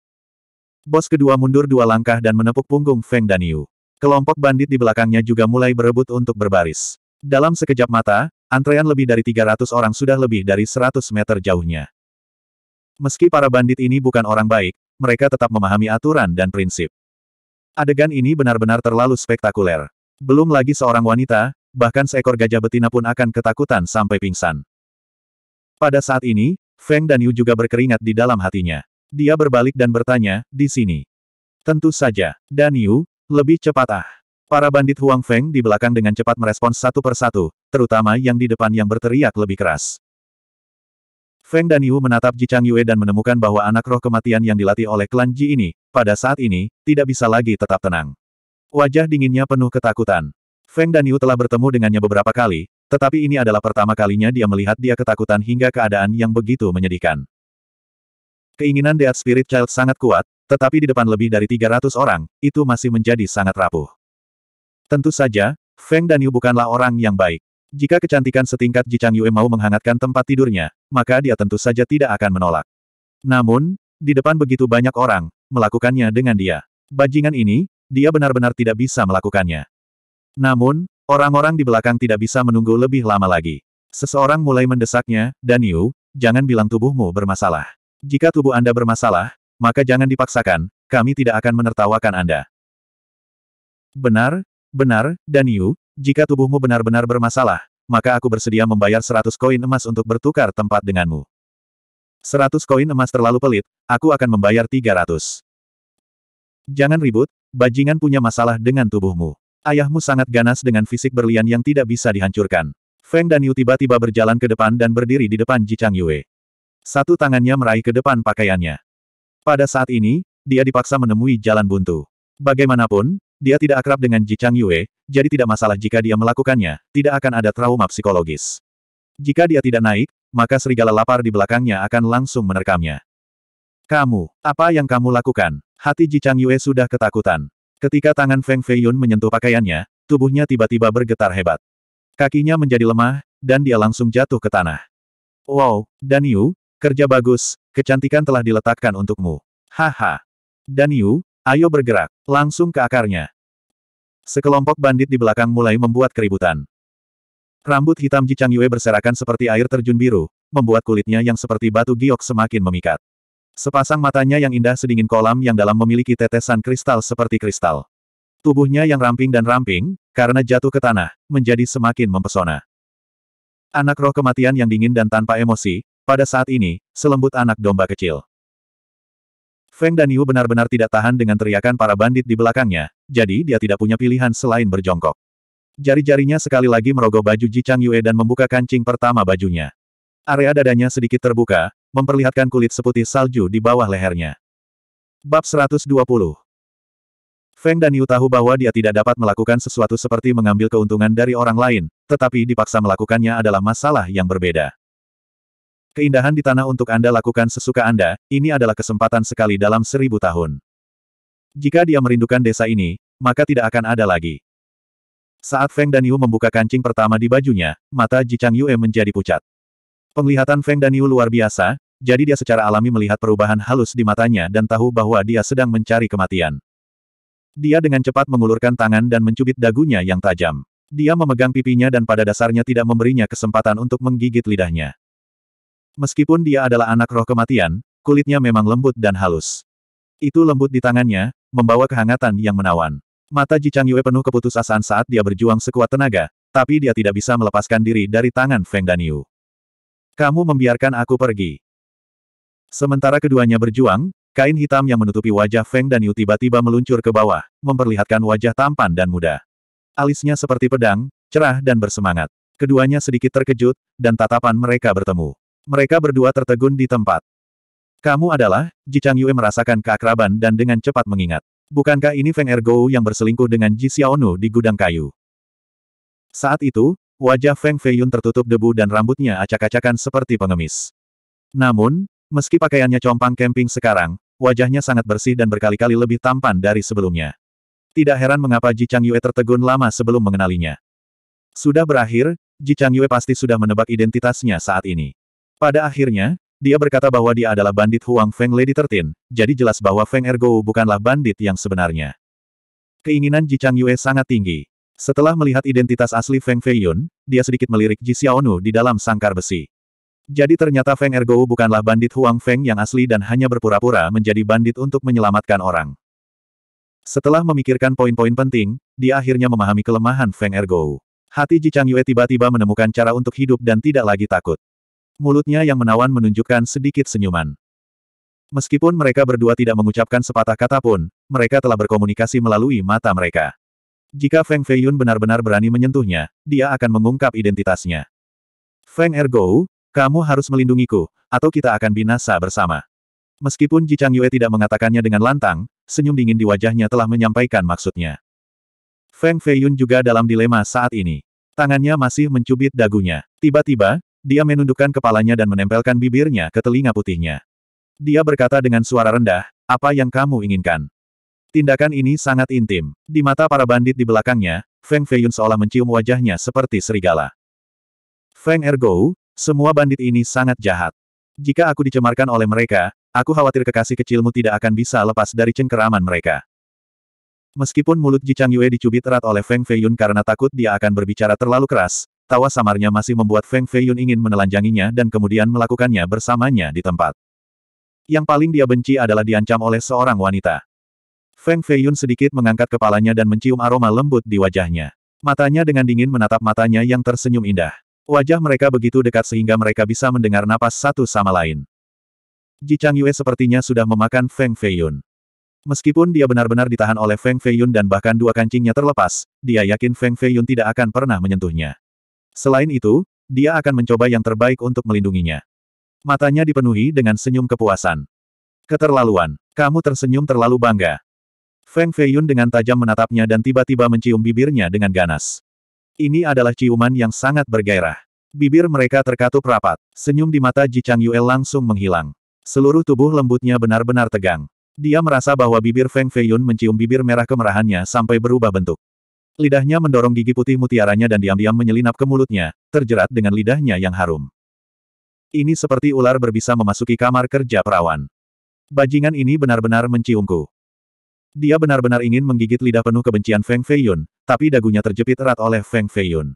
Bos kedua mundur dua langkah dan menepuk punggung Feng Danyu. Kelompok bandit di belakangnya juga mulai berebut untuk berbaris. Dalam sekejap mata, antrean lebih dari 300 orang sudah lebih dari 100 meter jauhnya. Meski para bandit ini bukan orang baik, mereka tetap memahami aturan dan prinsip. Adegan ini benar-benar terlalu spektakuler. Belum lagi seorang wanita, bahkan seekor gajah betina pun akan ketakutan sampai pingsan. Pada saat ini, Feng dan Yu juga berkeringat di dalam hatinya. Dia berbalik dan bertanya, di sini. Tentu saja, dan Yu, lebih cepat ah. Para bandit Huang Feng di belakang dengan cepat merespons satu persatu, terutama yang di depan yang berteriak lebih keras. Feng dan Yu menatap Ji Chang Yue dan menemukan bahwa anak roh kematian yang dilatih oleh klan Ji ini, pada saat ini, tidak bisa lagi tetap tenang. Wajah dinginnya penuh ketakutan. Feng dan Yu telah bertemu dengannya beberapa kali, tetapi ini adalah pertama kalinya dia melihat dia ketakutan hingga keadaan yang begitu menyedihkan. Keinginan Dead Spirit Child sangat kuat, tetapi di depan lebih dari 300 orang, itu masih menjadi sangat rapuh. Tentu saja, Feng Danyu bukanlah orang yang baik. Jika kecantikan setingkat Ji Chang Yue mau menghangatkan tempat tidurnya, maka dia tentu saja tidak akan menolak. Namun, di depan begitu banyak orang, melakukannya dengan dia. Bajingan ini, dia benar-benar tidak bisa melakukannya. Namun, orang-orang di belakang tidak bisa menunggu lebih lama lagi. Seseorang mulai mendesaknya, Danyu, jangan bilang tubuhmu bermasalah. Jika tubuh Anda bermasalah, maka jangan dipaksakan, kami tidak akan menertawakan Anda. Benar, Benar, Daniu, jika tubuhmu benar-benar bermasalah, maka aku bersedia membayar seratus koin emas untuk bertukar tempat denganmu. Seratus koin emas terlalu pelit, aku akan membayar tiga ratus. Jangan ribut, bajingan punya masalah dengan tubuhmu. Ayahmu sangat ganas dengan fisik berlian yang tidak bisa dihancurkan. Feng Daniu tiba-tiba berjalan ke depan dan berdiri di depan Ji Yue. Satu tangannya meraih ke depan pakaiannya. Pada saat ini, dia dipaksa menemui jalan buntu. Bagaimanapun, dia tidak akrab dengan Ji Chang Yue, jadi tidak masalah jika dia melakukannya, tidak akan ada trauma psikologis. Jika dia tidak naik, maka serigala lapar di belakangnya akan langsung menerkamnya. Kamu, apa yang kamu lakukan? Hati Ji Chang Yue sudah ketakutan. Ketika tangan Feng Feiyun menyentuh pakaiannya, tubuhnya tiba-tiba bergetar hebat. Kakinya menjadi lemah, dan dia langsung jatuh ke tanah. Wow, Dan kerja bagus, kecantikan telah diletakkan untukmu. Haha. Dan ayo bergerak. Langsung ke akarnya. Sekelompok bandit di belakang mulai membuat keributan. Rambut hitam Ji Chang Yue berserakan seperti air terjun biru, membuat kulitnya yang seperti batu giok semakin memikat. Sepasang matanya yang indah sedingin kolam yang dalam memiliki tetesan kristal seperti kristal. Tubuhnya yang ramping dan ramping, karena jatuh ke tanah, menjadi semakin mempesona. Anak roh kematian yang dingin dan tanpa emosi, pada saat ini, selembut anak domba kecil. Feng Danyu benar-benar tidak tahan dengan teriakan para bandit di belakangnya, jadi dia tidak punya pilihan selain berjongkok. Jari-jarinya sekali lagi merogoh baju Ji Chang Yue dan membuka kancing pertama bajunya. Area dadanya sedikit terbuka, memperlihatkan kulit seputih salju di bawah lehernya. Bab 120 Feng Danyu tahu bahwa dia tidak dapat melakukan sesuatu seperti mengambil keuntungan dari orang lain, tetapi dipaksa melakukannya adalah masalah yang berbeda. Keindahan di tanah untuk Anda lakukan sesuka Anda, ini adalah kesempatan sekali dalam seribu tahun. Jika dia merindukan desa ini, maka tidak akan ada lagi. Saat Feng Dan Yu membuka kancing pertama di bajunya, mata Ji Chang Yue menjadi pucat. Penglihatan Feng Dan Yu luar biasa, jadi dia secara alami melihat perubahan halus di matanya dan tahu bahwa dia sedang mencari kematian. Dia dengan cepat mengulurkan tangan dan mencubit dagunya yang tajam. Dia memegang pipinya dan pada dasarnya tidak memberinya kesempatan untuk menggigit lidahnya. Meskipun dia adalah anak roh kematian, kulitnya memang lembut dan halus. Itu lembut di tangannya, membawa kehangatan yang menawan. Mata Ji Chang Yue penuh keputusasaan saat dia berjuang sekuat tenaga, tapi dia tidak bisa melepaskan diri dari tangan Feng Daniu. Kamu membiarkan aku pergi. Sementara keduanya berjuang, kain hitam yang menutupi wajah Feng Daniu tiba-tiba meluncur ke bawah, memperlihatkan wajah tampan dan muda. Alisnya seperti pedang, cerah dan bersemangat. Keduanya sedikit terkejut, dan tatapan mereka bertemu. Mereka berdua tertegun di tempat. Kamu adalah, Ji Chang Yue merasakan keakraban dan dengan cepat mengingat. Bukankah ini Feng Ergo yang berselingkuh dengan Ji Xiaonu di gudang kayu? Saat itu, wajah Feng Feiyun tertutup debu dan rambutnya acak-acakan seperti pengemis. Namun, meski pakaiannya compang camping sekarang, wajahnya sangat bersih dan berkali-kali lebih tampan dari sebelumnya. Tidak heran mengapa Ji Chang Yue tertegun lama sebelum mengenalinya. Sudah berakhir, Ji Chang Yue pasti sudah menebak identitasnya saat ini. Pada akhirnya, dia berkata bahwa dia adalah bandit Huang Feng Lady Tertin, jadi jelas bahwa Feng Ergo bukanlah bandit yang sebenarnya. Keinginan Ji Chang Yue sangat tinggi. Setelah melihat identitas asli Feng Feiyun, dia sedikit melirik Ji Xiaonu di dalam sangkar besi. Jadi ternyata Feng Ergo bukanlah bandit Huang Feng yang asli dan hanya berpura-pura menjadi bandit untuk menyelamatkan orang. Setelah memikirkan poin-poin penting, dia akhirnya memahami kelemahan Feng Ergo. Hati Ji Chang Yue tiba-tiba menemukan cara untuk hidup dan tidak lagi takut. Mulutnya yang menawan menunjukkan sedikit senyuman. Meskipun mereka berdua tidak mengucapkan sepatah kata pun, mereka telah berkomunikasi melalui mata mereka. Jika Feng Feiyun benar-benar berani menyentuhnya, dia akan mengungkap identitasnya. Feng Ergo, kamu harus melindungiku, atau kita akan binasa bersama. Meskipun Ji Chang Yue tidak mengatakannya dengan lantang, senyum dingin di wajahnya telah menyampaikan maksudnya. Feng Feiyun juga dalam dilema saat ini. Tangannya masih mencubit dagunya. Tiba-tiba, dia menundukkan kepalanya dan menempelkan bibirnya ke telinga putihnya. Dia berkata dengan suara rendah, apa yang kamu inginkan? Tindakan ini sangat intim. Di mata para bandit di belakangnya, Feng Feiyun seolah mencium wajahnya seperti serigala. Feng Ergo, semua bandit ini sangat jahat. Jika aku dicemarkan oleh mereka, aku khawatir kekasih kecilmu tidak akan bisa lepas dari cengkeraman mereka. Meskipun mulut Ji Chang Yue dicubit erat oleh Feng Feiyun karena takut dia akan berbicara terlalu keras, Tawa samarnya masih membuat Feng Feiyun ingin menelanjanginya dan kemudian melakukannya bersamanya di tempat. Yang paling dia benci adalah diancam oleh seorang wanita. Feng Feiyun sedikit mengangkat kepalanya dan mencium aroma lembut di wajahnya. Matanya dengan dingin menatap matanya yang tersenyum indah. Wajah mereka begitu dekat sehingga mereka bisa mendengar napas satu sama lain. Ji Chang Yue sepertinya sudah memakan Feng Feiyun. Meskipun dia benar-benar ditahan oleh Feng Feiyun dan bahkan dua kancingnya terlepas, dia yakin Feng Feiyun tidak akan pernah menyentuhnya. Selain itu, dia akan mencoba yang terbaik untuk melindunginya. Matanya dipenuhi dengan senyum kepuasan. Keterlaluan, kamu tersenyum terlalu bangga. Feng Feiyun dengan tajam menatapnya dan tiba-tiba mencium bibirnya dengan ganas. Ini adalah ciuman yang sangat bergairah. Bibir mereka terkatup rapat. Senyum di mata Ji Chang Yue langsung menghilang. Seluruh tubuh lembutnya benar-benar tegang. Dia merasa bahwa bibir Feng Feiyun mencium bibir merah kemerahannya sampai berubah bentuk. Lidahnya mendorong gigi putih mutiaranya dan diam-diam menyelinap ke mulutnya, terjerat dengan lidahnya yang harum. Ini seperti ular berbisa memasuki kamar kerja perawan. Bajingan ini benar-benar menciumku. Dia benar-benar ingin menggigit lidah penuh kebencian Feng Feiyun, tapi dagunya terjepit erat oleh Feng Feiyun.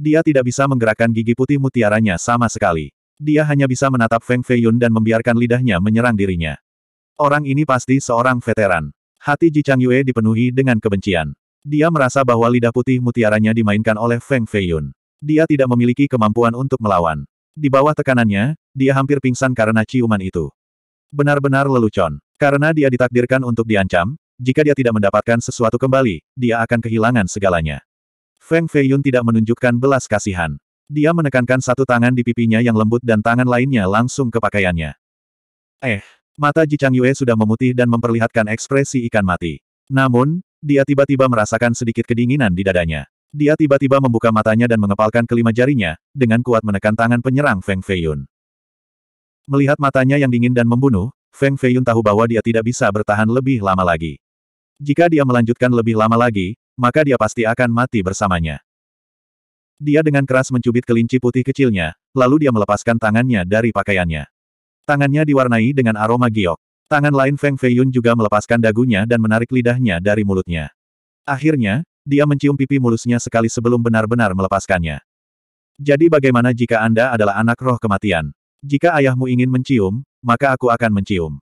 Dia tidak bisa menggerakkan gigi putih mutiaranya sama sekali. Dia hanya bisa menatap Feng Feiyun dan membiarkan lidahnya menyerang dirinya. Orang ini pasti seorang veteran. Hati Ji Chang Yue dipenuhi dengan kebencian. Dia merasa bahwa lidah putih mutiaranya dimainkan oleh Feng Feiyun. Dia tidak memiliki kemampuan untuk melawan. Di bawah tekanannya, dia hampir pingsan karena ciuman itu. Benar-benar lelucon. Karena dia ditakdirkan untuk diancam, jika dia tidak mendapatkan sesuatu kembali, dia akan kehilangan segalanya. Feng Feiyun tidak menunjukkan belas kasihan. Dia menekankan satu tangan di pipinya yang lembut dan tangan lainnya langsung ke pakaiannya. Eh, mata Ji Chang Yue sudah memutih dan memperlihatkan ekspresi ikan mati. Namun, dia tiba-tiba merasakan sedikit kedinginan di dadanya. Dia tiba-tiba membuka matanya dan mengepalkan kelima jarinya, dengan kuat menekan tangan penyerang Feng Feiyun. Melihat matanya yang dingin dan membunuh, Feng Feiyun tahu bahwa dia tidak bisa bertahan lebih lama lagi. Jika dia melanjutkan lebih lama lagi, maka dia pasti akan mati bersamanya. Dia dengan keras mencubit kelinci putih kecilnya, lalu dia melepaskan tangannya dari pakaiannya. Tangannya diwarnai dengan aroma giok. Tangan lain Feng Feiyun juga melepaskan dagunya dan menarik lidahnya dari mulutnya. Akhirnya, dia mencium pipi mulusnya sekali sebelum benar-benar melepaskannya. Jadi bagaimana jika Anda adalah anak roh kematian? Jika ayahmu ingin mencium, maka aku akan mencium.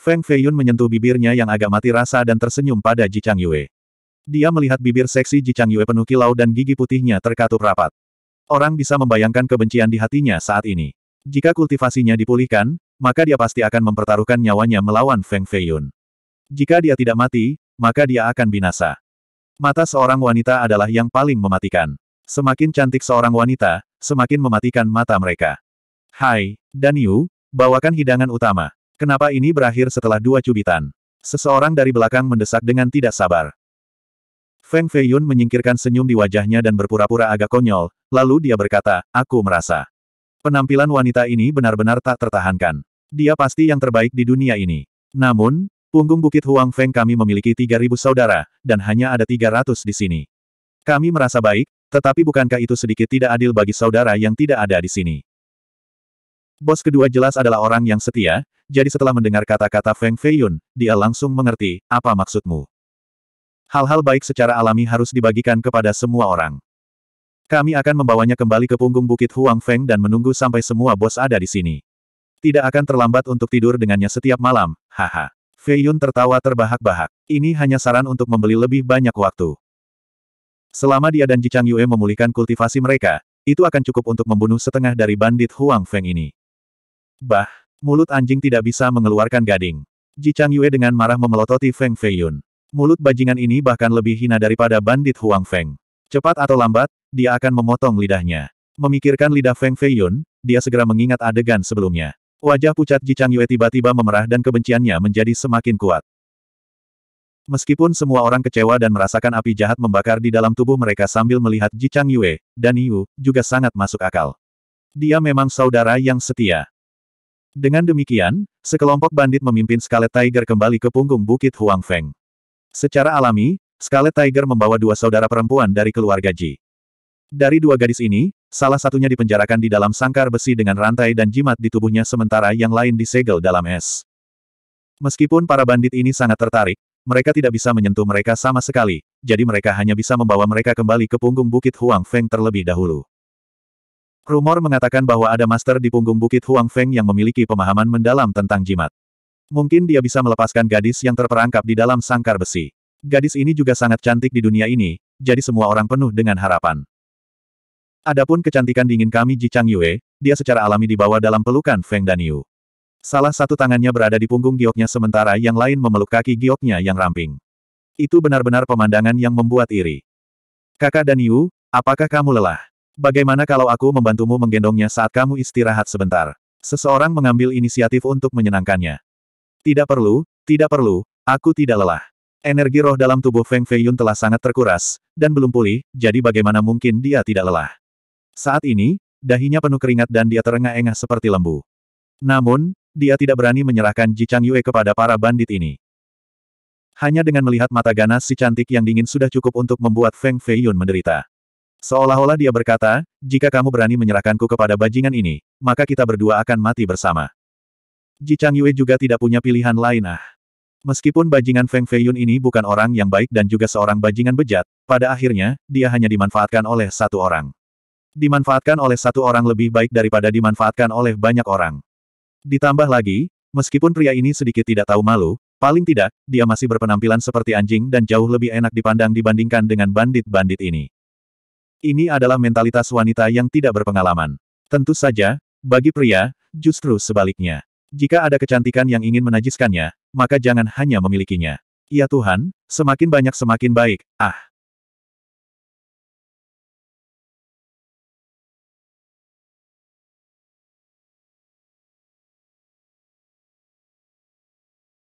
Feng Feiyun menyentuh bibirnya yang agak mati rasa dan tersenyum pada Ji Chang Yue. Dia melihat bibir seksi Ji Chang Yue penuh kilau dan gigi putihnya terkatup rapat. Orang bisa membayangkan kebencian di hatinya saat ini. Jika kultivasinya dipulihkan, maka dia pasti akan mempertaruhkan nyawanya melawan Feng Feiyun. Jika dia tidak mati, maka dia akan binasa. Mata seorang wanita adalah yang paling mematikan. Semakin cantik seorang wanita, semakin mematikan mata mereka. Hai, Daniu, bawakan hidangan utama. Kenapa ini berakhir setelah dua cubitan? Seseorang dari belakang mendesak dengan tidak sabar. Feng Feiyun menyingkirkan senyum di wajahnya dan berpura-pura agak konyol, lalu dia berkata, aku merasa. Penampilan wanita ini benar-benar tak tertahankan. Dia pasti yang terbaik di dunia ini. Namun, punggung Bukit Huang Feng kami memiliki 3.000 saudara, dan hanya ada 300 di sini. Kami merasa baik, tetapi bukankah itu sedikit tidak adil bagi saudara yang tidak ada di sini? Bos kedua jelas adalah orang yang setia, jadi setelah mendengar kata-kata Feng Feiyun, dia langsung mengerti, apa maksudmu. Hal-hal baik secara alami harus dibagikan kepada semua orang. Kami akan membawanya kembali ke punggung bukit Huang Feng dan menunggu sampai semua bos ada di sini. Tidak akan terlambat untuk tidur dengannya setiap malam, haha. Fei Yun tertawa terbahak-bahak. Ini hanya saran untuk membeli lebih banyak waktu. Selama dia dan Ji Yue memulihkan kultivasi mereka, itu akan cukup untuk membunuh setengah dari bandit Huang Feng ini. Bah, mulut anjing tidak bisa mengeluarkan gading. Ji Yue dengan marah memelototi Feng Fei Yun. Mulut bajingan ini bahkan lebih hina daripada bandit Huang Feng. Cepat atau lambat, dia akan memotong lidahnya. Memikirkan lidah Feng Feiyun, dia segera mengingat adegan sebelumnya. Wajah pucat Ji Chang Yue tiba-tiba memerah dan kebenciannya menjadi semakin kuat. Meskipun semua orang kecewa dan merasakan api jahat membakar di dalam tubuh mereka sambil melihat Ji Chang Yue, dan Yu, juga sangat masuk akal. Dia memang saudara yang setia. Dengan demikian, sekelompok bandit memimpin Scarlet Tiger kembali ke punggung Bukit Huang Feng. Secara alami, Scarlet Tiger membawa dua saudara perempuan dari keluarga Ji. Dari dua gadis ini, salah satunya dipenjarakan di dalam sangkar besi dengan rantai dan jimat di tubuhnya sementara yang lain disegel dalam es. Meskipun para bandit ini sangat tertarik, mereka tidak bisa menyentuh mereka sama sekali, jadi mereka hanya bisa membawa mereka kembali ke punggung Bukit Huang Feng terlebih dahulu. Rumor mengatakan bahwa ada master di punggung Bukit Huang Feng yang memiliki pemahaman mendalam tentang jimat. Mungkin dia bisa melepaskan gadis yang terperangkap di dalam sangkar besi. Gadis ini juga sangat cantik di dunia ini, jadi semua orang penuh dengan harapan. Adapun kecantikan dingin kami Ji Chang Yue, dia secara alami dibawa dalam pelukan Feng Dan Yu. Salah satu tangannya berada di punggung gioknya sementara yang lain memeluk kaki gioknya yang ramping. Itu benar-benar pemandangan yang membuat iri. Kakak dan Yu, apakah kamu lelah? Bagaimana kalau aku membantumu menggendongnya saat kamu istirahat sebentar? Seseorang mengambil inisiatif untuk menyenangkannya. Tidak perlu, tidak perlu, aku tidak lelah. Energi roh dalam tubuh Feng Feiyun telah sangat terkuras, dan belum pulih, jadi bagaimana mungkin dia tidak lelah. Saat ini, dahinya penuh keringat dan dia terengah-engah seperti lembu. Namun, dia tidak berani menyerahkan Ji Chang Yue kepada para bandit ini. Hanya dengan melihat mata ganas si cantik yang dingin sudah cukup untuk membuat Feng Feiyun menderita. Seolah-olah dia berkata, jika kamu berani menyerahkanku kepada bajingan ini, maka kita berdua akan mati bersama. Ji Chang Yue juga tidak punya pilihan lain ah. Meskipun bajingan Feng Feiyun ini bukan orang yang baik dan juga seorang bajingan bejat, pada akhirnya, dia hanya dimanfaatkan oleh satu orang. Dimanfaatkan oleh satu orang lebih baik daripada dimanfaatkan oleh banyak orang. Ditambah lagi, meskipun pria ini sedikit tidak tahu malu, paling tidak, dia masih berpenampilan seperti anjing dan jauh lebih enak dipandang dibandingkan dengan bandit-bandit ini. Ini adalah mentalitas wanita yang tidak berpengalaman. Tentu saja, bagi pria, justru sebaliknya. Jika ada kecantikan yang ingin menajiskannya, maka jangan hanya memilikinya. Ya Tuhan, semakin banyak semakin baik, ah.